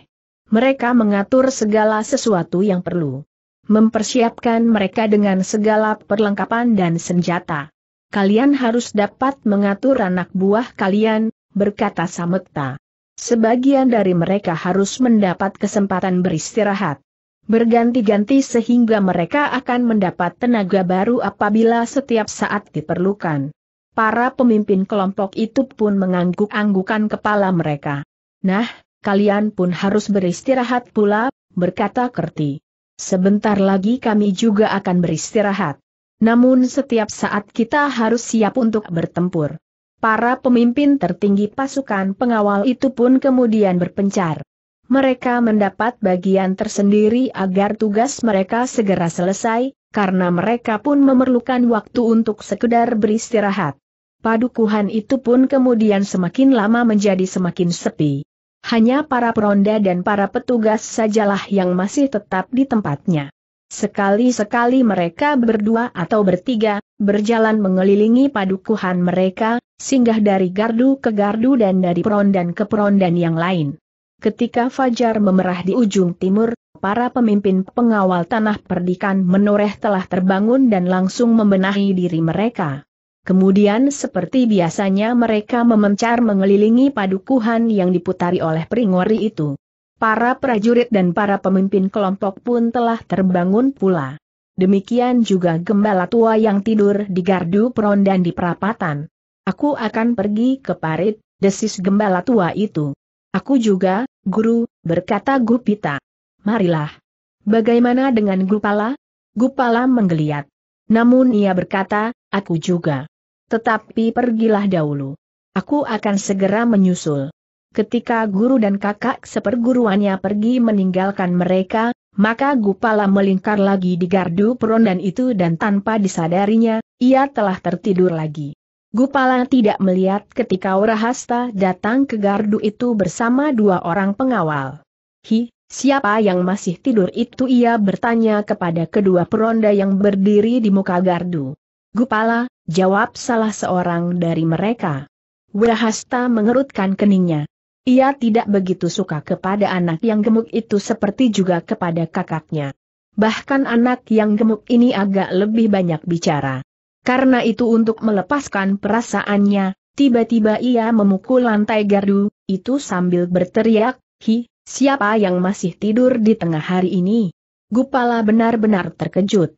Speaker 1: Mereka mengatur segala sesuatu yang perlu. Mempersiapkan mereka dengan segala perlengkapan dan senjata. Kalian harus dapat mengatur anak buah kalian, berkata Samekta. Sebagian dari mereka harus mendapat kesempatan beristirahat. Berganti-ganti sehingga mereka akan mendapat tenaga baru apabila setiap saat diperlukan. Para pemimpin kelompok itu pun mengangguk-anggukan kepala mereka. Nah, kalian pun harus beristirahat pula, berkata Kerti. Sebentar lagi kami juga akan beristirahat. Namun setiap saat kita harus siap untuk bertempur. Para pemimpin tertinggi pasukan pengawal itu pun kemudian berpencar. Mereka mendapat bagian tersendiri agar tugas mereka segera selesai, karena mereka pun memerlukan waktu untuk sekedar beristirahat. Padukuhan itu pun kemudian semakin lama menjadi semakin sepi. Hanya para peronda dan para petugas sajalah yang masih tetap di tempatnya. Sekali-sekali mereka berdua atau bertiga, berjalan mengelilingi padukuhan mereka, singgah dari gardu ke gardu dan dari perondan ke perondan yang lain. Ketika Fajar memerah di ujung timur, para pemimpin pengawal tanah perdikan menoreh telah terbangun dan langsung membenahi diri mereka. Kemudian seperti biasanya mereka memencar mengelilingi padukuhan yang diputari oleh peringori itu. Para prajurit dan para pemimpin kelompok pun telah terbangun pula. Demikian juga gembala tua yang tidur di gardu peron dan di perapatan. Aku akan pergi ke parit, desis gembala tua itu. Aku juga, guru, berkata Gupita. Marilah. Bagaimana dengan Gupala? Gupala menggeliat. Namun ia berkata, aku juga. Tetapi pergilah dahulu. Aku akan segera menyusul ketika guru dan kakak seperguruannya pergi meninggalkan mereka, maka Gupala melingkar lagi di gardu peronda itu dan tanpa disadarinya, ia telah tertidur lagi. Gupala tidak melihat ketika Warahasta datang ke gardu itu bersama dua orang pengawal. Hi, siapa yang masih tidur itu ia bertanya kepada kedua peronda yang berdiri di muka gardu. Gupala, jawab salah seorang dari mereka. Warahasta mengerutkan keningnya. Ia tidak begitu suka kepada anak yang gemuk itu seperti juga kepada kakaknya. Bahkan anak yang gemuk ini agak lebih banyak bicara. Karena itu untuk melepaskan perasaannya, tiba-tiba ia memukul lantai gardu, itu sambil berteriak, Hi, siapa yang masih tidur di tengah hari ini? Gupala benar-benar terkejut.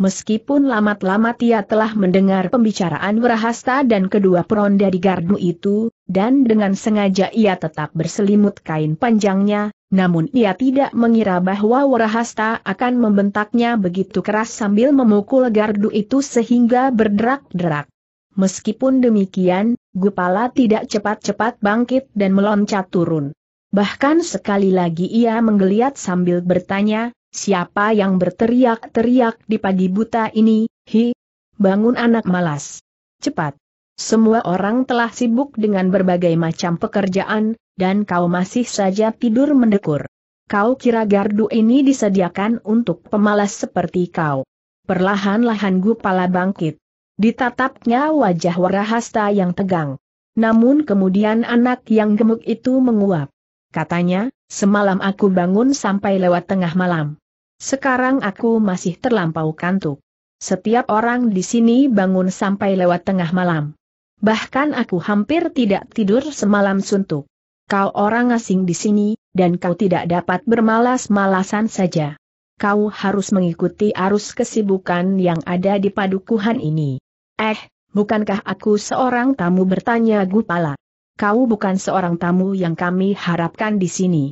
Speaker 1: Meskipun lamat-lamat ia telah mendengar pembicaraan Wrahasta dan kedua peronda di gardu itu, dan dengan sengaja ia tetap berselimut kain panjangnya, namun ia tidak mengira bahwa Wrahasta akan membentaknya begitu keras sambil memukul gardu itu sehingga berderak-derak. Meskipun demikian, Gupala tidak cepat-cepat bangkit dan meloncat turun. Bahkan sekali lagi ia menggeliat sambil bertanya, Siapa yang berteriak-teriak di pagi buta ini, hi? Bangun anak malas. Cepat. Semua orang telah sibuk dengan berbagai macam pekerjaan, dan kau masih saja tidur mendekur. Kau kira gardu ini disediakan untuk pemalas seperti kau. Perlahan-lahan Gupala bangkit. Ditatapnya wajah Warahasta yang tegang. Namun kemudian anak yang gemuk itu menguap. Katanya, semalam aku bangun sampai lewat tengah malam. Sekarang aku masih terlampau kantuk. Setiap orang di sini bangun sampai lewat tengah malam. Bahkan aku hampir tidak tidur semalam suntuk. Kau orang asing di sini, dan kau tidak dapat bermalas-malasan saja. Kau harus mengikuti arus kesibukan yang ada di padukuhan ini. Eh, bukankah aku seorang tamu bertanya Gupala? Kau bukan seorang tamu yang kami harapkan di sini.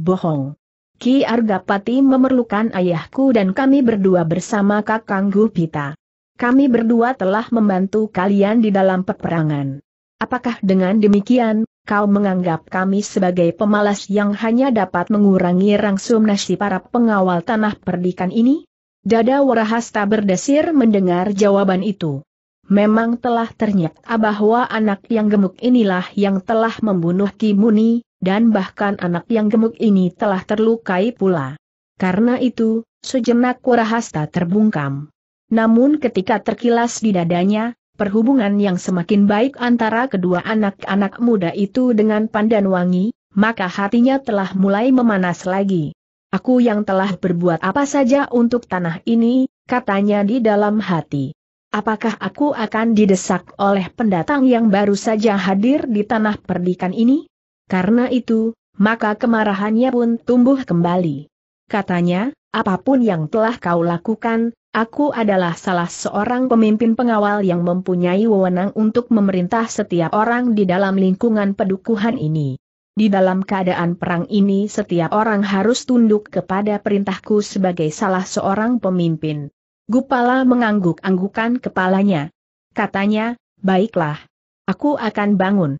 Speaker 1: Bohong. Ki Argapati memerlukan ayahku dan kami berdua bersama Kakang Gupita. Kami berdua telah membantu kalian di dalam peperangan. Apakah dengan demikian, kau menganggap kami sebagai pemalas yang hanya dapat mengurangi rangsum nasi para pengawal tanah perdikan ini? Dada Warahasta berdesir mendengar jawaban itu. Memang telah ternyata bahwa anak yang gemuk inilah yang telah membunuh Kimuni, dan bahkan anak yang gemuk ini telah terlukai pula. Karena itu, sejenak Warahasta terbungkam. Namun ketika terkilas di dadanya, perhubungan yang semakin baik antara kedua anak-anak muda itu dengan Pandan Wangi, maka hatinya telah mulai memanas lagi. Aku yang telah berbuat apa saja untuk tanah ini, katanya di dalam hati. Apakah aku akan didesak oleh pendatang yang baru saja hadir di tanah perdikan ini? Karena itu, maka kemarahannya pun tumbuh kembali. Katanya, apapun yang telah kau lakukan, aku adalah salah seorang pemimpin pengawal yang mempunyai wewenang untuk memerintah setiap orang di dalam lingkungan pedukuhan ini. Di dalam keadaan perang ini setiap orang harus tunduk kepada perintahku sebagai salah seorang pemimpin. Gupala mengangguk-anggukan kepalanya. Katanya, baiklah. Aku akan bangun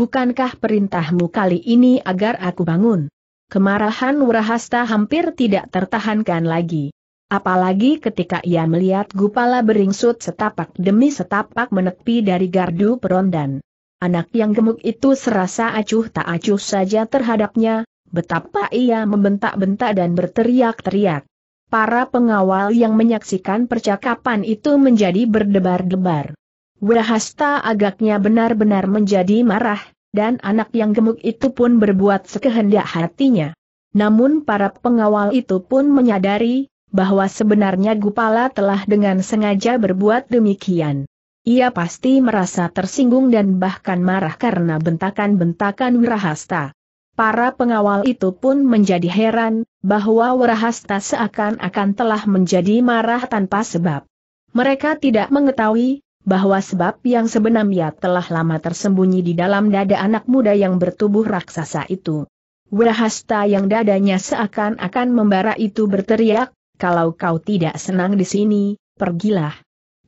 Speaker 1: bukankah perintahmu kali ini agar aku bangun? Kemarahan Wrahasta hampir tidak tertahankan lagi. Apalagi ketika ia melihat Gupala beringsut setapak demi setapak menepi dari gardu perondan. Anak yang gemuk itu serasa acuh tak acuh saja terhadapnya, betapa ia membentak-bentak dan berteriak-teriak. Para pengawal yang menyaksikan percakapan itu menjadi berdebar-debar. Wahasta agaknya benar-benar menjadi marah, dan anak yang gemuk itu pun berbuat sekehendak hatinya. Namun para pengawal itu pun menyadari, bahwa sebenarnya Gupala telah dengan sengaja berbuat demikian. Ia pasti merasa tersinggung dan bahkan marah karena bentakan-bentakan Wirahasta. Para pengawal itu pun menjadi heran, bahwa Wirahasta seakan-akan telah menjadi marah tanpa sebab. Mereka tidak mengetahui, bahwa sebab yang sebenarnya telah lama tersembunyi di dalam dada anak muda yang bertubuh raksasa itu. Wahasta yang dadanya seakan-akan membara itu berteriak, kalau kau tidak senang di sini, pergilah.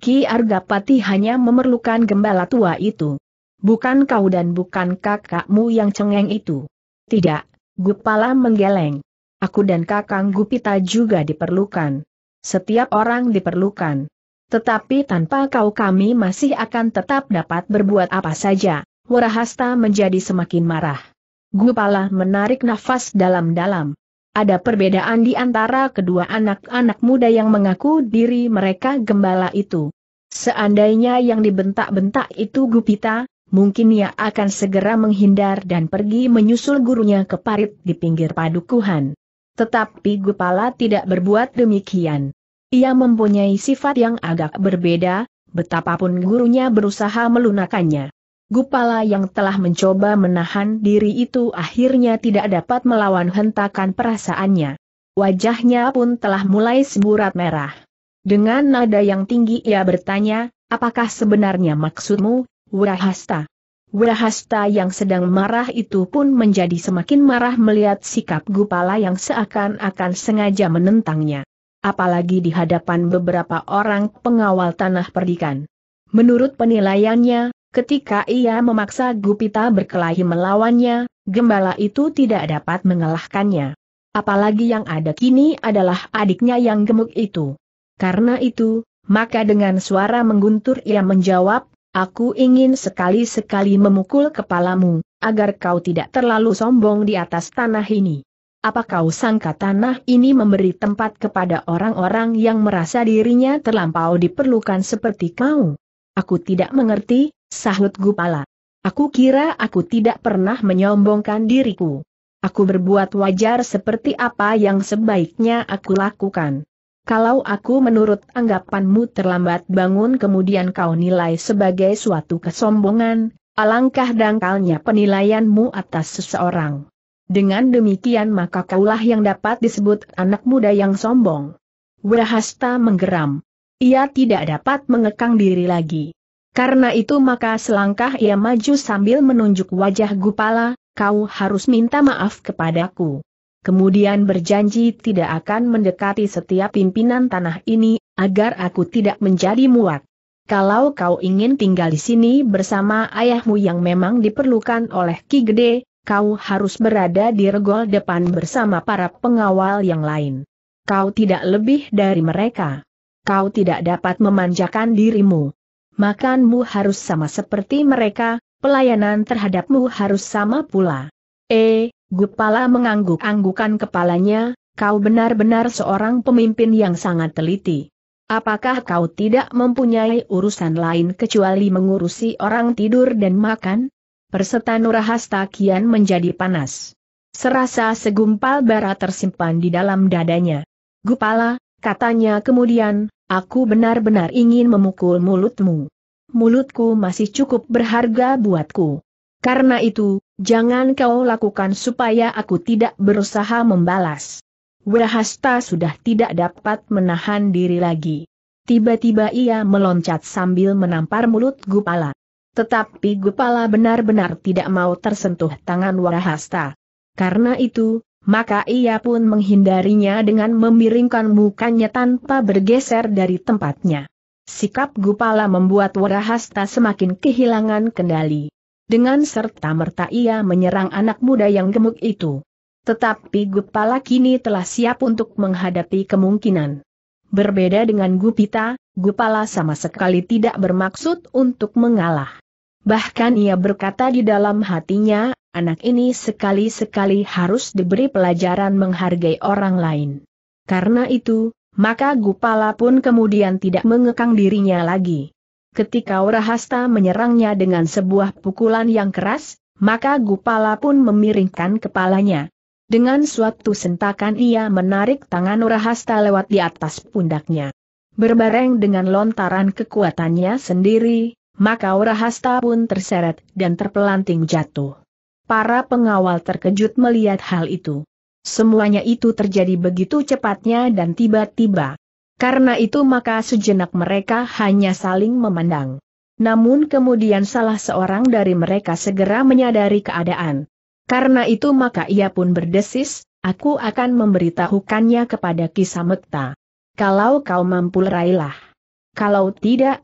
Speaker 1: Ki Argapati hanya memerlukan gembala tua itu. Bukan kau dan bukan kakakmu yang cengeng itu. Tidak, Gupala menggeleng. Aku dan kakang Gupita juga diperlukan. Setiap orang diperlukan. Tetapi tanpa kau kami masih akan tetap dapat berbuat apa saja. Warahasta menjadi semakin marah. Gupala menarik nafas dalam-dalam. Ada perbedaan di antara kedua anak-anak muda yang mengaku diri mereka gembala itu. Seandainya yang dibentak-bentak itu Gupita, mungkin ia akan segera menghindar dan pergi menyusul gurunya ke parit di pinggir padukuhan. Tetapi Gupala tidak berbuat demikian. Ia mempunyai sifat yang agak berbeda, betapapun gurunya berusaha melunakannya. Gupala yang telah mencoba menahan diri itu akhirnya tidak dapat melawan hentakan perasaannya. Wajahnya pun telah mulai semburat merah. Dengan nada yang tinggi ia bertanya, apakah sebenarnya maksudmu, Wurahasta? Wurahasta yang sedang marah itu pun menjadi semakin marah melihat sikap Gupala yang seakan-akan sengaja menentangnya apalagi di hadapan beberapa orang pengawal tanah perdikan. Menurut penilaiannya, ketika ia memaksa Gupita berkelahi melawannya, gembala itu tidak dapat mengalahkannya. Apalagi yang ada kini adalah adiknya yang gemuk itu. Karena itu, maka dengan suara mengguntur ia menjawab, Aku ingin sekali-sekali memukul kepalamu, agar kau tidak terlalu sombong di atas tanah ini. Apa kau sangka tanah ini memberi tempat kepada orang-orang yang merasa dirinya terlampau diperlukan seperti kau? Aku tidak mengerti, sahut Gupala. Aku kira aku tidak pernah menyombongkan diriku. Aku berbuat wajar seperti apa yang sebaiknya aku lakukan. Kalau aku menurut anggapanmu terlambat bangun kemudian kau nilai sebagai suatu kesombongan, alangkah dangkalnya penilaianmu atas seseorang. Dengan demikian maka kaulah yang dapat disebut anak muda yang sombong. Wirahasta menggeram. Ia tidak dapat mengekang diri lagi. Karena itu maka selangkah ia maju sambil menunjuk wajah Gupala, kau harus minta maaf kepadaku. Kemudian berjanji tidak akan mendekati setiap pimpinan tanah ini, agar aku tidak menjadi muak. Kalau kau ingin tinggal di sini bersama ayahmu yang memang diperlukan oleh Ki Gede, kau harus berada di regol depan bersama para pengawal yang lain. Kau tidak lebih dari mereka. Kau tidak dapat memanjakan dirimu. Makanmu harus sama seperti mereka, pelayanan terhadapmu harus sama pula. Eh, Gupala mengangguk-anggukan kepalanya, kau benar-benar seorang pemimpin yang sangat teliti. Apakah kau tidak mempunyai urusan lain kecuali mengurusi orang tidur dan makan? Persetan Nurahasta kian menjadi panas. Serasa segumpal bara tersimpan di dalam dadanya. Gupala, katanya kemudian, aku benar-benar ingin memukul mulutmu. Mulutku masih cukup berharga buatku. Karena itu, jangan kau lakukan supaya aku tidak berusaha membalas. Wirahasta sudah tidak dapat menahan diri lagi. Tiba-tiba ia meloncat sambil menampar mulut Gupala. Tetapi Gupala benar-benar tidak mau tersentuh tangan Warahasta. Karena itu, maka ia pun menghindarinya dengan memiringkan mukanya tanpa bergeser dari tempatnya. Sikap Gupala membuat Warahasta semakin kehilangan kendali. Dengan serta-merta ia menyerang anak muda yang gemuk itu. Tetapi Gupala kini telah siap untuk menghadapi kemungkinan. Berbeda dengan Gupita, Gupala sama sekali tidak bermaksud untuk mengalah. Bahkan ia berkata di dalam hatinya, anak ini sekali-sekali harus diberi pelajaran menghargai orang lain. Karena itu, maka Gupala pun kemudian tidak mengekang dirinya lagi. Ketika Urahasta menyerangnya dengan sebuah pukulan yang keras, maka Gupala pun memiringkan kepalanya. Dengan suatu sentakan ia menarik tangan Urahasta lewat di atas pundaknya. Berbareng dengan lontaran kekuatannya sendiri, maka Hasta pun terseret dan terpelanting jatuh. Para pengawal terkejut melihat hal itu. Semuanya itu terjadi begitu cepatnya dan tiba-tiba. Karena itu maka sejenak mereka hanya saling memandang. Namun kemudian salah seorang dari mereka segera menyadari keadaan. Karena itu maka ia pun berdesis, aku akan memberitahukannya kepada Kisamekta. Kalau kau mampu raihlah. Kalau tidak,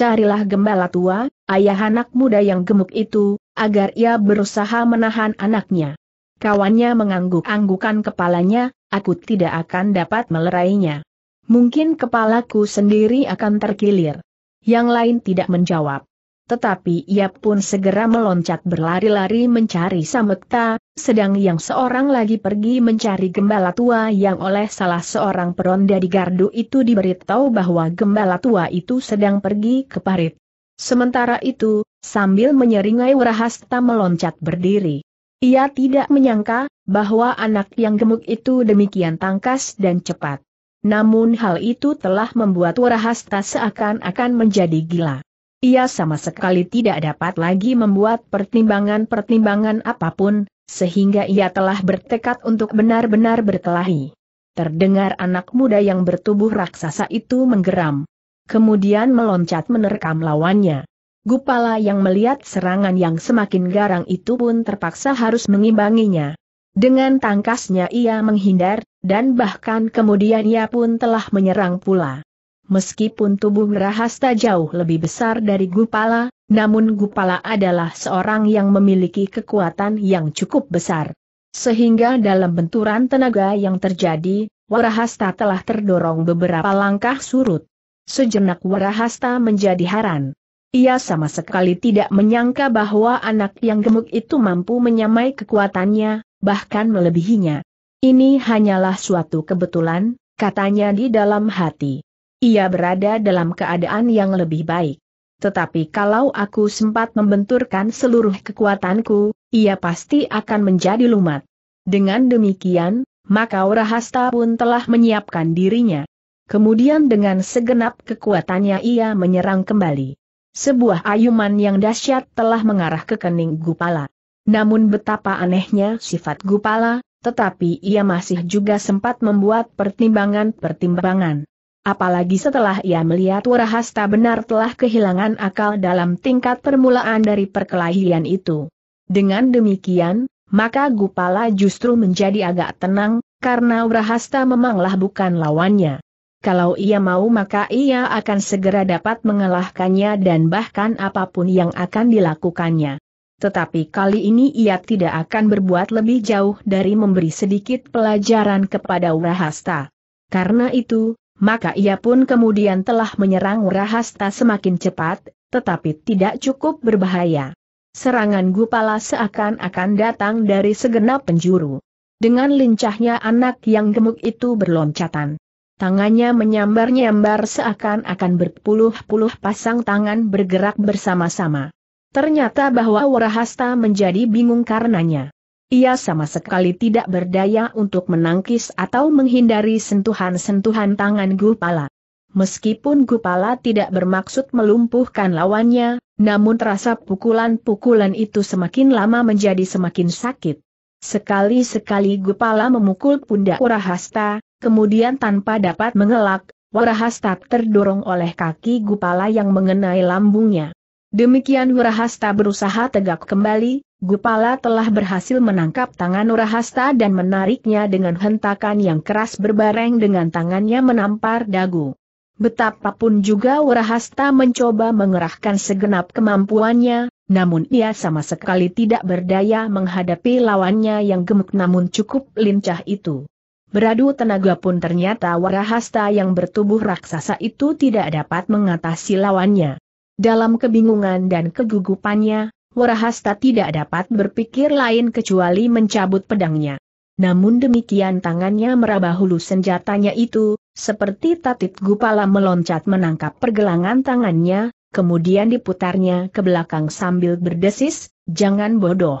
Speaker 1: Carilah gembala tua, ayah anak muda yang gemuk itu, agar ia berusaha menahan anaknya. Kawannya mengangguk-anggukan kepalanya, aku tidak akan dapat melerainya. Mungkin kepalaku sendiri akan terkilir. Yang lain tidak menjawab tetapi ia pun segera meloncat berlari-lari mencari Samekta, sedang yang seorang lagi pergi mencari gembala tua yang oleh salah seorang peronda di gardu itu diberitahu bahwa gembala tua itu sedang pergi ke parit. Sementara itu, sambil menyeringai Warahasta meloncat berdiri. Ia tidak menyangka bahwa anak yang gemuk itu demikian tangkas dan cepat. Namun hal itu telah membuat Warahasta seakan-akan menjadi gila. Ia sama sekali tidak dapat lagi membuat pertimbangan-pertimbangan apapun, sehingga ia telah bertekad untuk benar-benar berkelahi. Terdengar anak muda yang bertubuh raksasa itu menggeram. Kemudian meloncat menerkam lawannya. Gupala yang melihat serangan yang semakin garang itu pun terpaksa harus mengimbanginya. Dengan tangkasnya ia menghindar, dan bahkan kemudian ia pun telah menyerang pula. Meskipun tubuh Rahasta jauh lebih besar dari Gupala, namun Gupala adalah seorang yang memiliki kekuatan yang cukup besar. Sehingga dalam benturan tenaga yang terjadi, Warahasta telah terdorong beberapa langkah surut. Sejenak Warahasta menjadi heran. Ia sama sekali tidak menyangka bahwa anak yang gemuk itu mampu menyamai kekuatannya, bahkan melebihinya. Ini hanyalah suatu kebetulan, katanya di dalam hati ia berada dalam keadaan yang lebih baik. Tetapi kalau aku sempat membenturkan seluruh kekuatanku, ia pasti akan menjadi lumat. Dengan demikian, maka Urahasta pun telah menyiapkan dirinya. Kemudian dengan segenap kekuatannya ia menyerang kembali. Sebuah ayuman yang dahsyat telah mengarah ke kening Gupala. Namun betapa anehnya sifat Gupala, tetapi ia masih juga sempat membuat pertimbangan-pertimbangan apalagi setelah ia melihat Warahasta benar telah kehilangan akal dalam tingkat permulaan dari perkelahian itu. Dengan demikian, maka Gupala justru menjadi agak tenang, karena Warahasta memanglah bukan lawannya. Kalau ia mau maka ia akan segera dapat mengalahkannya dan bahkan apapun yang akan dilakukannya. Tetapi kali ini ia tidak akan berbuat lebih jauh dari memberi sedikit pelajaran kepada Urahasta. Karena itu, maka ia pun kemudian telah menyerang Rahasta semakin cepat, tetapi tidak cukup berbahaya. Serangan Gupala seakan-akan datang dari segenap penjuru. Dengan lincahnya anak yang gemuk itu berloncatan. Tangannya menyambar-nyambar seakan-akan berpuluh-puluh pasang tangan bergerak bersama-sama. Ternyata bahwa Warahasta menjadi bingung karenanya. Ia sama sekali tidak berdaya untuk menangkis atau menghindari sentuhan-sentuhan tangan Gupala. Meskipun Gupala tidak bermaksud melumpuhkan lawannya, namun terasa pukulan-pukulan itu semakin lama menjadi semakin sakit. Sekali-sekali Gupala memukul pundak Warahasta, kemudian tanpa dapat mengelak, Warahasta terdorong oleh kaki Gupala yang mengenai lambungnya. Demikian Warahasta berusaha tegak kembali, Gupala telah berhasil menangkap tangan Urahasta dan menariknya dengan hentakan yang keras berbareng dengan tangannya menampar dagu. Betapapun juga Urahasta mencoba mengerahkan segenap kemampuannya, namun ia sama sekali tidak berdaya menghadapi lawannya yang gemuk namun cukup lincah itu. Beradu tenaga pun ternyata Warahasta yang bertubuh raksasa itu tidak dapat mengatasi lawannya. Dalam kebingungan dan kegugupannya, Warahasta tidak dapat berpikir lain kecuali mencabut pedangnya. Namun demikian tangannya meraba hulu senjatanya itu, seperti tatit gupala meloncat menangkap pergelangan tangannya, kemudian diputarnya ke belakang sambil berdesis, jangan bodoh.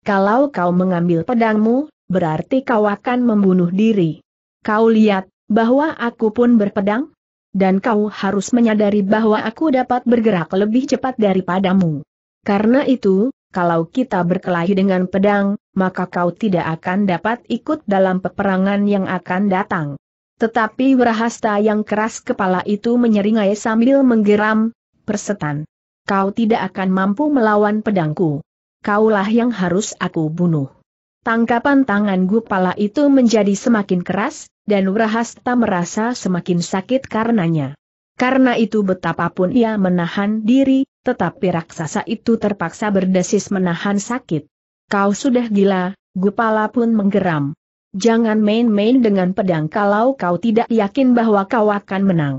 Speaker 1: Kalau kau mengambil pedangmu, berarti kau akan membunuh diri. Kau lihat, bahwa aku pun berpedang? Dan kau harus menyadari bahwa aku dapat bergerak lebih cepat daripadamu. Karena itu, kalau kita berkelahi dengan pedang, maka kau tidak akan dapat ikut dalam peperangan yang akan datang. Tetapi Wirahasta yang keras kepala itu menyeringai sambil menggeram, persetan. Kau tidak akan mampu melawan pedangku. Kaulah yang harus aku bunuh. Tangkapan tangan Gupala itu menjadi semakin keras, dan Wirahasta merasa semakin sakit karenanya. Karena itu betapapun ia menahan diri, tetapi raksasa itu terpaksa berdesis menahan sakit. Kau sudah gila, Gupala pun menggeram. Jangan main-main dengan pedang kalau kau tidak yakin bahwa kau akan menang.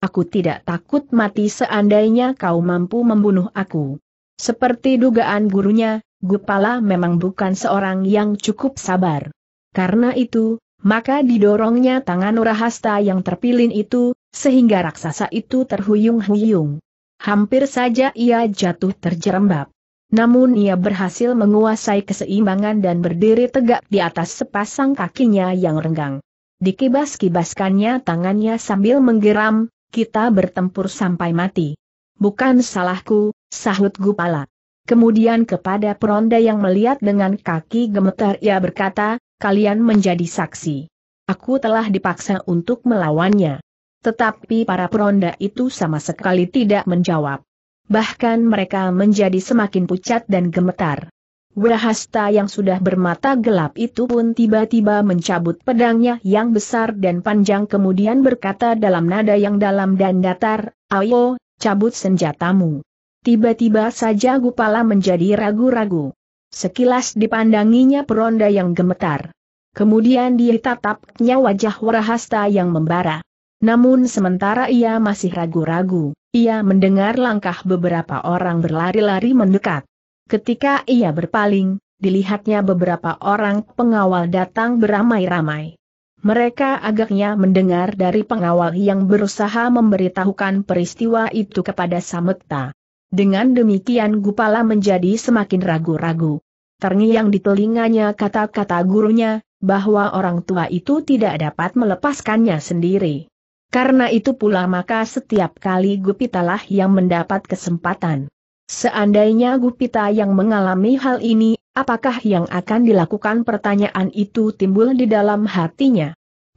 Speaker 1: Aku tidak takut mati seandainya kau mampu membunuh aku. Seperti dugaan gurunya, Gupala memang bukan seorang yang cukup sabar. Karena itu, maka didorongnya tangan Urahasta yang terpilin itu, sehingga raksasa itu terhuyung-huyung. Hampir saja ia jatuh terjerembab. Namun ia berhasil menguasai keseimbangan dan berdiri tegak di atas sepasang kakinya yang renggang. Dikibas-kibaskannya tangannya sambil menggeram, kita bertempur sampai mati. Bukan salahku, sahut Gupala. Kemudian kepada peronda yang melihat dengan kaki gemetar ia berkata, kalian menjadi saksi. Aku telah dipaksa untuk melawannya. Tetapi para peronda itu sama sekali tidak menjawab. Bahkan mereka menjadi semakin pucat dan gemetar. Wirahasta yang sudah bermata gelap itu pun tiba-tiba mencabut pedangnya yang besar dan panjang kemudian berkata dalam nada yang dalam dan datar, Ayo, cabut senjatamu. Tiba-tiba saja Gupala menjadi ragu-ragu. Sekilas dipandanginya peronda yang gemetar. Kemudian dia tatapnya wajah Wirahasta yang membara. Namun sementara ia masih ragu-ragu, ia mendengar langkah beberapa orang berlari-lari mendekat. Ketika ia berpaling, dilihatnya beberapa orang pengawal datang beramai-ramai. Mereka agaknya mendengar dari pengawal yang berusaha memberitahukan peristiwa itu kepada Samekta. Dengan demikian Gupala menjadi semakin ragu-ragu. Terngiang di telinganya kata-kata gurunya, bahwa orang tua itu tidak dapat melepaskannya sendiri. Karena itu pula maka setiap kali Gupita lah yang mendapat kesempatan. Seandainya Gupita yang mengalami hal ini, apakah yang akan dilakukan pertanyaan itu timbul di dalam hatinya.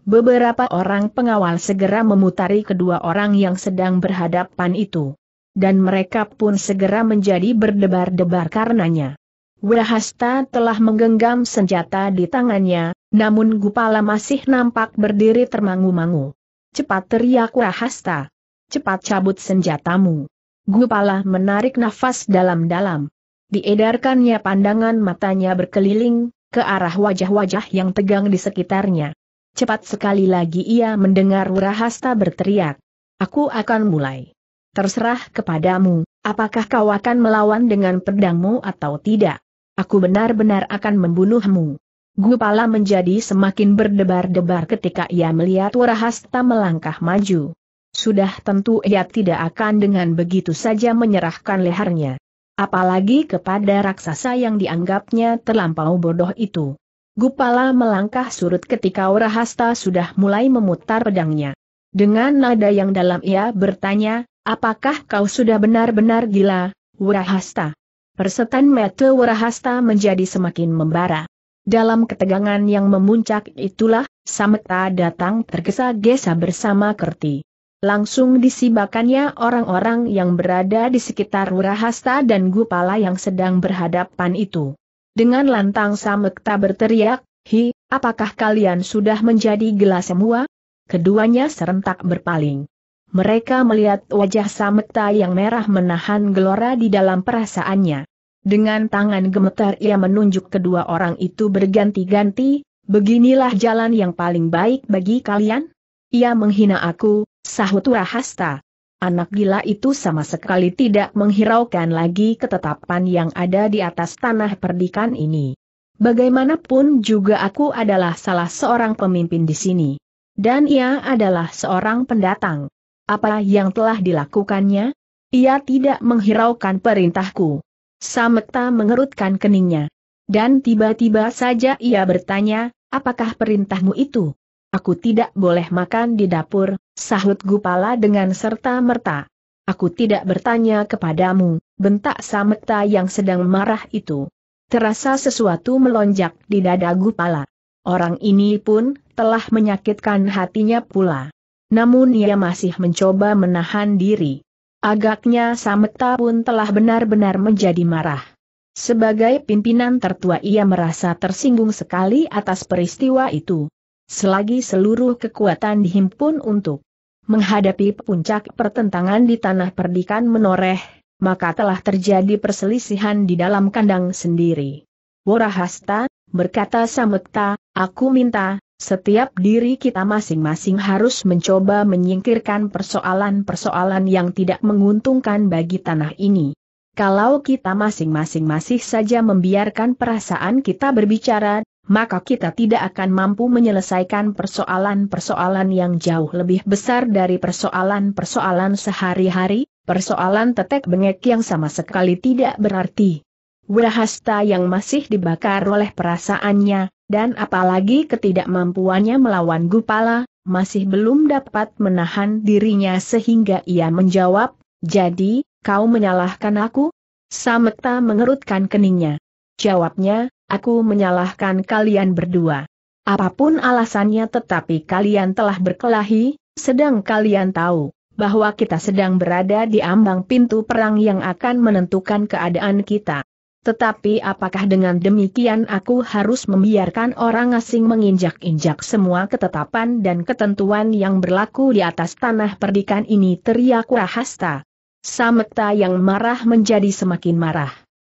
Speaker 1: Beberapa orang pengawal segera memutari kedua orang yang sedang berhadapan itu. Dan mereka pun segera menjadi berdebar-debar karenanya. Wahasta telah menggenggam senjata di tangannya, namun Gupala masih nampak berdiri termangu-mangu. Cepat teriak Rahasta. Cepat cabut senjatamu. Gupala menarik nafas dalam-dalam. Diedarkannya pandangan matanya berkeliling, ke arah wajah-wajah yang tegang di sekitarnya. Cepat sekali lagi ia mendengar Rahasta berteriak. Aku akan mulai. Terserah kepadamu, apakah kau akan melawan dengan pedangmu atau tidak. Aku benar-benar akan membunuhmu. Gupala menjadi semakin berdebar-debar ketika ia melihat Warahasta melangkah maju. Sudah tentu ia tidak akan dengan begitu saja menyerahkan lehernya. Apalagi kepada raksasa yang dianggapnya terlampau bodoh itu. Gupala melangkah surut ketika Warahasta sudah mulai memutar pedangnya. Dengan nada yang dalam ia bertanya, apakah kau sudah benar-benar gila, Warahasta? Persetan mata Warahasta menjadi semakin membara. Dalam ketegangan yang memuncak itulah, Sameta datang tergesa-gesa bersama Kerti. Langsung disibakannya orang-orang yang berada di sekitar Wurahasta dan Gupala yang sedang berhadapan itu. Dengan lantang Samekta berteriak, Hi, apakah kalian sudah menjadi gila semua? Keduanya serentak berpaling. Mereka melihat wajah Samekta yang merah menahan gelora di dalam perasaannya. Dengan tangan gemetar ia menunjuk kedua orang itu berganti-ganti, beginilah jalan yang paling baik bagi kalian? Ia menghina aku, sahut Rahasta. Anak gila itu sama sekali tidak menghiraukan lagi ketetapan yang ada di atas tanah perdikan ini. Bagaimanapun juga aku adalah salah seorang pemimpin di sini. Dan ia adalah seorang pendatang. Apa yang telah dilakukannya? Ia tidak menghiraukan perintahku. Sameta mengerutkan keningnya. Dan tiba-tiba saja ia bertanya, apakah perintahmu itu? Aku tidak boleh makan di dapur, sahut Gupala dengan serta-merta. Aku tidak bertanya kepadamu, bentak Sameta yang sedang marah itu. Terasa sesuatu melonjak di dada Gupala. Orang ini pun telah menyakitkan hatinya pula. Namun ia masih mencoba menahan diri. Agaknya Sameta pun telah benar-benar menjadi marah. Sebagai pimpinan tertua ia merasa tersinggung sekali atas peristiwa itu. Selagi seluruh kekuatan dihimpun untuk menghadapi puncak pertentangan di tanah perdikan menoreh, maka telah terjadi perselisihan di dalam kandang sendiri. Warahasta, berkata Samekta, aku minta, setiap diri kita masing-masing harus mencoba menyingkirkan persoalan-persoalan yang tidak menguntungkan bagi tanah ini. Kalau kita masing-masing masih saja membiarkan perasaan kita berbicara, maka kita tidak akan mampu menyelesaikan persoalan-persoalan yang jauh lebih besar dari persoalan-persoalan sehari-hari, persoalan tetek bengek yang sama sekali tidak berarti. Wirahasta yang masih dibakar oleh perasaannya, dan apalagi ketidakmampuannya melawan Gupala, masih belum dapat menahan dirinya sehingga ia menjawab, jadi, kau menyalahkan aku? Sameta mengerutkan keningnya. Jawabnya, aku menyalahkan kalian berdua. Apapun alasannya tetapi kalian telah berkelahi, sedang kalian tahu bahwa kita sedang berada di ambang pintu perang yang akan menentukan keadaan kita. Tetapi apakah dengan demikian aku harus membiarkan orang asing menginjak-injak semua ketetapan dan ketentuan yang berlaku di atas tanah perdikan ini teriak Rahasta. Samekta yang marah menjadi semakin marah.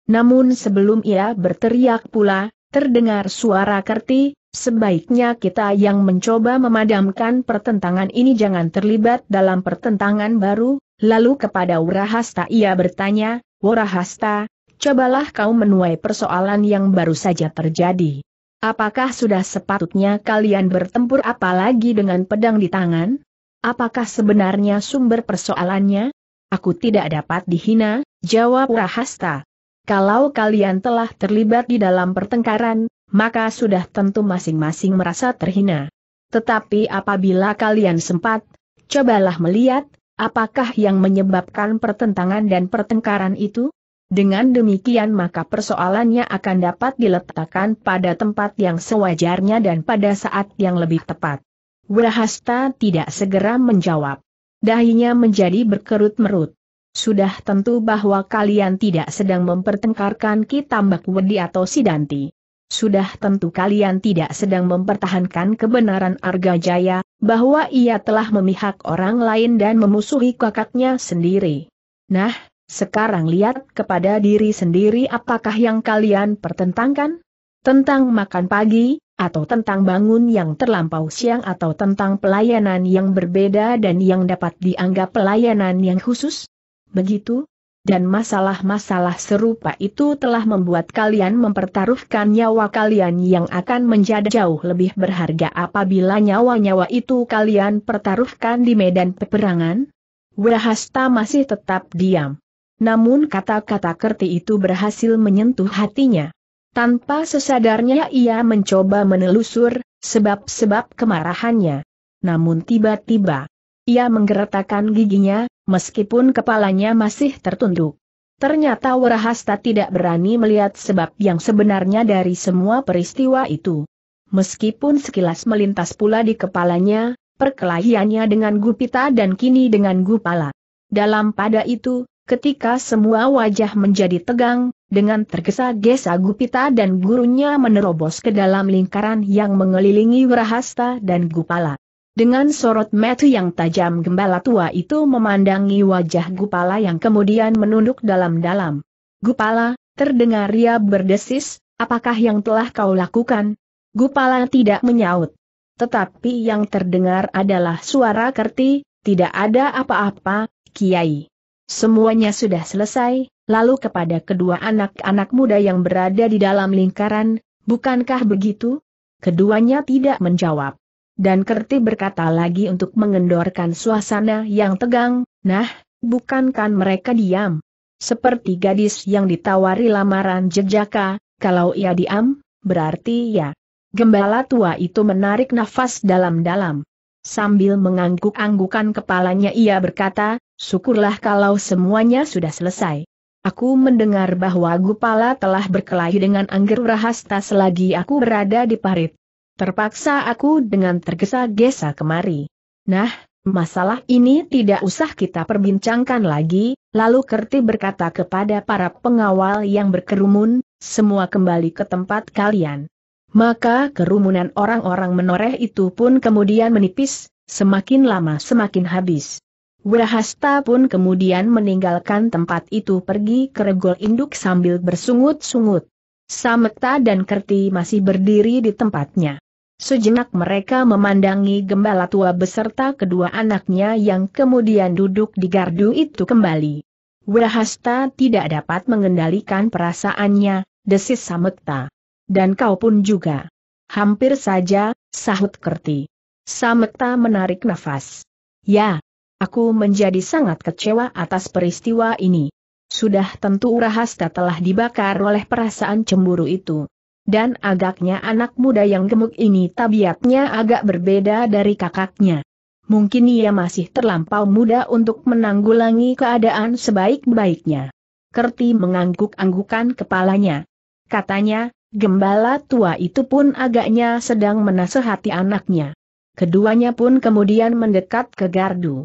Speaker 1: Namun sebelum ia berteriak pula, terdengar suara kerti, sebaiknya kita yang mencoba memadamkan pertentangan ini jangan terlibat dalam pertentangan baru, lalu kepada Urahasta ia bertanya, Urahasta, cobalah kau menuai persoalan yang baru saja terjadi. Apakah sudah sepatutnya kalian bertempur apalagi dengan pedang di tangan? Apakah sebenarnya sumber persoalannya? Aku tidak dapat dihina, jawab Rahasta. Kalau kalian telah terlibat di dalam pertengkaran, maka sudah tentu masing-masing merasa terhina. Tetapi apabila kalian sempat, cobalah melihat, apakah yang menyebabkan pertentangan dan pertengkaran itu? Dengan demikian maka persoalannya akan dapat diletakkan pada tempat yang sewajarnya dan pada saat yang lebih tepat. Wahasta tidak segera menjawab. Dahinya menjadi berkerut-merut. Sudah tentu bahwa kalian tidak sedang mempertengkarkan Ki Tambak Wedi atau Sidanti. Sudah tentu kalian tidak sedang mempertahankan kebenaran Arga Jaya bahwa ia telah memihak orang lain dan memusuhi kakaknya sendiri. Nah, sekarang lihat kepada diri sendiri apakah yang kalian pertentangkan? Tentang makan pagi, atau tentang bangun yang terlampau siang atau tentang pelayanan yang berbeda dan yang dapat dianggap pelayanan yang khusus? Begitu? Dan masalah-masalah serupa itu telah membuat kalian mempertaruhkan nyawa kalian yang akan menjadi jauh lebih berharga apabila nyawa-nyawa itu kalian pertaruhkan di medan peperangan? Wahasta masih tetap diam namun kata-kata kerti itu berhasil menyentuh hatinya. Tanpa sesadarnya ia mencoba menelusur sebab-sebab kemarahannya. Namun tiba-tiba, ia menggeretakkan giginya, meskipun kepalanya masih tertunduk. Ternyata Warahasta tidak berani melihat sebab yang sebenarnya dari semua peristiwa itu. Meskipun sekilas melintas pula di kepalanya, perkelahiannya dengan Gupita dan kini dengan Gupala. Dalam pada itu, Ketika semua wajah menjadi tegang, dengan tergesa-gesa Gupita dan gurunya menerobos ke dalam lingkaran yang mengelilingi Wirahasta dan Gupala. Dengan sorot metu yang tajam gembala tua itu memandangi wajah Gupala yang kemudian menunduk dalam-dalam. Gupala, terdengar ia berdesis, apakah yang telah kau lakukan? Gupala tidak menyaut. Tetapi yang terdengar adalah suara kerti, tidak ada apa-apa, Kiai. Semuanya sudah selesai, lalu kepada kedua anak-anak muda yang berada di dalam lingkaran, bukankah begitu? Keduanya tidak menjawab. Dan Kerti berkata lagi untuk mengendorkan suasana yang tegang, nah, bukankan mereka diam. Seperti gadis yang ditawari lamaran jejaka, kalau ia diam, berarti ya. Gembala tua itu menarik nafas dalam-dalam. Sambil mengangguk-anggukan kepalanya ia berkata, Syukurlah kalau semuanya sudah selesai. Aku mendengar bahwa Gupala telah berkelahi dengan Angger Rahasta selagi aku berada di parit. Terpaksa aku dengan tergesa-gesa kemari. Nah, masalah ini tidak usah kita perbincangkan lagi, lalu Kerti berkata kepada para pengawal yang berkerumun, semua kembali ke tempat kalian. Maka kerumunan orang-orang menoreh itu pun kemudian menipis, semakin lama semakin habis. Wahasta pun kemudian meninggalkan tempat itu pergi ke regol induk sambil bersungut-sungut. Sameta dan Kerti masih berdiri di tempatnya. Sejenak mereka memandangi gembala tua beserta kedua anaknya yang kemudian duduk di gardu itu kembali. Wahasta tidak dapat mengendalikan perasaannya, desis Sameta. Dan kau pun juga. Hampir saja, sahut Kerti. Sameta menarik nafas. Ya, Aku menjadi sangat kecewa atas peristiwa ini. Sudah tentu Rahasta telah dibakar oleh perasaan cemburu itu. Dan agaknya anak muda yang gemuk ini tabiatnya agak berbeda dari kakaknya. Mungkin ia masih terlampau muda untuk menanggulangi keadaan sebaik-baiknya. Kerti mengangguk-anggukan kepalanya. Katanya, gembala tua itu pun agaknya sedang menasehati anaknya. Keduanya pun kemudian mendekat ke gardu.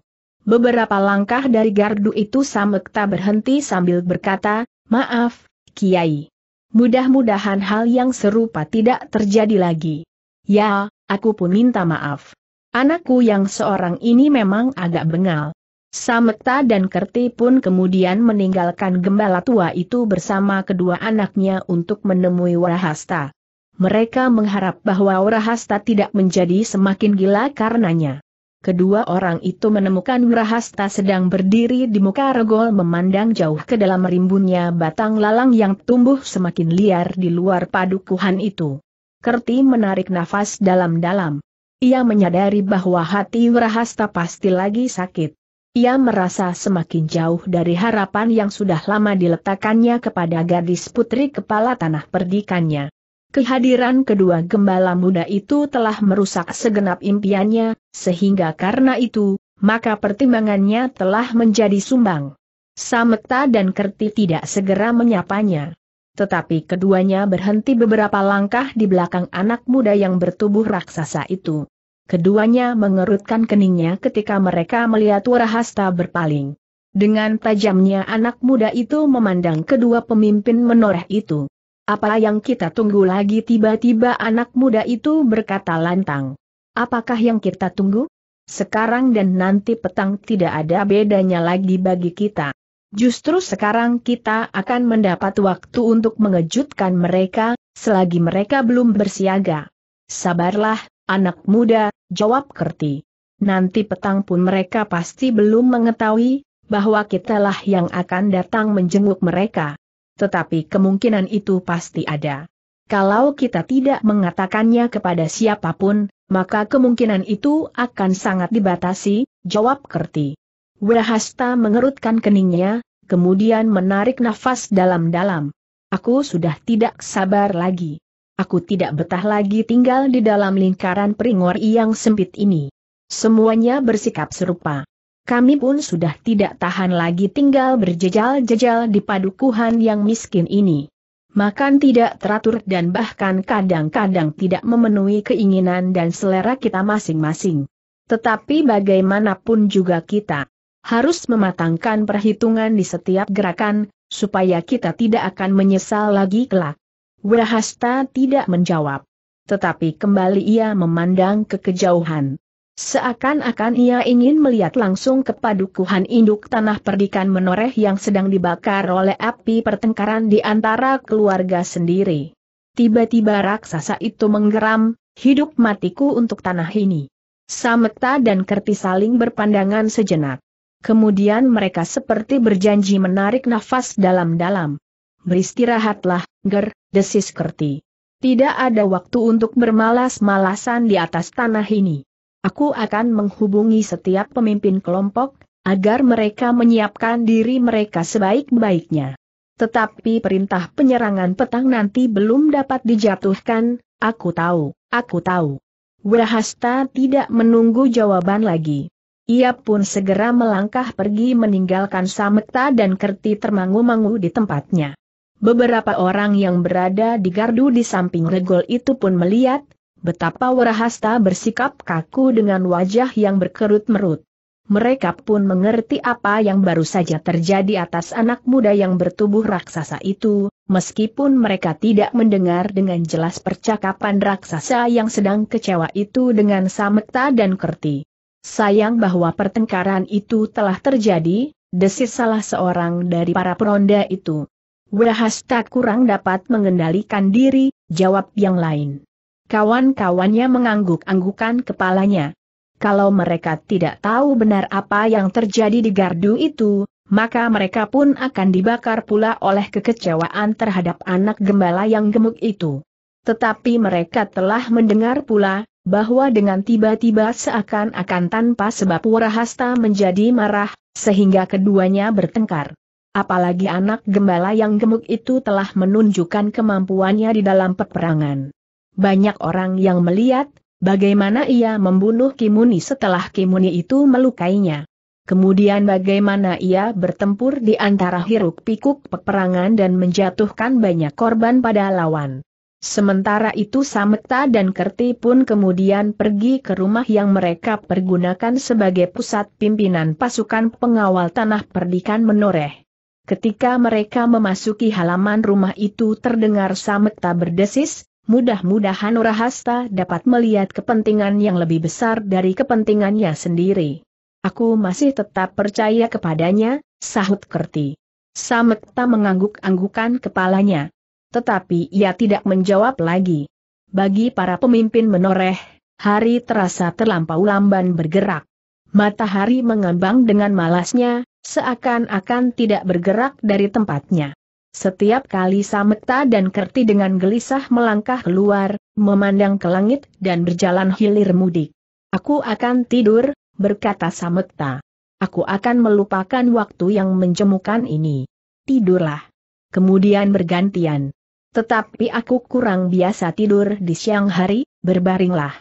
Speaker 1: Beberapa langkah dari gardu itu Samekta berhenti sambil berkata, maaf, Kiai. Mudah-mudahan hal yang serupa tidak terjadi lagi. Ya, aku pun minta maaf. Anakku yang seorang ini memang agak bengal. Samekta dan Kerti pun kemudian meninggalkan gembala tua itu bersama kedua anaknya untuk menemui Warahasta. Mereka mengharap bahwa Warahasta tidak menjadi semakin gila karenanya. Kedua orang itu menemukan Wirahasta sedang berdiri di muka regol memandang jauh ke dalam rimbunnya batang lalang yang tumbuh semakin liar di luar padukuhan itu. Kerti menarik nafas dalam-dalam. Ia menyadari bahwa hati Wirahasta pasti lagi sakit. Ia merasa semakin jauh dari harapan yang sudah lama diletakkannya kepada gadis putri kepala tanah perdikannya. Kehadiran kedua gembala muda itu telah merusak segenap impiannya, sehingga karena itu, maka pertimbangannya telah menjadi sumbang. Samekta dan Kerti tidak segera menyapanya. Tetapi keduanya berhenti beberapa langkah di belakang anak muda yang bertubuh raksasa itu. Keduanya mengerutkan keningnya ketika mereka melihat Warahasta berpaling. Dengan tajamnya anak muda itu memandang kedua pemimpin menoreh itu. Apa yang kita tunggu lagi tiba-tiba anak muda itu berkata lantang. Apakah yang kita tunggu? Sekarang dan nanti petang tidak ada bedanya lagi bagi kita. Justru sekarang kita akan mendapat waktu untuk mengejutkan mereka, selagi mereka belum bersiaga. Sabarlah, anak muda, jawab Kerti. Nanti petang pun mereka pasti belum mengetahui, bahwa kitalah yang akan datang menjenguk mereka tetapi kemungkinan itu pasti ada. Kalau kita tidak mengatakannya kepada siapapun, maka kemungkinan itu akan sangat dibatasi, jawab Kerti. Wirahasta mengerutkan keningnya, kemudian menarik nafas dalam-dalam. Aku sudah tidak sabar lagi. Aku tidak betah lagi tinggal di dalam lingkaran peringor yang sempit ini. Semuanya bersikap serupa. Kami pun sudah tidak tahan lagi tinggal berjejal-jejal di padukuhan yang miskin ini. Makan tidak teratur dan bahkan kadang-kadang tidak memenuhi keinginan dan selera kita masing-masing. Tetapi bagaimanapun juga kita harus mematangkan perhitungan di setiap gerakan, supaya kita tidak akan menyesal lagi kelak. Wirahasta tidak menjawab. Tetapi kembali ia memandang ke kejauhan. Seakan-akan ia ingin melihat langsung kepadukuhan induk tanah perdikan menoreh yang sedang dibakar oleh api pertengkaran di antara keluarga sendiri. Tiba-tiba raksasa itu menggeram, hidup matiku untuk tanah ini. Sameta dan Kerti saling berpandangan sejenak. Kemudian mereka seperti berjanji menarik nafas dalam-dalam. Beristirahatlah, Ger, desis Kerti. Tidak ada waktu untuk bermalas-malasan di atas tanah ini. Aku akan menghubungi setiap pemimpin kelompok, agar mereka menyiapkan diri mereka sebaik-baiknya. Tetapi perintah penyerangan petang nanti belum dapat dijatuhkan, aku tahu, aku tahu. Wahasta tidak menunggu jawaban lagi. Ia pun segera melangkah pergi meninggalkan Sameta dan Kerti termangu-mangu di tempatnya. Beberapa orang yang berada di gardu di samping regol itu pun melihat, Betapa Warahasta bersikap kaku dengan wajah yang berkerut merut. Mereka pun mengerti apa yang baru saja terjadi atas anak muda yang bertubuh raksasa itu, meskipun mereka tidak mendengar dengan jelas percakapan raksasa yang sedang kecewa itu dengan Sametta dan kerti. Sayang bahwa pertengkaran itu telah terjadi, desis salah seorang dari para peronda itu. Wahasta kurang dapat mengendalikan diri, jawab yang lain. Kawan-kawannya mengangguk-anggukan kepalanya. Kalau mereka tidak tahu benar apa yang terjadi di gardu itu, maka mereka pun akan dibakar pula oleh kekecewaan terhadap anak gembala yang gemuk itu. Tetapi mereka telah mendengar pula, bahwa dengan tiba-tiba seakan-akan tanpa sebab Warahasta menjadi marah, sehingga keduanya bertengkar. Apalagi anak gembala yang gemuk itu telah menunjukkan kemampuannya di dalam peperangan banyak orang yang melihat, bagaimana ia membunuh Kimuni setelah Kimuni itu melukainya. Kemudian bagaimana ia bertempur di antara hiruk-pikuk peperangan dan menjatuhkan banyak korban pada lawan. Sementara itu Sameta dan Kerti pun kemudian pergi ke rumah yang mereka pergunakan sebagai pusat pimpinan pasukan pengawal tanah perdikan menoreh. Ketika mereka memasuki halaman rumah itu terdengar Sameta berdesis, mudah-mudahan Nurahasta dapat melihat kepentingan yang lebih besar dari kepentingannya sendiri. Aku masih tetap percaya kepadanya, sahut Kerti. Samekta mengangguk-anggukan kepalanya. Tetapi ia tidak menjawab lagi. Bagi para pemimpin menoreh, hari terasa terlampau lamban bergerak. Matahari mengambang dengan malasnya, seakan-akan tidak bergerak dari tempatnya. Setiap kali Sameta dan Kerti dengan gelisah melangkah keluar, memandang ke langit dan berjalan hilir mudik. Aku akan tidur, berkata Sameta. Aku akan melupakan waktu yang menjemukan ini. Tidurlah. Kemudian bergantian. Tetapi aku kurang biasa tidur di siang hari, berbaringlah.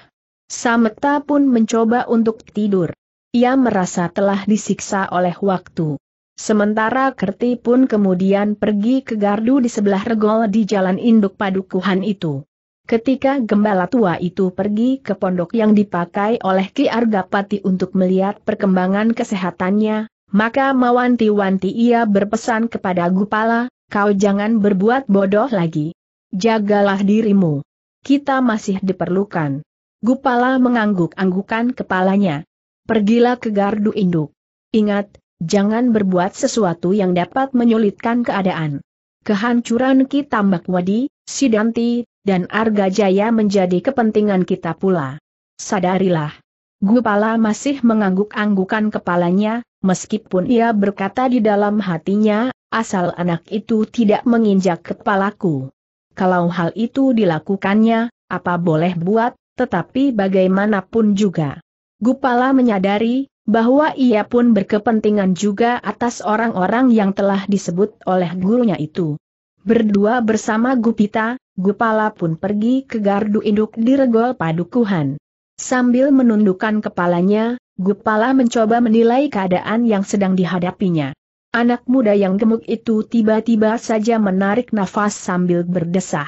Speaker 1: Sameta pun mencoba untuk tidur. Ia merasa telah disiksa oleh waktu. Sementara Kerti pun kemudian pergi ke gardu di sebelah regol di jalan induk padukuhan itu. Ketika gembala tua itu pergi ke pondok yang dipakai oleh Ki Argapati untuk melihat perkembangan kesehatannya, maka mawanti-wanti ia berpesan kepada Gupala, kau jangan berbuat bodoh lagi. Jagalah dirimu. Kita masih diperlukan. Gupala mengangguk-anggukan kepalanya. Pergilah ke gardu induk. Ingat, Jangan berbuat sesuatu yang dapat menyulitkan keadaan. Kehancuran Ki Tambak Wadi, Sidanti, dan Arga Jaya menjadi kepentingan kita pula. Sadarilah. Gupala masih mengangguk-anggukan kepalanya, meskipun ia berkata di dalam hatinya, asal anak itu tidak menginjak kepalaku. Kalau hal itu dilakukannya, apa boleh buat, tetapi bagaimanapun juga. Gupala menyadari, bahwa ia pun berkepentingan juga atas orang-orang yang telah disebut oleh gurunya itu. Berdua bersama Gupita, Gupala pun pergi ke gardu induk di regol padukuhan. Sambil menundukkan kepalanya, Gupala mencoba menilai keadaan yang sedang dihadapinya. Anak muda yang gemuk itu tiba-tiba saja menarik nafas sambil berdesah.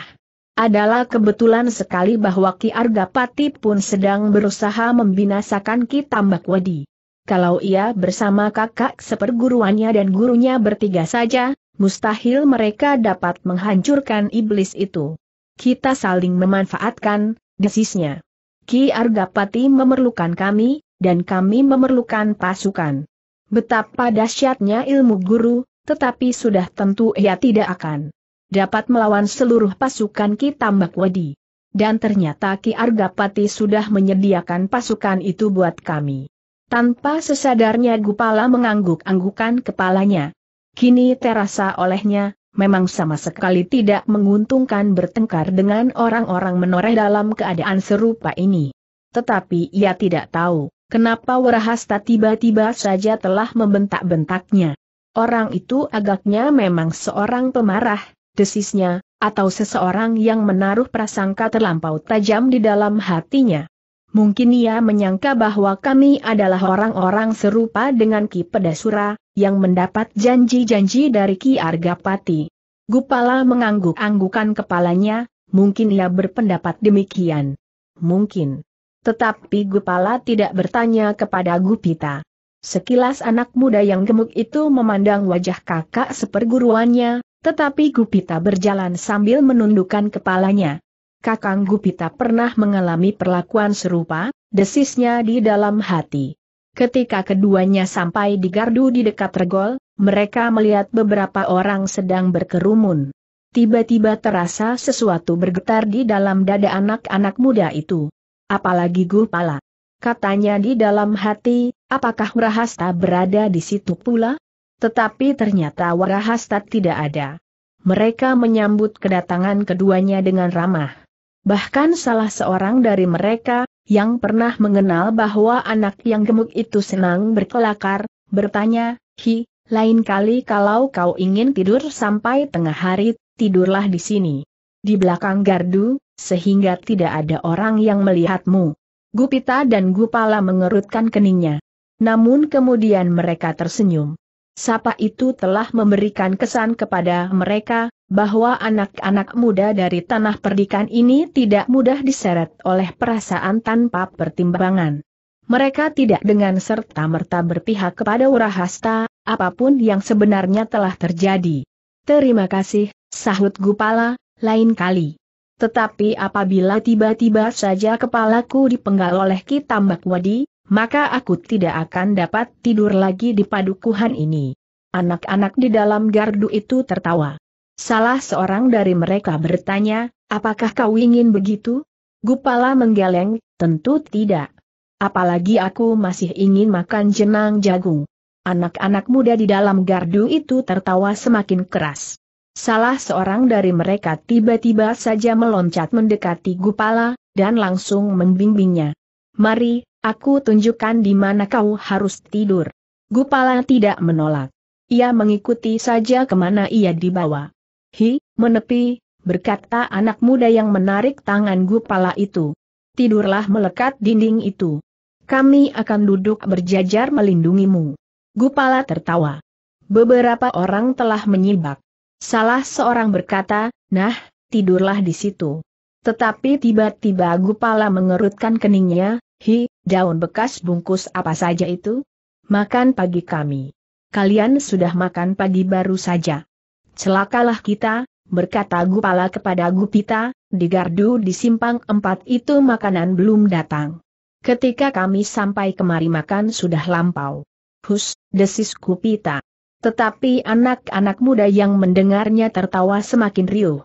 Speaker 1: Adalah kebetulan sekali bahwa Ki Argapati pun sedang berusaha membinasakan Ki Tambak Wadi. Kalau ia bersama kakak seperguruannya dan gurunya bertiga saja, mustahil mereka dapat menghancurkan iblis itu. Kita saling memanfaatkan, desisnya. Ki Argapati memerlukan kami, dan kami memerlukan pasukan. Betapa dahsyatnya ilmu guru, tetapi sudah tentu ia tidak akan dapat melawan seluruh pasukan Ki Tambak Wadi. Dan ternyata Ki Argapati sudah menyediakan pasukan itu buat kami. Tanpa sesadarnya Gupala mengangguk-anggukan kepalanya. Kini terasa olehnya, memang sama sekali tidak menguntungkan bertengkar dengan orang-orang menoreh dalam keadaan serupa ini. Tetapi ia tidak tahu, kenapa Warahasta tiba-tiba saja telah membentak-bentaknya. Orang itu agaknya memang seorang pemarah, desisnya, atau seseorang yang menaruh prasangka terlampau tajam di dalam hatinya. Mungkin ia menyangka bahwa kami adalah orang-orang serupa dengan Ki Pedasura, yang mendapat janji-janji dari Ki Argapati. Gupala mengangguk-anggukan kepalanya, mungkin ia berpendapat demikian. Mungkin. Tetapi Gupala tidak bertanya kepada Gupita. Sekilas anak muda yang gemuk itu memandang wajah kakak seperguruannya, tetapi Gupita berjalan sambil menundukkan kepalanya. Kakang Gupita pernah mengalami perlakuan serupa, desisnya di dalam hati. Ketika keduanya sampai di gardu di dekat regol, mereka melihat beberapa orang sedang berkerumun. Tiba-tiba terasa sesuatu bergetar di dalam dada anak-anak muda itu. Apalagi Gupala. Katanya di dalam hati, apakah Warahasta berada di situ pula? Tetapi ternyata Warahasta tidak ada. Mereka menyambut kedatangan keduanya dengan ramah. Bahkan salah seorang dari mereka, yang pernah mengenal bahwa anak yang gemuk itu senang berkelakar, bertanya, Hi, lain kali kalau kau ingin tidur sampai tengah hari, tidurlah di sini. Di belakang gardu, sehingga tidak ada orang yang melihatmu. Gupita dan Gupala mengerutkan keningnya. Namun kemudian mereka tersenyum. Sapa itu telah memberikan kesan kepada mereka, bahwa anak-anak muda dari tanah perdikan ini tidak mudah diseret oleh perasaan tanpa pertimbangan. Mereka tidak dengan serta-merta berpihak kepada Urahasta, apapun yang sebenarnya telah terjadi. Terima kasih, sahut Gupala, lain kali. Tetapi apabila tiba-tiba saja kepalaku dipenggal oleh Kitambak Wadi, maka aku tidak akan dapat tidur lagi di padukuhan ini. Anak-anak di dalam gardu itu tertawa. Salah seorang dari mereka bertanya, apakah kau ingin begitu? Gupala menggeleng, tentu tidak. Apalagi aku masih ingin makan jenang jagung. Anak-anak muda di dalam gardu itu tertawa semakin keras. Salah seorang dari mereka tiba-tiba saja meloncat mendekati Gupala, dan langsung membimbingnya. Mari, aku tunjukkan di mana kau harus tidur. Gupala tidak menolak. Ia mengikuti saja kemana ia dibawa. Hi, menepi, berkata anak muda yang menarik tangan gupala itu. Tidurlah melekat dinding itu. Kami akan duduk berjajar melindungimu. Gupala tertawa. Beberapa orang telah menyibak. Salah seorang berkata, nah, tidurlah di situ. Tetapi tiba-tiba Gupala mengerutkan keningnya, hi, daun bekas bungkus apa saja itu? Makan pagi kami. Kalian sudah makan pagi baru saja celakalah kita, berkata Gupala kepada Gupita, di gardu di simpang empat itu makanan belum datang. Ketika kami sampai kemari makan sudah lampau. Hus, desis Gupita. Tetapi anak-anak muda yang mendengarnya tertawa semakin riuh.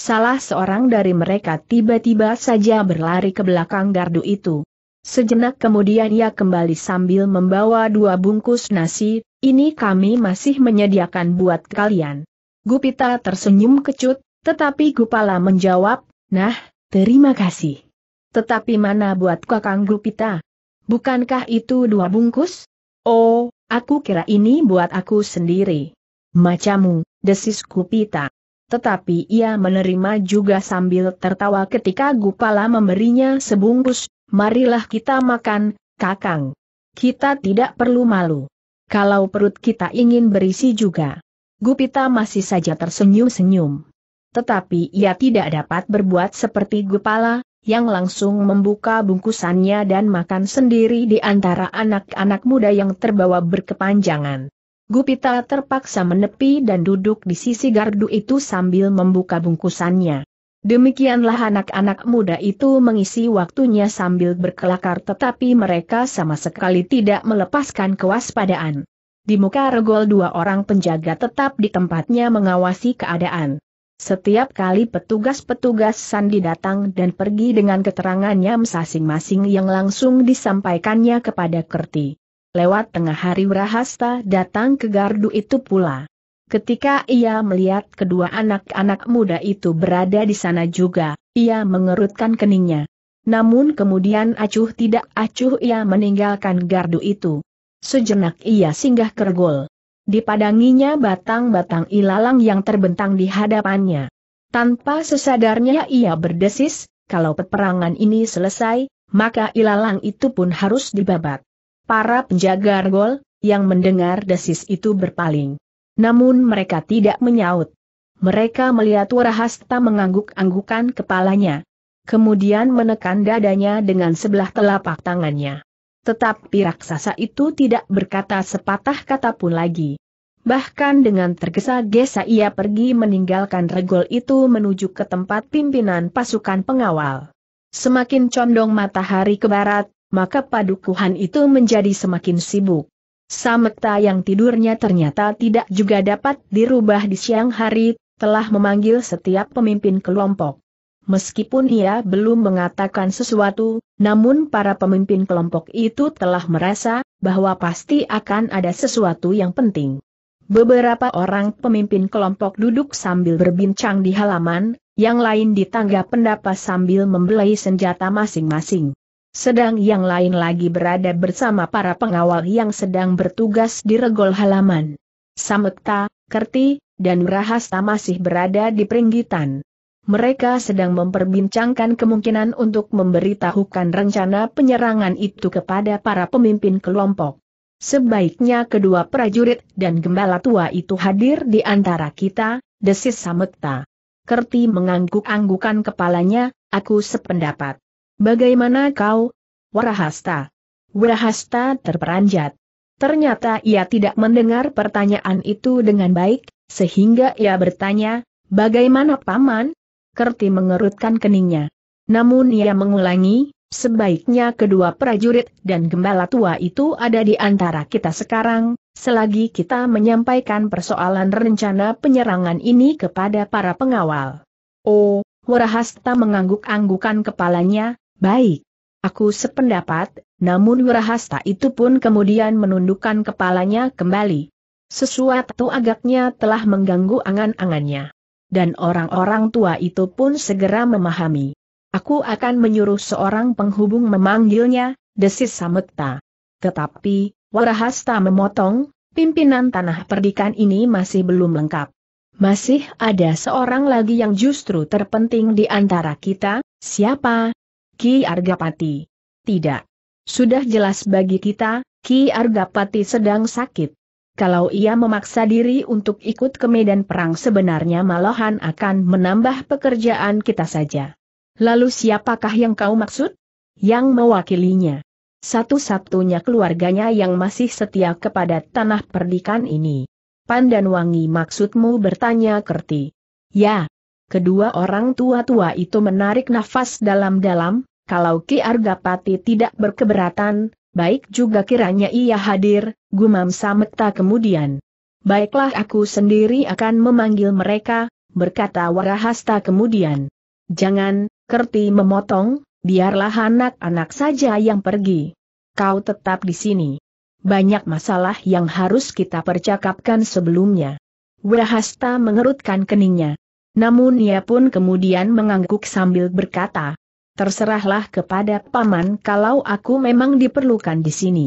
Speaker 1: Salah seorang dari mereka tiba-tiba saja berlari ke belakang gardu itu. Sejenak kemudian ia kembali sambil membawa dua bungkus nasi, ini kami masih menyediakan buat kalian. Gupita tersenyum kecut, tetapi Gupala menjawab, nah, terima kasih. Tetapi mana buat kakang Gupita? Bukankah itu dua bungkus? Oh, aku kira ini buat aku sendiri. Macamu, desis Gupita. Tetapi ia menerima juga sambil tertawa ketika Gupala memberinya sebungkus, marilah kita makan, kakang. Kita tidak perlu malu. Kalau perut kita ingin berisi juga. Gupita masih saja tersenyum-senyum. Tetapi ia tidak dapat berbuat seperti Gupala, yang langsung membuka bungkusannya dan makan sendiri di antara anak-anak muda yang terbawa berkepanjangan. Gupita terpaksa menepi dan duduk di sisi gardu itu sambil membuka bungkusannya. Demikianlah anak-anak muda itu mengisi waktunya sambil berkelakar tetapi mereka sama sekali tidak melepaskan kewaspadaan. Di muka regol dua orang penjaga tetap di tempatnya mengawasi keadaan. Setiap kali petugas-petugas Sandi datang dan pergi dengan keterangannya masing-masing yang langsung disampaikannya kepada Kerti. Lewat tengah hari Rahasta datang ke gardu itu pula. Ketika ia melihat kedua anak-anak muda itu berada di sana juga, ia mengerutkan keningnya. Namun kemudian acuh tidak acuh ia meninggalkan gardu itu. Sejenak ia singgah kergol. Dipadanginya batang-batang ilalang yang terbentang di hadapannya. Tanpa sesadarnya ia berdesis, kalau peperangan ini selesai, maka ilalang itu pun harus dibabat. Para penjaga gol, yang mendengar desis itu berpaling. Namun mereka tidak menyaut. Mereka melihat Warahasta mengangguk-anggukan kepalanya. Kemudian menekan dadanya dengan sebelah telapak tangannya. Tetapi raksasa itu tidak berkata sepatah kata pun lagi. Bahkan dengan tergesa-gesa ia pergi meninggalkan regol itu menuju ke tempat pimpinan pasukan pengawal. Semakin condong matahari ke barat, maka padukuhan itu menjadi semakin sibuk. Samekta yang tidurnya ternyata tidak juga dapat dirubah di siang hari, telah memanggil setiap pemimpin kelompok. Meskipun ia belum mengatakan sesuatu, namun para pemimpin kelompok itu telah merasa bahwa pasti akan ada sesuatu yang penting. Beberapa orang pemimpin kelompok duduk sambil berbincang di halaman, yang lain di tangga pendapat sambil membelai senjata masing-masing. Sedang yang lain lagi berada bersama para pengawal yang sedang bertugas di regol halaman. Samekta, Kerti, dan Rahasta masih berada di peringgitan mereka sedang memperbincangkan kemungkinan untuk memberitahukan rencana penyerangan itu kepada para pemimpin kelompok. Sebaiknya kedua prajurit dan gembala tua itu hadir di antara kita, desis Samekta. Kerti mengangguk-anggukan kepalanya, aku sependapat. Bagaimana kau? Warahasta. Warahasta terperanjat. Ternyata ia tidak mendengar pertanyaan itu dengan baik, sehingga ia bertanya, Bagaimana paman? Kerti mengerutkan keningnya. Namun ia mengulangi, sebaiknya kedua prajurit dan gembala tua itu ada di antara kita sekarang, selagi kita menyampaikan persoalan rencana penyerangan ini kepada para pengawal. Oh, Warahasta mengangguk-anggukan kepalanya, baik. Aku sependapat, namun Wirahasta itu pun kemudian menundukkan kepalanya kembali. Sesuatu agaknya telah mengganggu angan-angannya dan orang-orang tua itu pun segera memahami. Aku akan menyuruh seorang penghubung memanggilnya, desis Samekta. Tetapi, Warahasta memotong, pimpinan tanah perdikan ini masih belum lengkap. Masih ada seorang lagi yang justru terpenting di antara kita, siapa? Ki Argapati. Tidak. Sudah jelas bagi kita, Ki Argapati sedang sakit kalau ia memaksa diri untuk ikut ke medan perang sebenarnya malahan akan menambah pekerjaan kita saja. Lalu siapakah yang kau maksud? Yang mewakilinya. Satu-satunya keluarganya yang masih setia kepada tanah perdikan ini. Wangi maksudmu bertanya Kerti. Ya. Kedua orang tua-tua itu menarik nafas dalam-dalam, kalau Ki Argapati tidak berkeberatan, baik juga kiranya ia hadir, gumam Sametta kemudian. Baiklah aku sendiri akan memanggil mereka, berkata Warahasta kemudian. Jangan, Kerti memotong, biarlah anak-anak saja yang pergi. Kau tetap di sini. Banyak masalah yang harus kita percakapkan sebelumnya. Warahasta mengerutkan keningnya. Namun ia pun kemudian mengangguk sambil berkata, Terserahlah kepada paman kalau aku memang diperlukan di sini.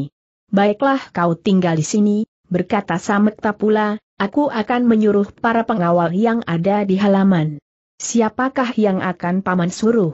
Speaker 1: Baiklah kau tinggal di sini, berkata Samekta pula, aku akan menyuruh para pengawal yang ada di halaman. Siapakah yang akan paman suruh?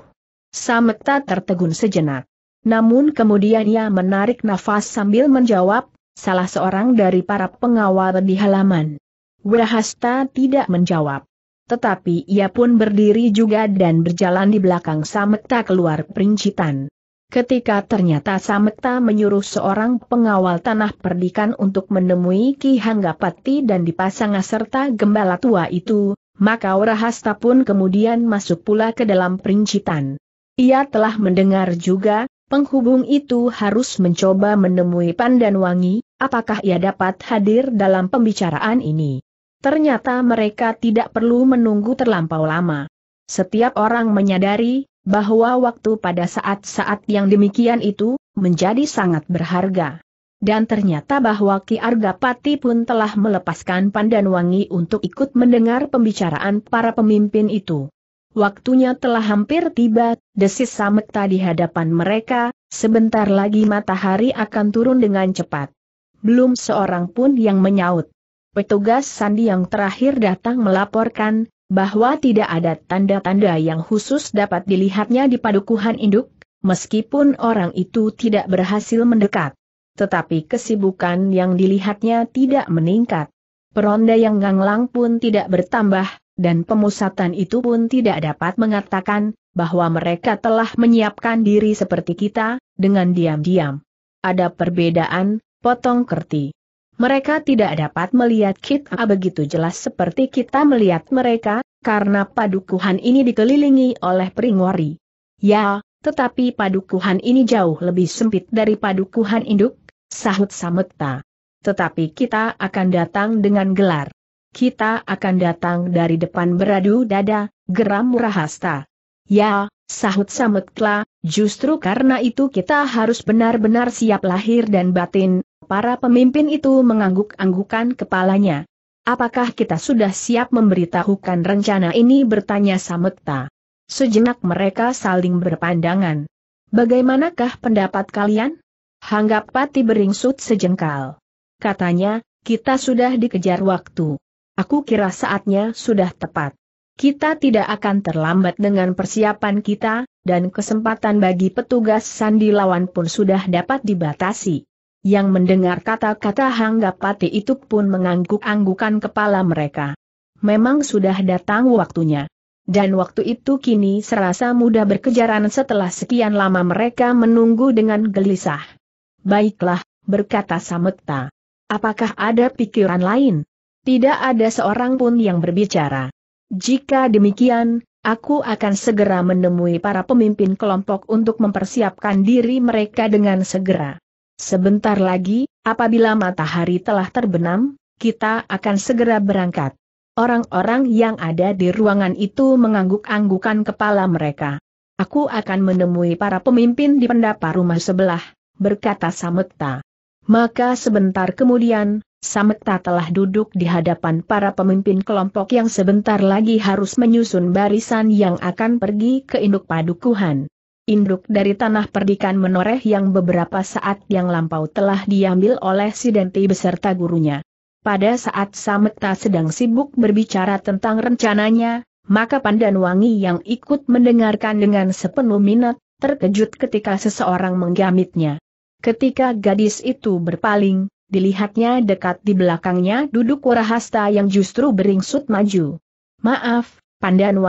Speaker 1: Samekta tertegun sejenak. Namun kemudian ia menarik nafas sambil menjawab, salah seorang dari para pengawal di halaman. Wahasta tidak menjawab. Tetapi ia pun berdiri juga dan berjalan di belakang Samekta keluar perincitan. Ketika ternyata Samekta menyuruh seorang pengawal tanah perdikan untuk menemui Ki Hanggapati dan dipasang serta gembala tua itu, maka Orahasta pun kemudian masuk pula ke dalam perincitan. Ia telah mendengar juga, penghubung itu harus mencoba menemui Pandanwangi, apakah ia dapat hadir dalam pembicaraan ini. Ternyata mereka tidak perlu menunggu terlampau lama. Setiap orang menyadari bahwa waktu pada saat-saat yang demikian itu menjadi sangat berharga. Dan ternyata bahwa Ki Arga Argapati pun telah melepaskan Pandan Wangi untuk ikut mendengar pembicaraan para pemimpin itu. Waktunya telah hampir tiba, desis Samet di hadapan mereka, sebentar lagi matahari akan turun dengan cepat. Belum seorang pun yang menyaut petugas sandi yang terakhir datang melaporkan, bahwa tidak ada tanda-tanda yang khusus dapat dilihatnya di padukuhan induk, meskipun orang itu tidak berhasil mendekat. Tetapi kesibukan yang dilihatnya tidak meningkat. Peronda yang ganglang pun tidak bertambah, dan pemusatan itu pun tidak dapat mengatakan bahwa mereka telah menyiapkan diri seperti kita, dengan diam-diam. Ada perbedaan, potong kerti. Mereka tidak dapat melihat kita begitu jelas seperti kita melihat mereka, karena padukuhan ini dikelilingi oleh peringwari. Ya, tetapi padukuhan ini jauh lebih sempit dari padukuhan induk, sahut sametta. Tetapi kita akan datang dengan gelar. Kita akan datang dari depan beradu dada, geram murahasta. Ya, sahut sametla. justru karena itu kita harus benar-benar siap lahir dan batin, Para pemimpin itu mengangguk-anggukan kepalanya. Apakah kita sudah siap memberitahukan rencana ini bertanya Samekta. Sejenak mereka saling berpandangan. Bagaimanakah pendapat kalian? Pati beringsut sejengkal. Katanya, kita sudah dikejar waktu. Aku kira saatnya sudah tepat. Kita tidak akan terlambat dengan persiapan kita, dan kesempatan bagi petugas sandi lawan pun sudah dapat dibatasi yang mendengar kata-kata Hanggapati itu pun mengangguk-anggukan kepala mereka. Memang sudah datang waktunya. Dan waktu itu kini serasa mudah berkejaran setelah sekian lama mereka menunggu dengan gelisah. Baiklah, berkata Samekta. Apakah ada pikiran lain? Tidak ada seorang pun yang berbicara. Jika demikian, aku akan segera menemui para pemimpin kelompok untuk mempersiapkan diri mereka dengan segera. Sebentar lagi, apabila matahari telah terbenam, kita akan segera berangkat. Orang-orang yang ada di ruangan itu mengangguk-anggukan kepala mereka. Aku akan menemui para pemimpin di pendapa rumah sebelah, berkata Samekta. Maka sebentar kemudian, Samekta telah duduk di hadapan para pemimpin kelompok yang sebentar lagi harus menyusun barisan yang akan pergi ke induk padukuhan. Induk dari tanah perdikan menoreh yang beberapa saat yang lampau telah diambil oleh Sidenti beserta gurunya. Pada saat Sameta sedang sibuk berbicara tentang rencananya, maka Pandan yang ikut mendengarkan dengan sepenuh minat, terkejut ketika seseorang menggamitnya. Ketika gadis itu berpaling, dilihatnya dekat di belakangnya duduk Warahasta yang justru beringsut maju. Maaf, Pandan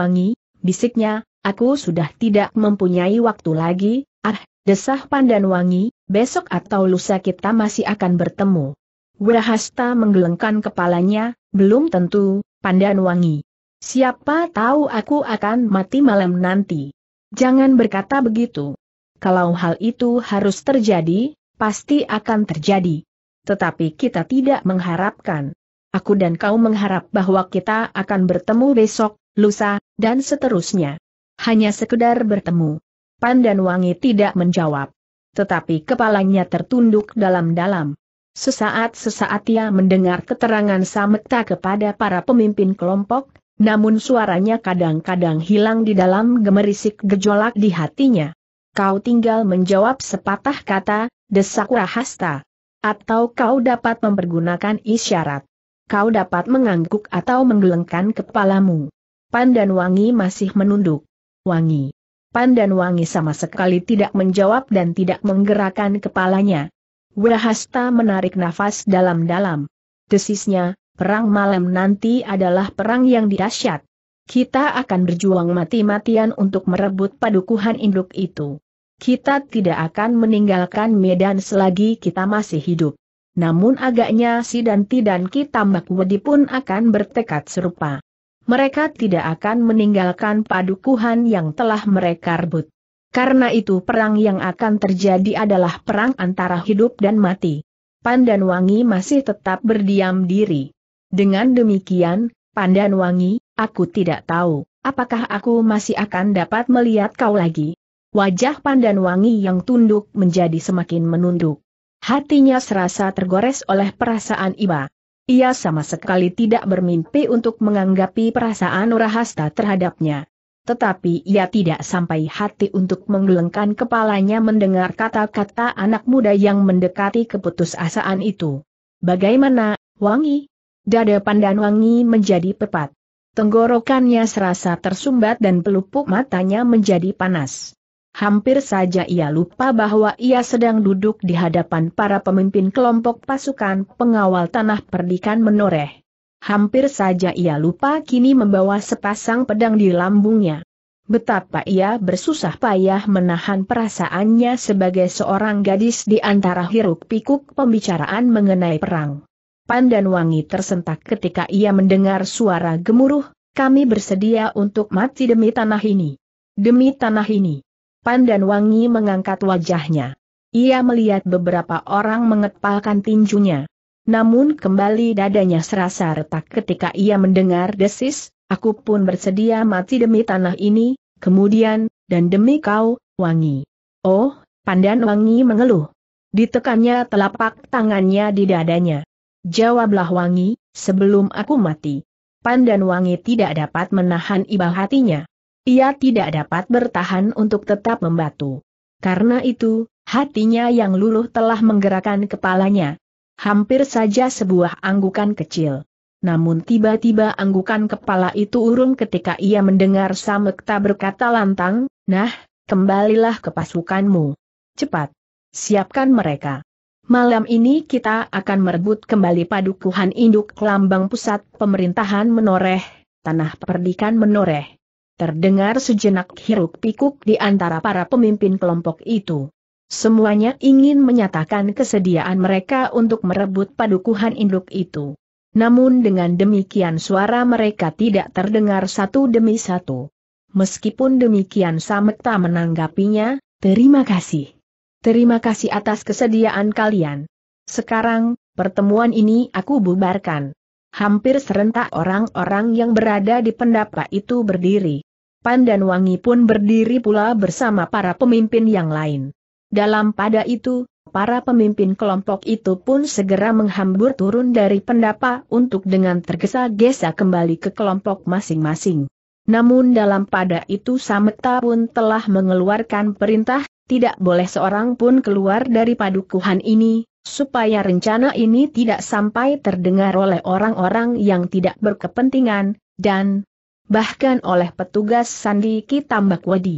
Speaker 1: bisiknya, Aku sudah tidak mempunyai waktu lagi, ah, desah pandan wangi, besok atau lusa kita masih akan bertemu. Wirahasta menggelengkan kepalanya, belum tentu, pandan wangi. Siapa tahu aku akan mati malam nanti. Jangan berkata begitu. Kalau hal itu harus terjadi, pasti akan terjadi. Tetapi kita tidak mengharapkan. Aku dan kau mengharap bahwa kita akan bertemu besok, lusa, dan seterusnya. Hanya sekedar bertemu. Wangi tidak menjawab. Tetapi kepalanya tertunduk dalam-dalam. Sesaat-sesaat ia mendengar keterangan Samekta kepada para pemimpin kelompok, namun suaranya kadang-kadang hilang di dalam gemerisik gejolak di hatinya. Kau tinggal menjawab sepatah kata, desak Rahasta. Atau kau dapat mempergunakan isyarat. Kau dapat mengangguk atau menggelengkan kepalamu. Wangi masih menunduk wangi. Pan dan wangi sama sekali tidak menjawab dan tidak menggerakkan kepalanya. Wahasta menarik nafas dalam-dalam. Desisnya, perang malam nanti adalah perang yang dahsyat. Kita akan berjuang mati-matian untuk merebut padukuhan induk itu. Kita tidak akan meninggalkan medan selagi kita masih hidup. Namun agaknya si Danti dan Ki Tambak Wedi pun akan bertekad serupa mereka tidak akan meninggalkan padukuhan yang telah mereka rebut. Karena itu perang yang akan terjadi adalah perang antara hidup dan mati. Pandan Wangi masih tetap berdiam diri. Dengan demikian, Pandan Wangi, aku tidak tahu, apakah aku masih akan dapat melihat kau lagi. Wajah Pandan Wangi yang tunduk menjadi semakin menunduk. Hatinya serasa tergores oleh perasaan iba. Ia sama sekali tidak bermimpi untuk menganggapi perasaan Urahasta terhadapnya. Tetapi ia tidak sampai hati untuk menggelengkan kepalanya mendengar kata-kata anak muda yang mendekati keputusasaan itu. Bagaimana, Wangi? Dada pandan Wangi menjadi pepat. Tenggorokannya serasa tersumbat dan pelupuk matanya menjadi panas. Hampir saja ia lupa bahwa ia sedang duduk di hadapan para pemimpin kelompok pasukan pengawal tanah perdikan menoreh. Hampir saja ia lupa kini membawa sepasang pedang di lambungnya. Betapa ia bersusah payah menahan perasaannya sebagai seorang gadis di antara hiruk-pikuk pembicaraan mengenai perang. Pandan wangi tersentak ketika ia mendengar suara gemuruh, kami bersedia untuk mati demi tanah ini. Demi tanah ini pandan wangi mengangkat wajahnya. Ia melihat beberapa orang mengepalkan tinjunya. Namun kembali dadanya serasa retak ketika ia mendengar desis, aku pun bersedia mati demi tanah ini, kemudian, dan demi kau, wangi. Oh, pandan wangi mengeluh. Ditekannya telapak tangannya di dadanya. Jawablah wangi, sebelum aku mati. Pandan wangi tidak dapat menahan iba hatinya. Ia tidak dapat bertahan untuk tetap membatu. Karena itu, hatinya yang luluh telah menggerakkan kepalanya. Hampir saja sebuah anggukan kecil. Namun tiba-tiba anggukan kepala itu urung ketika ia mendengar Samekta berkata lantang, Nah, kembalilah ke pasukanmu. Cepat. Siapkan mereka. Malam ini kita akan merebut kembali padukuhan induk lambang pusat pemerintahan menoreh, tanah perdikan menoreh. Terdengar sejenak hiruk-pikuk di antara para pemimpin kelompok itu. Semuanya ingin menyatakan kesediaan mereka untuk merebut padukuhan induk itu. Namun dengan demikian suara mereka tidak terdengar satu demi satu. Meskipun demikian Samekta menanggapinya, terima kasih. Terima kasih atas kesediaan kalian. Sekarang, pertemuan ini aku bubarkan. Hampir serentak orang-orang yang berada di pendapa itu berdiri. Pan dan Wangi pun berdiri pula bersama para pemimpin yang lain. Dalam pada itu, para pemimpin kelompok itu pun segera menghambur turun dari pendapa untuk dengan tergesa-gesa kembali ke kelompok masing-masing. Namun dalam pada itu Sameta pun telah mengeluarkan perintah, tidak boleh seorang pun keluar dari padukuhan ini, supaya rencana ini tidak sampai terdengar oleh orang-orang yang tidak berkepentingan, dan, bahkan oleh petugas Sandi Kitambakwadi. Wadi.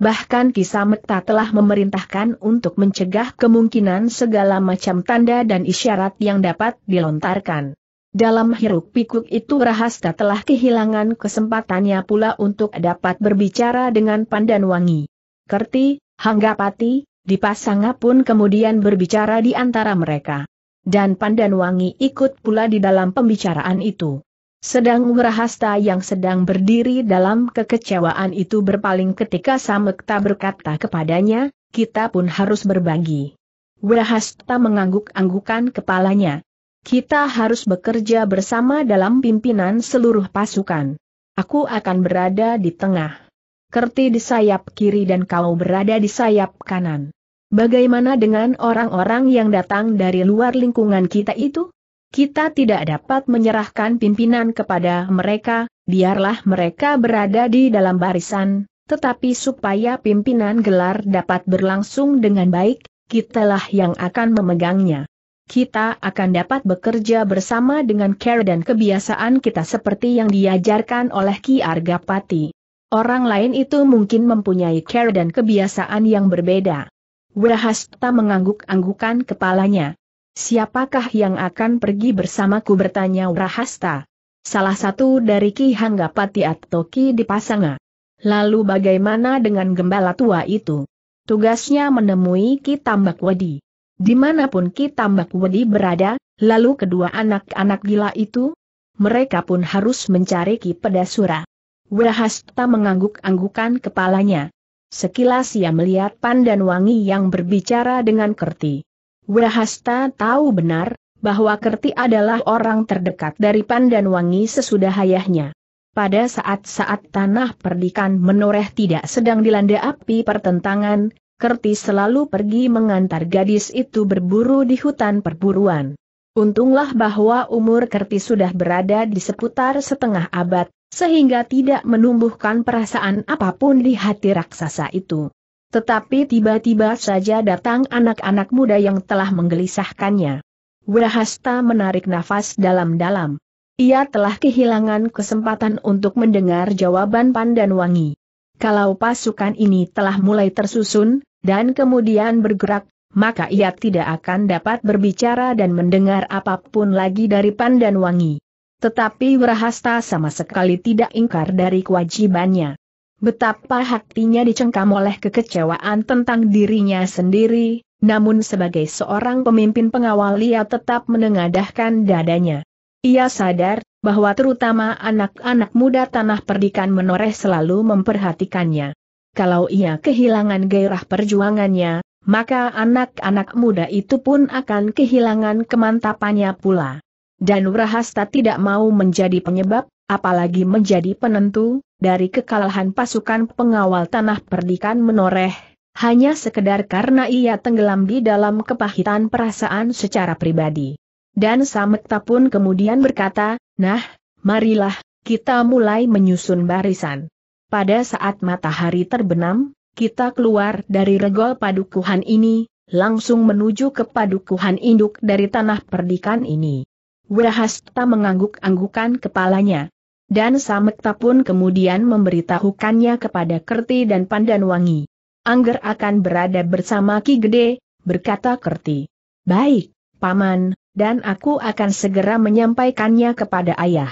Speaker 1: Bahkan Kisamekta telah memerintahkan untuk mencegah kemungkinan segala macam tanda dan isyarat yang dapat dilontarkan. Dalam hiruk pikuk itu Rahasta telah kehilangan kesempatannya pula untuk dapat berbicara dengan Pandan Wangi. Kerti, Hanggapati, Dipasanga pun kemudian berbicara di antara mereka. Dan Pandan Wangi ikut pula di dalam pembicaraan itu. Sedang Wurahasta yang sedang berdiri dalam kekecewaan itu berpaling ketika Samekta berkata kepadanya, kita pun harus berbagi. Wurahasta mengangguk-anggukan kepalanya. Kita harus bekerja bersama dalam pimpinan seluruh pasukan. Aku akan berada di tengah. Kerti di sayap kiri dan kau berada di sayap kanan. Bagaimana dengan orang-orang yang datang dari luar lingkungan kita itu? kita tidak dapat menyerahkan pimpinan kepada mereka, biarlah mereka berada di dalam barisan, tetapi supaya pimpinan gelar dapat berlangsung dengan baik, kitalah yang akan memegangnya. Kita akan dapat bekerja bersama dengan care dan kebiasaan kita seperti yang diajarkan oleh Ki Argapati. Orang lain itu mungkin mempunyai care dan kebiasaan yang berbeda. Wahasta mengangguk-anggukan kepalanya. Siapakah yang akan pergi bersamaku bertanya Rahasta. Salah satu dari Ki Hanggapati atau Ki Dipasanga. Lalu bagaimana dengan gembala tua itu? Tugasnya menemui Ki Tambak Wedi. Dimanapun Ki Tambak Wedi berada, lalu kedua anak-anak gila itu? Mereka pun harus mencari Ki Pedasura. Wahasta mengangguk-anggukan kepalanya. Sekilas ia melihat Pandan Wangi yang berbicara dengan kerti. Wahasta tahu benar, bahwa Kerti adalah orang terdekat dari Pandan Wangi sesudah ayahnya. Pada saat-saat tanah perdikan menoreh tidak sedang dilanda api pertentangan, Kerti selalu pergi mengantar gadis itu berburu di hutan perburuan. Untunglah bahwa umur Kerti sudah berada di seputar setengah abad, sehingga tidak menumbuhkan perasaan apapun di hati raksasa itu. Tetapi tiba-tiba saja datang anak-anak muda yang telah menggelisahkannya. Wahasta menarik nafas dalam-dalam. Ia telah kehilangan kesempatan untuk mendengar jawaban pandan wangi. Kalau pasukan ini telah mulai tersusun, dan kemudian bergerak, maka ia tidak akan dapat berbicara dan mendengar apapun lagi dari pandan wangi. Tetapi Wirahasta sama sekali tidak ingkar dari kewajibannya. Betapa hatinya dicengkam oleh kekecewaan tentang dirinya sendiri, namun sebagai seorang pemimpin pengawal ia tetap menengadahkan dadanya. Ia sadar bahwa terutama anak-anak muda tanah perdikan menoreh selalu memperhatikannya. Kalau ia kehilangan gairah perjuangannya, maka anak-anak muda itu pun akan kehilangan kemantapannya pula. Dan Rahasta tidak mau menjadi penyebab, apalagi menjadi penentu, dari kekalahan pasukan pengawal tanah perdikan menoreh, hanya sekedar karena ia tenggelam di dalam kepahitan perasaan secara pribadi. Dan Samekta pun kemudian berkata, nah, marilah, kita mulai menyusun barisan. Pada saat matahari terbenam, kita keluar dari regol padukuhan ini, langsung menuju ke padukuhan induk dari tanah perdikan ini. Wirahasta mengangguk-anggukan kepalanya. Dan Samekta pun kemudian memberitahukannya kepada Kerti dan Pandanwangi. Angger akan berada bersama Ki Gede, berkata Kerti. Baik, Paman, dan aku akan segera menyampaikannya kepada ayah.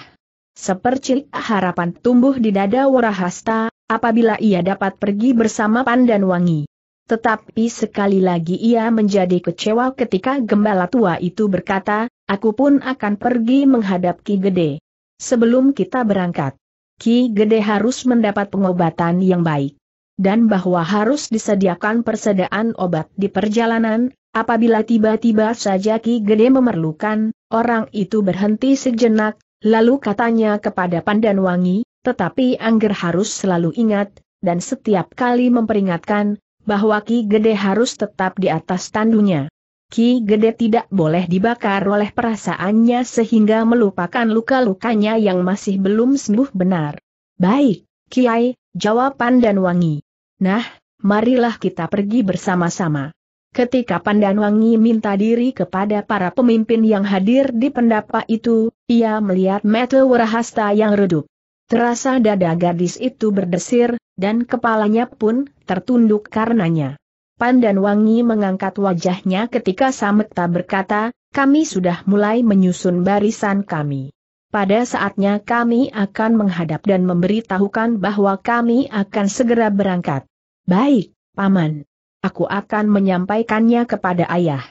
Speaker 1: Sepercik harapan tumbuh di dada Warahasta, apabila ia dapat pergi bersama Pandanwangi. Tetapi sekali lagi ia menjadi kecewa ketika gembala tua itu berkata, aku pun akan pergi menghadap Ki Gede. Sebelum kita berangkat, Ki Gede harus mendapat pengobatan yang baik. Dan bahwa harus disediakan persediaan obat di perjalanan, apabila tiba-tiba saja Ki Gede memerlukan, orang itu berhenti sejenak, lalu katanya kepada Pandan Wangi, tetapi Angger harus selalu ingat, dan setiap kali memperingatkan, bahwa Ki Gede harus tetap di atas tandunya. Ki Gede tidak boleh dibakar oleh perasaannya sehingga melupakan luka-lukanya yang masih belum sembuh benar. Baik, Kiai, jawaban dan wangi. Nah, marilah kita pergi bersama-sama. Ketika Wangi minta diri kepada para pemimpin yang hadir di pendapa itu, ia melihat Mete Warahasta yang redup. Terasa dada gadis itu berdesir, dan kepalanya pun tertunduk karenanya. Pandan Wangi mengangkat wajahnya ketika Sametta berkata, kami sudah mulai menyusun barisan kami. Pada saatnya kami akan menghadap dan memberitahukan bahwa kami akan segera berangkat. Baik, Paman. Aku akan menyampaikannya kepada ayah.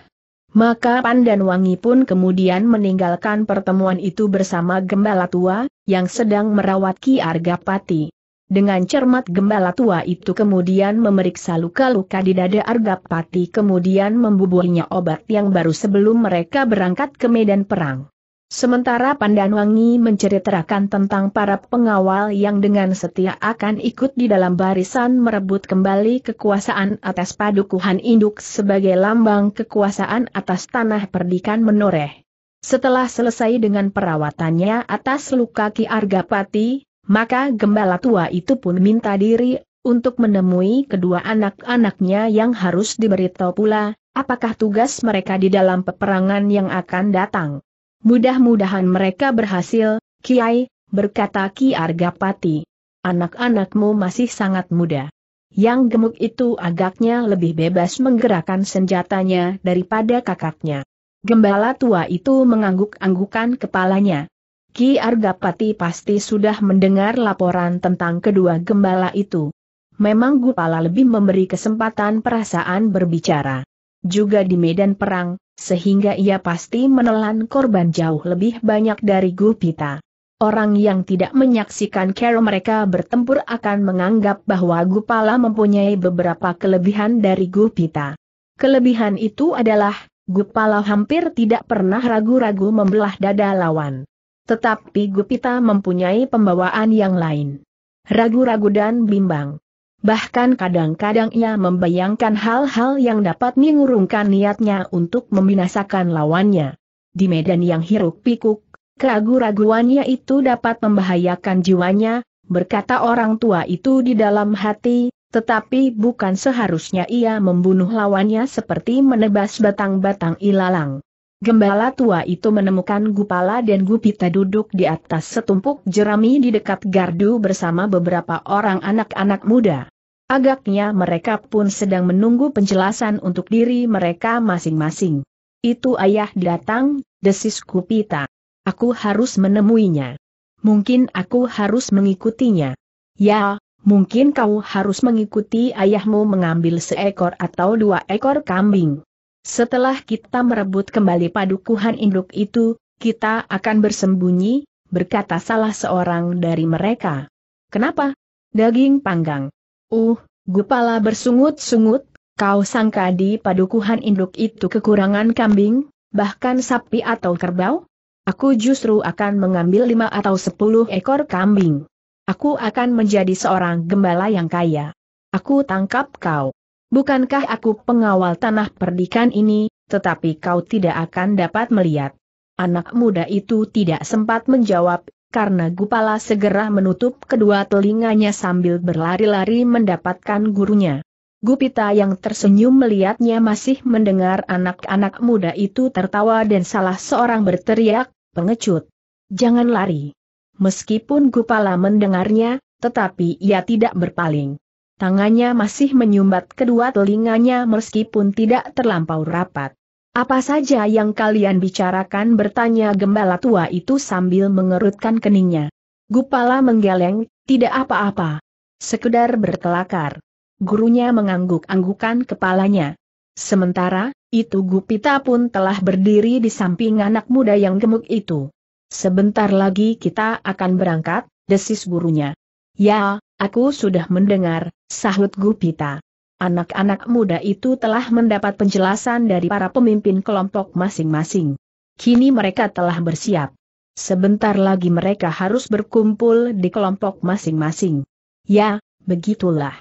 Speaker 1: Maka Pandan Wangi pun kemudian meninggalkan pertemuan itu bersama Gembala Tua, yang sedang merawat Ki Argapati. Dengan cermat gembala tua itu kemudian memeriksa luka-luka di dada Argapati kemudian membubuhinya obat yang baru sebelum mereka berangkat ke medan perang. Sementara Pandanwangi menceritakan tentang para pengawal yang dengan setia akan ikut di dalam barisan merebut kembali kekuasaan atas padukuhan induk sebagai lambang kekuasaan atas tanah perdikan menoreh. Setelah selesai dengan perawatannya atas luka Ki Argapati, maka gembala tua itu pun minta diri untuk menemui kedua anak-anaknya yang harus diberitahu pula, apakah tugas mereka di dalam peperangan yang akan datang. Mudah-mudahan mereka berhasil, Kiai, berkata Ki Argapati. Anak-anakmu masih sangat muda. Yang gemuk itu agaknya lebih bebas menggerakkan senjatanya daripada kakaknya. Gembala tua itu mengangguk-anggukan kepalanya. Ki Argapati pasti sudah mendengar laporan tentang kedua gembala itu. Memang Gupala lebih memberi kesempatan perasaan berbicara. Juga di medan perang, sehingga ia pasti menelan korban jauh lebih banyak dari Gupita. Orang yang tidak menyaksikan cara mereka bertempur akan menganggap bahwa Gupala mempunyai beberapa kelebihan dari Gupita. Kelebihan itu adalah, Gupala hampir tidak pernah ragu-ragu membelah dada lawan. Tetapi Gupita mempunyai pembawaan yang lain. Ragu-ragu dan bimbang. Bahkan kadang-kadang ia membayangkan hal-hal yang dapat mengurungkan niatnya untuk membinasakan lawannya. Di medan yang hiruk pikuk, keragu-raguannya itu dapat membahayakan jiwanya, berkata orang tua itu di dalam hati, tetapi bukan seharusnya ia membunuh lawannya seperti menebas batang-batang ilalang. Gembala tua itu menemukan Gupala dan Gupita duduk di atas setumpuk jerami di dekat gardu bersama beberapa orang anak-anak muda. Agaknya mereka pun sedang menunggu penjelasan untuk diri mereka masing-masing. Itu ayah datang, desis Gupita. Aku harus menemuinya. Mungkin aku harus mengikutinya. Ya, mungkin kau harus mengikuti ayahmu mengambil seekor atau dua ekor kambing. Setelah kita merebut kembali padukuhan induk itu, kita akan bersembunyi, berkata salah seorang dari mereka. Kenapa? Daging panggang. Uh, Gupala bersungut-sungut, kau sangka di padukuhan induk itu kekurangan kambing, bahkan sapi atau kerbau? Aku justru akan mengambil lima atau sepuluh ekor kambing. Aku akan menjadi seorang gembala yang kaya. Aku tangkap kau. Bukankah aku pengawal tanah perdikan ini, tetapi kau tidak akan dapat melihat? Anak muda itu tidak sempat menjawab, karena Gupala segera menutup kedua telinganya sambil berlari-lari mendapatkan gurunya. Gupita yang tersenyum melihatnya masih mendengar anak-anak muda itu tertawa dan salah seorang berteriak, pengecut. Jangan lari. Meskipun Gupala mendengarnya, tetapi ia tidak berpaling tangannya masih menyumbat kedua telinganya meskipun tidak terlampau rapat. Apa saja yang kalian bicarakan bertanya gembala tua itu sambil mengerutkan keningnya. Gupala menggeleng, tidak apa-apa. Sekedar berkelakar. Gurunya mengangguk-anggukan kepalanya. Sementara, itu Gupita pun telah berdiri di samping anak muda yang gemuk itu. Sebentar lagi kita akan berangkat, desis gurunya. Ya, Aku sudah mendengar, sahut Gupita. Anak-anak muda itu telah mendapat penjelasan dari para pemimpin kelompok masing-masing. Kini mereka telah bersiap. Sebentar lagi mereka harus berkumpul di kelompok masing-masing. Ya, begitulah.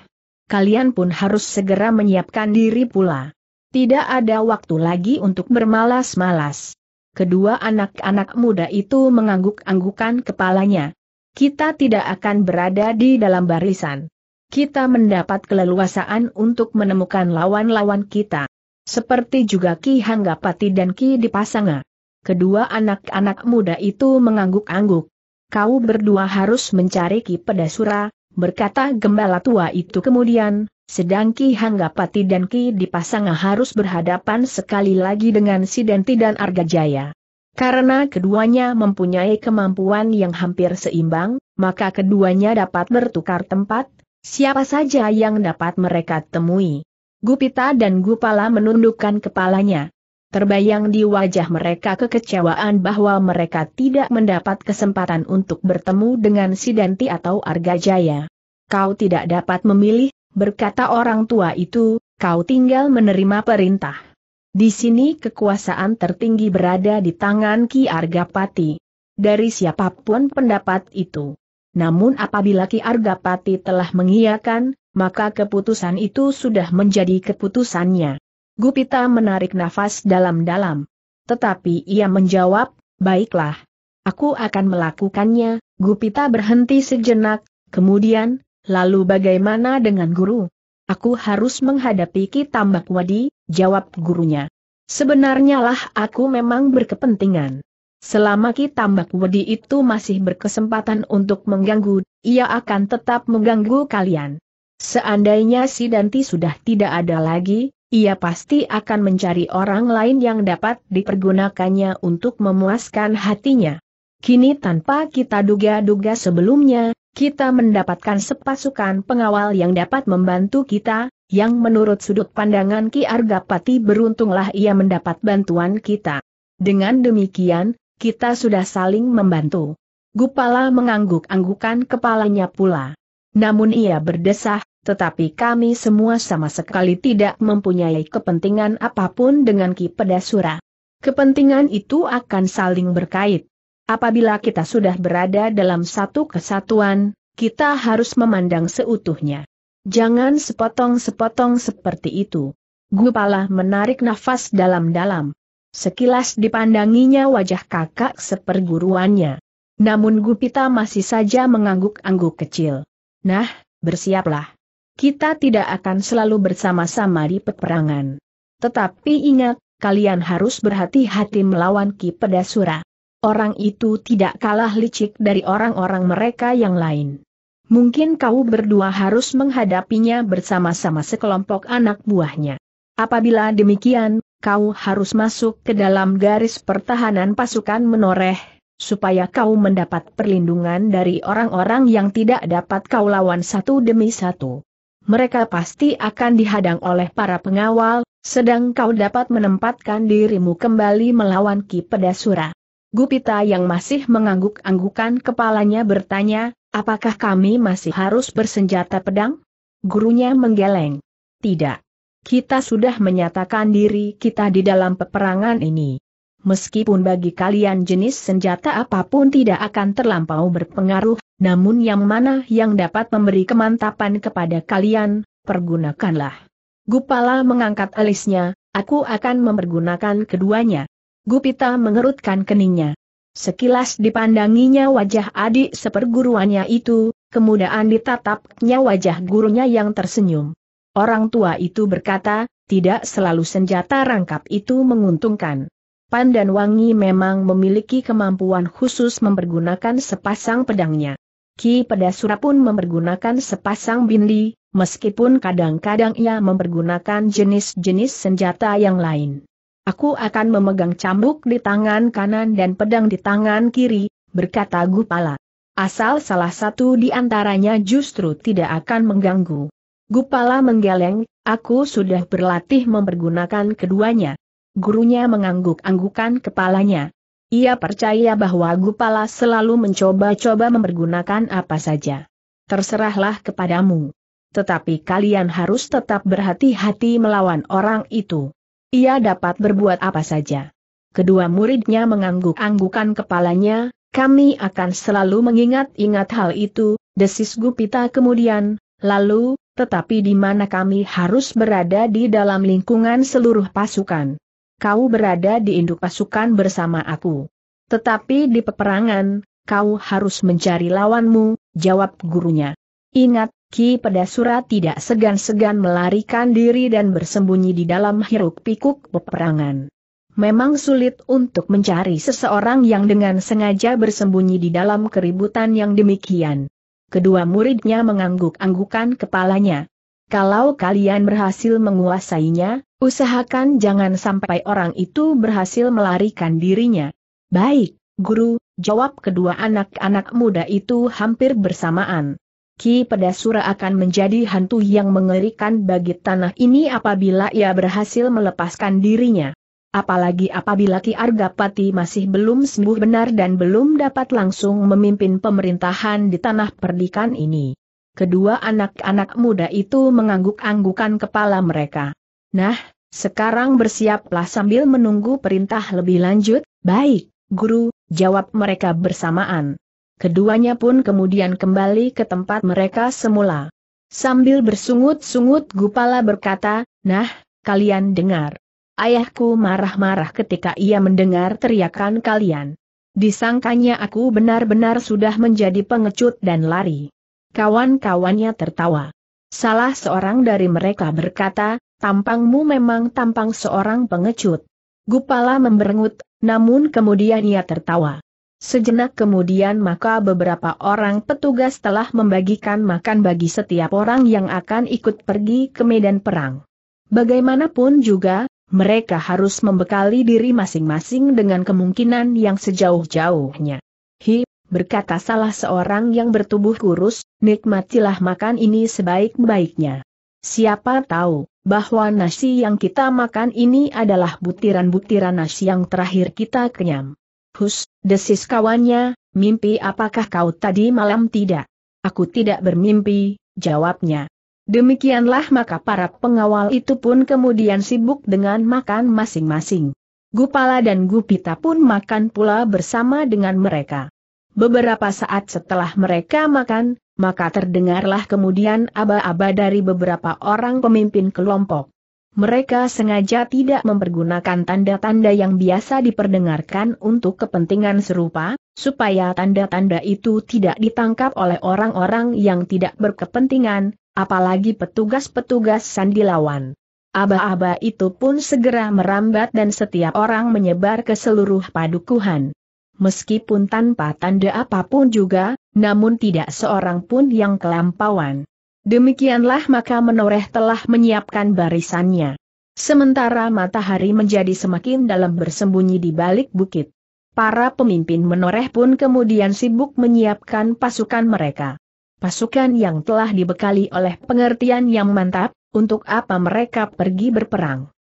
Speaker 1: Kalian pun harus segera menyiapkan diri pula. Tidak ada waktu lagi untuk bermalas-malas. Kedua anak-anak muda itu mengangguk-anggukan kepalanya, kita tidak akan berada di dalam barisan. Kita mendapat keleluasaan untuk menemukan lawan-lawan kita. Seperti juga Ki Hanggapati dan Ki Dipasanga. Kedua anak-anak muda itu mengangguk-angguk. Kau berdua harus mencari Ki Pedasura, berkata gembala tua itu kemudian, sedang Ki Hanggapati dan Ki Dipasanga harus berhadapan sekali lagi dengan Sidenti dan Argajaya. Karena keduanya mempunyai kemampuan yang hampir seimbang, maka keduanya dapat bertukar tempat, siapa saja yang dapat mereka temui. Gupita dan Gupala menundukkan kepalanya. Terbayang di wajah mereka kekecewaan bahwa mereka tidak mendapat kesempatan untuk bertemu dengan Sidanti atau Argajaya. Kau tidak dapat memilih, berkata orang tua itu, kau tinggal menerima perintah. Di sini kekuasaan tertinggi berada di tangan Ki Argapati. Dari siapapun pendapat itu. Namun apabila Ki Argapati telah mengiyakan, maka keputusan itu sudah menjadi keputusannya. Gupita menarik nafas dalam-dalam. Tetapi ia menjawab, baiklah. Aku akan melakukannya, Gupita berhenti sejenak, kemudian, lalu bagaimana dengan guru? aku harus menghadapi Kitambak Wadi, jawab gurunya. Sebenarnya lah aku memang berkepentingan. Selama Kitambak Wadi itu masih berkesempatan untuk mengganggu, ia akan tetap mengganggu kalian. Seandainya si Danti sudah tidak ada lagi, ia pasti akan mencari orang lain yang dapat dipergunakannya untuk memuaskan hatinya. Kini tanpa kita duga-duga sebelumnya, kita mendapatkan sepasukan pengawal yang dapat membantu kita, yang menurut sudut pandangan Ki Argapati beruntunglah ia mendapat bantuan kita. Dengan demikian, kita sudah saling membantu. Gupala mengangguk-anggukan kepalanya pula. Namun ia berdesah, tetapi kami semua sama sekali tidak mempunyai kepentingan apapun dengan Ki Pedasura. Kepentingan itu akan saling berkait. Apabila kita sudah berada dalam satu kesatuan, kita harus memandang seutuhnya. Jangan sepotong-sepotong seperti itu. Gupala menarik nafas dalam-dalam. Sekilas dipandanginya wajah kakak seperguruannya. Namun Gupita masih saja mengangguk-angguk kecil. Nah, bersiaplah. Kita tidak akan selalu bersama-sama di peperangan. Tetapi ingat, kalian harus berhati-hati melawan Ki Pedasura. Orang itu tidak kalah licik dari orang-orang mereka yang lain. Mungkin kau berdua harus menghadapinya bersama-sama sekelompok anak buahnya. Apabila demikian, kau harus masuk ke dalam garis pertahanan pasukan menoreh, supaya kau mendapat perlindungan dari orang-orang yang tidak dapat kau lawan satu demi satu. Mereka pasti akan dihadang oleh para pengawal, sedang kau dapat menempatkan dirimu kembali melawan Ki Pedasura. Gupita yang masih mengangguk-anggukan kepalanya bertanya, apakah kami masih harus bersenjata pedang? Gurunya menggeleng. Tidak. Kita sudah menyatakan diri kita di dalam peperangan ini. Meskipun bagi kalian jenis senjata apapun tidak akan terlampau berpengaruh, namun yang mana yang dapat memberi kemantapan kepada kalian, pergunakanlah. Gupala mengangkat alisnya, aku akan mempergunakan keduanya. Gupita mengerutkan keningnya. Sekilas dipandanginya wajah adik seperguruannya itu, kemudian ditatapnya wajah gurunya yang tersenyum. Orang tua itu berkata, tidak selalu senjata rangkap itu menguntungkan. Pan dan Wangi memang memiliki kemampuan khusus mempergunakan sepasang pedangnya. Ki Pedasura pun mempergunakan sepasang bindi, meskipun kadang-kadang ia mempergunakan jenis-jenis senjata yang lain. Aku akan memegang cambuk di tangan kanan dan pedang di tangan kiri, berkata Gupala. Asal salah satu di antaranya justru tidak akan mengganggu. Gupala menggeleng, aku sudah berlatih mempergunakan keduanya. Gurunya mengangguk-anggukan kepalanya. Ia percaya bahwa Gupala selalu mencoba-coba mempergunakan apa saja. Terserahlah kepadamu. Tetapi kalian harus tetap berhati-hati melawan orang itu. Ia dapat berbuat apa saja. Kedua muridnya mengangguk-anggukan kepalanya, kami akan selalu mengingat-ingat hal itu, desis Gupita kemudian, lalu, tetapi di mana kami harus berada di dalam lingkungan seluruh pasukan. Kau berada di induk pasukan bersama aku. Tetapi di peperangan, kau harus mencari lawanmu, jawab gurunya. Ingat, Ki Pedasura tidak segan-segan melarikan diri dan bersembunyi di dalam hiruk-pikuk peperangan. Memang sulit untuk mencari seseorang yang dengan sengaja bersembunyi di dalam keributan yang demikian. Kedua muridnya mengangguk-anggukan kepalanya. Kalau kalian berhasil menguasainya, usahakan jangan sampai orang itu berhasil melarikan dirinya. Baik, guru, jawab kedua anak-anak muda itu hampir bersamaan. Ki Pedasura akan menjadi hantu yang mengerikan bagi tanah ini apabila ia berhasil melepaskan dirinya. Apalagi apabila Ki Argapati masih belum sembuh benar dan belum dapat langsung memimpin pemerintahan di tanah perdikan ini. Kedua anak-anak muda itu mengangguk-anggukan kepala mereka. Nah, sekarang bersiaplah sambil menunggu perintah lebih lanjut, baik, guru, jawab mereka bersamaan. Keduanya pun kemudian kembali ke tempat mereka semula. Sambil bersungut-sungut Gupala berkata, Nah, kalian dengar. Ayahku marah-marah ketika ia mendengar teriakan kalian. Disangkanya aku benar-benar sudah menjadi pengecut dan lari. Kawan-kawannya tertawa. Salah seorang dari mereka berkata, tampangmu memang tampang seorang pengecut. Gupala memberengut, namun kemudian ia tertawa. Sejenak kemudian maka beberapa orang petugas telah membagikan makan bagi setiap orang yang akan ikut pergi ke medan perang. Bagaimanapun juga, mereka harus membekali diri masing-masing dengan kemungkinan yang sejauh-jauhnya. Hi, berkata salah seorang yang bertubuh kurus, nikmatilah makan ini sebaik-baiknya. Siapa tahu, bahwa nasi yang kita makan ini adalah butiran-butiran nasi yang terakhir kita kenyam. Hus, Desis kawannya, mimpi apakah kau tadi malam tidak? Aku tidak bermimpi, jawabnya. Demikianlah maka para pengawal itu pun kemudian sibuk dengan makan masing-masing. Gupala dan Gupita pun makan pula bersama dengan mereka. Beberapa saat setelah mereka makan, maka terdengarlah kemudian aba-aba dari beberapa orang pemimpin kelompok mereka sengaja tidak mempergunakan tanda-tanda yang biasa diperdengarkan untuk kepentingan serupa, supaya tanda-tanda itu tidak ditangkap oleh orang-orang yang tidak berkepentingan, apalagi petugas-petugas sandilawan. Aba-aba itu pun segera merambat dan setiap orang menyebar ke seluruh padukuhan. Meskipun tanpa tanda apapun juga, namun tidak seorang pun yang kelampauan. Demikianlah maka menoreh telah menyiapkan barisannya. Sementara matahari menjadi semakin dalam bersembunyi di balik bukit. Para pemimpin menoreh pun kemudian sibuk menyiapkan pasukan mereka. Pasukan yang telah dibekali oleh pengertian yang mantap, untuk apa mereka pergi berperang.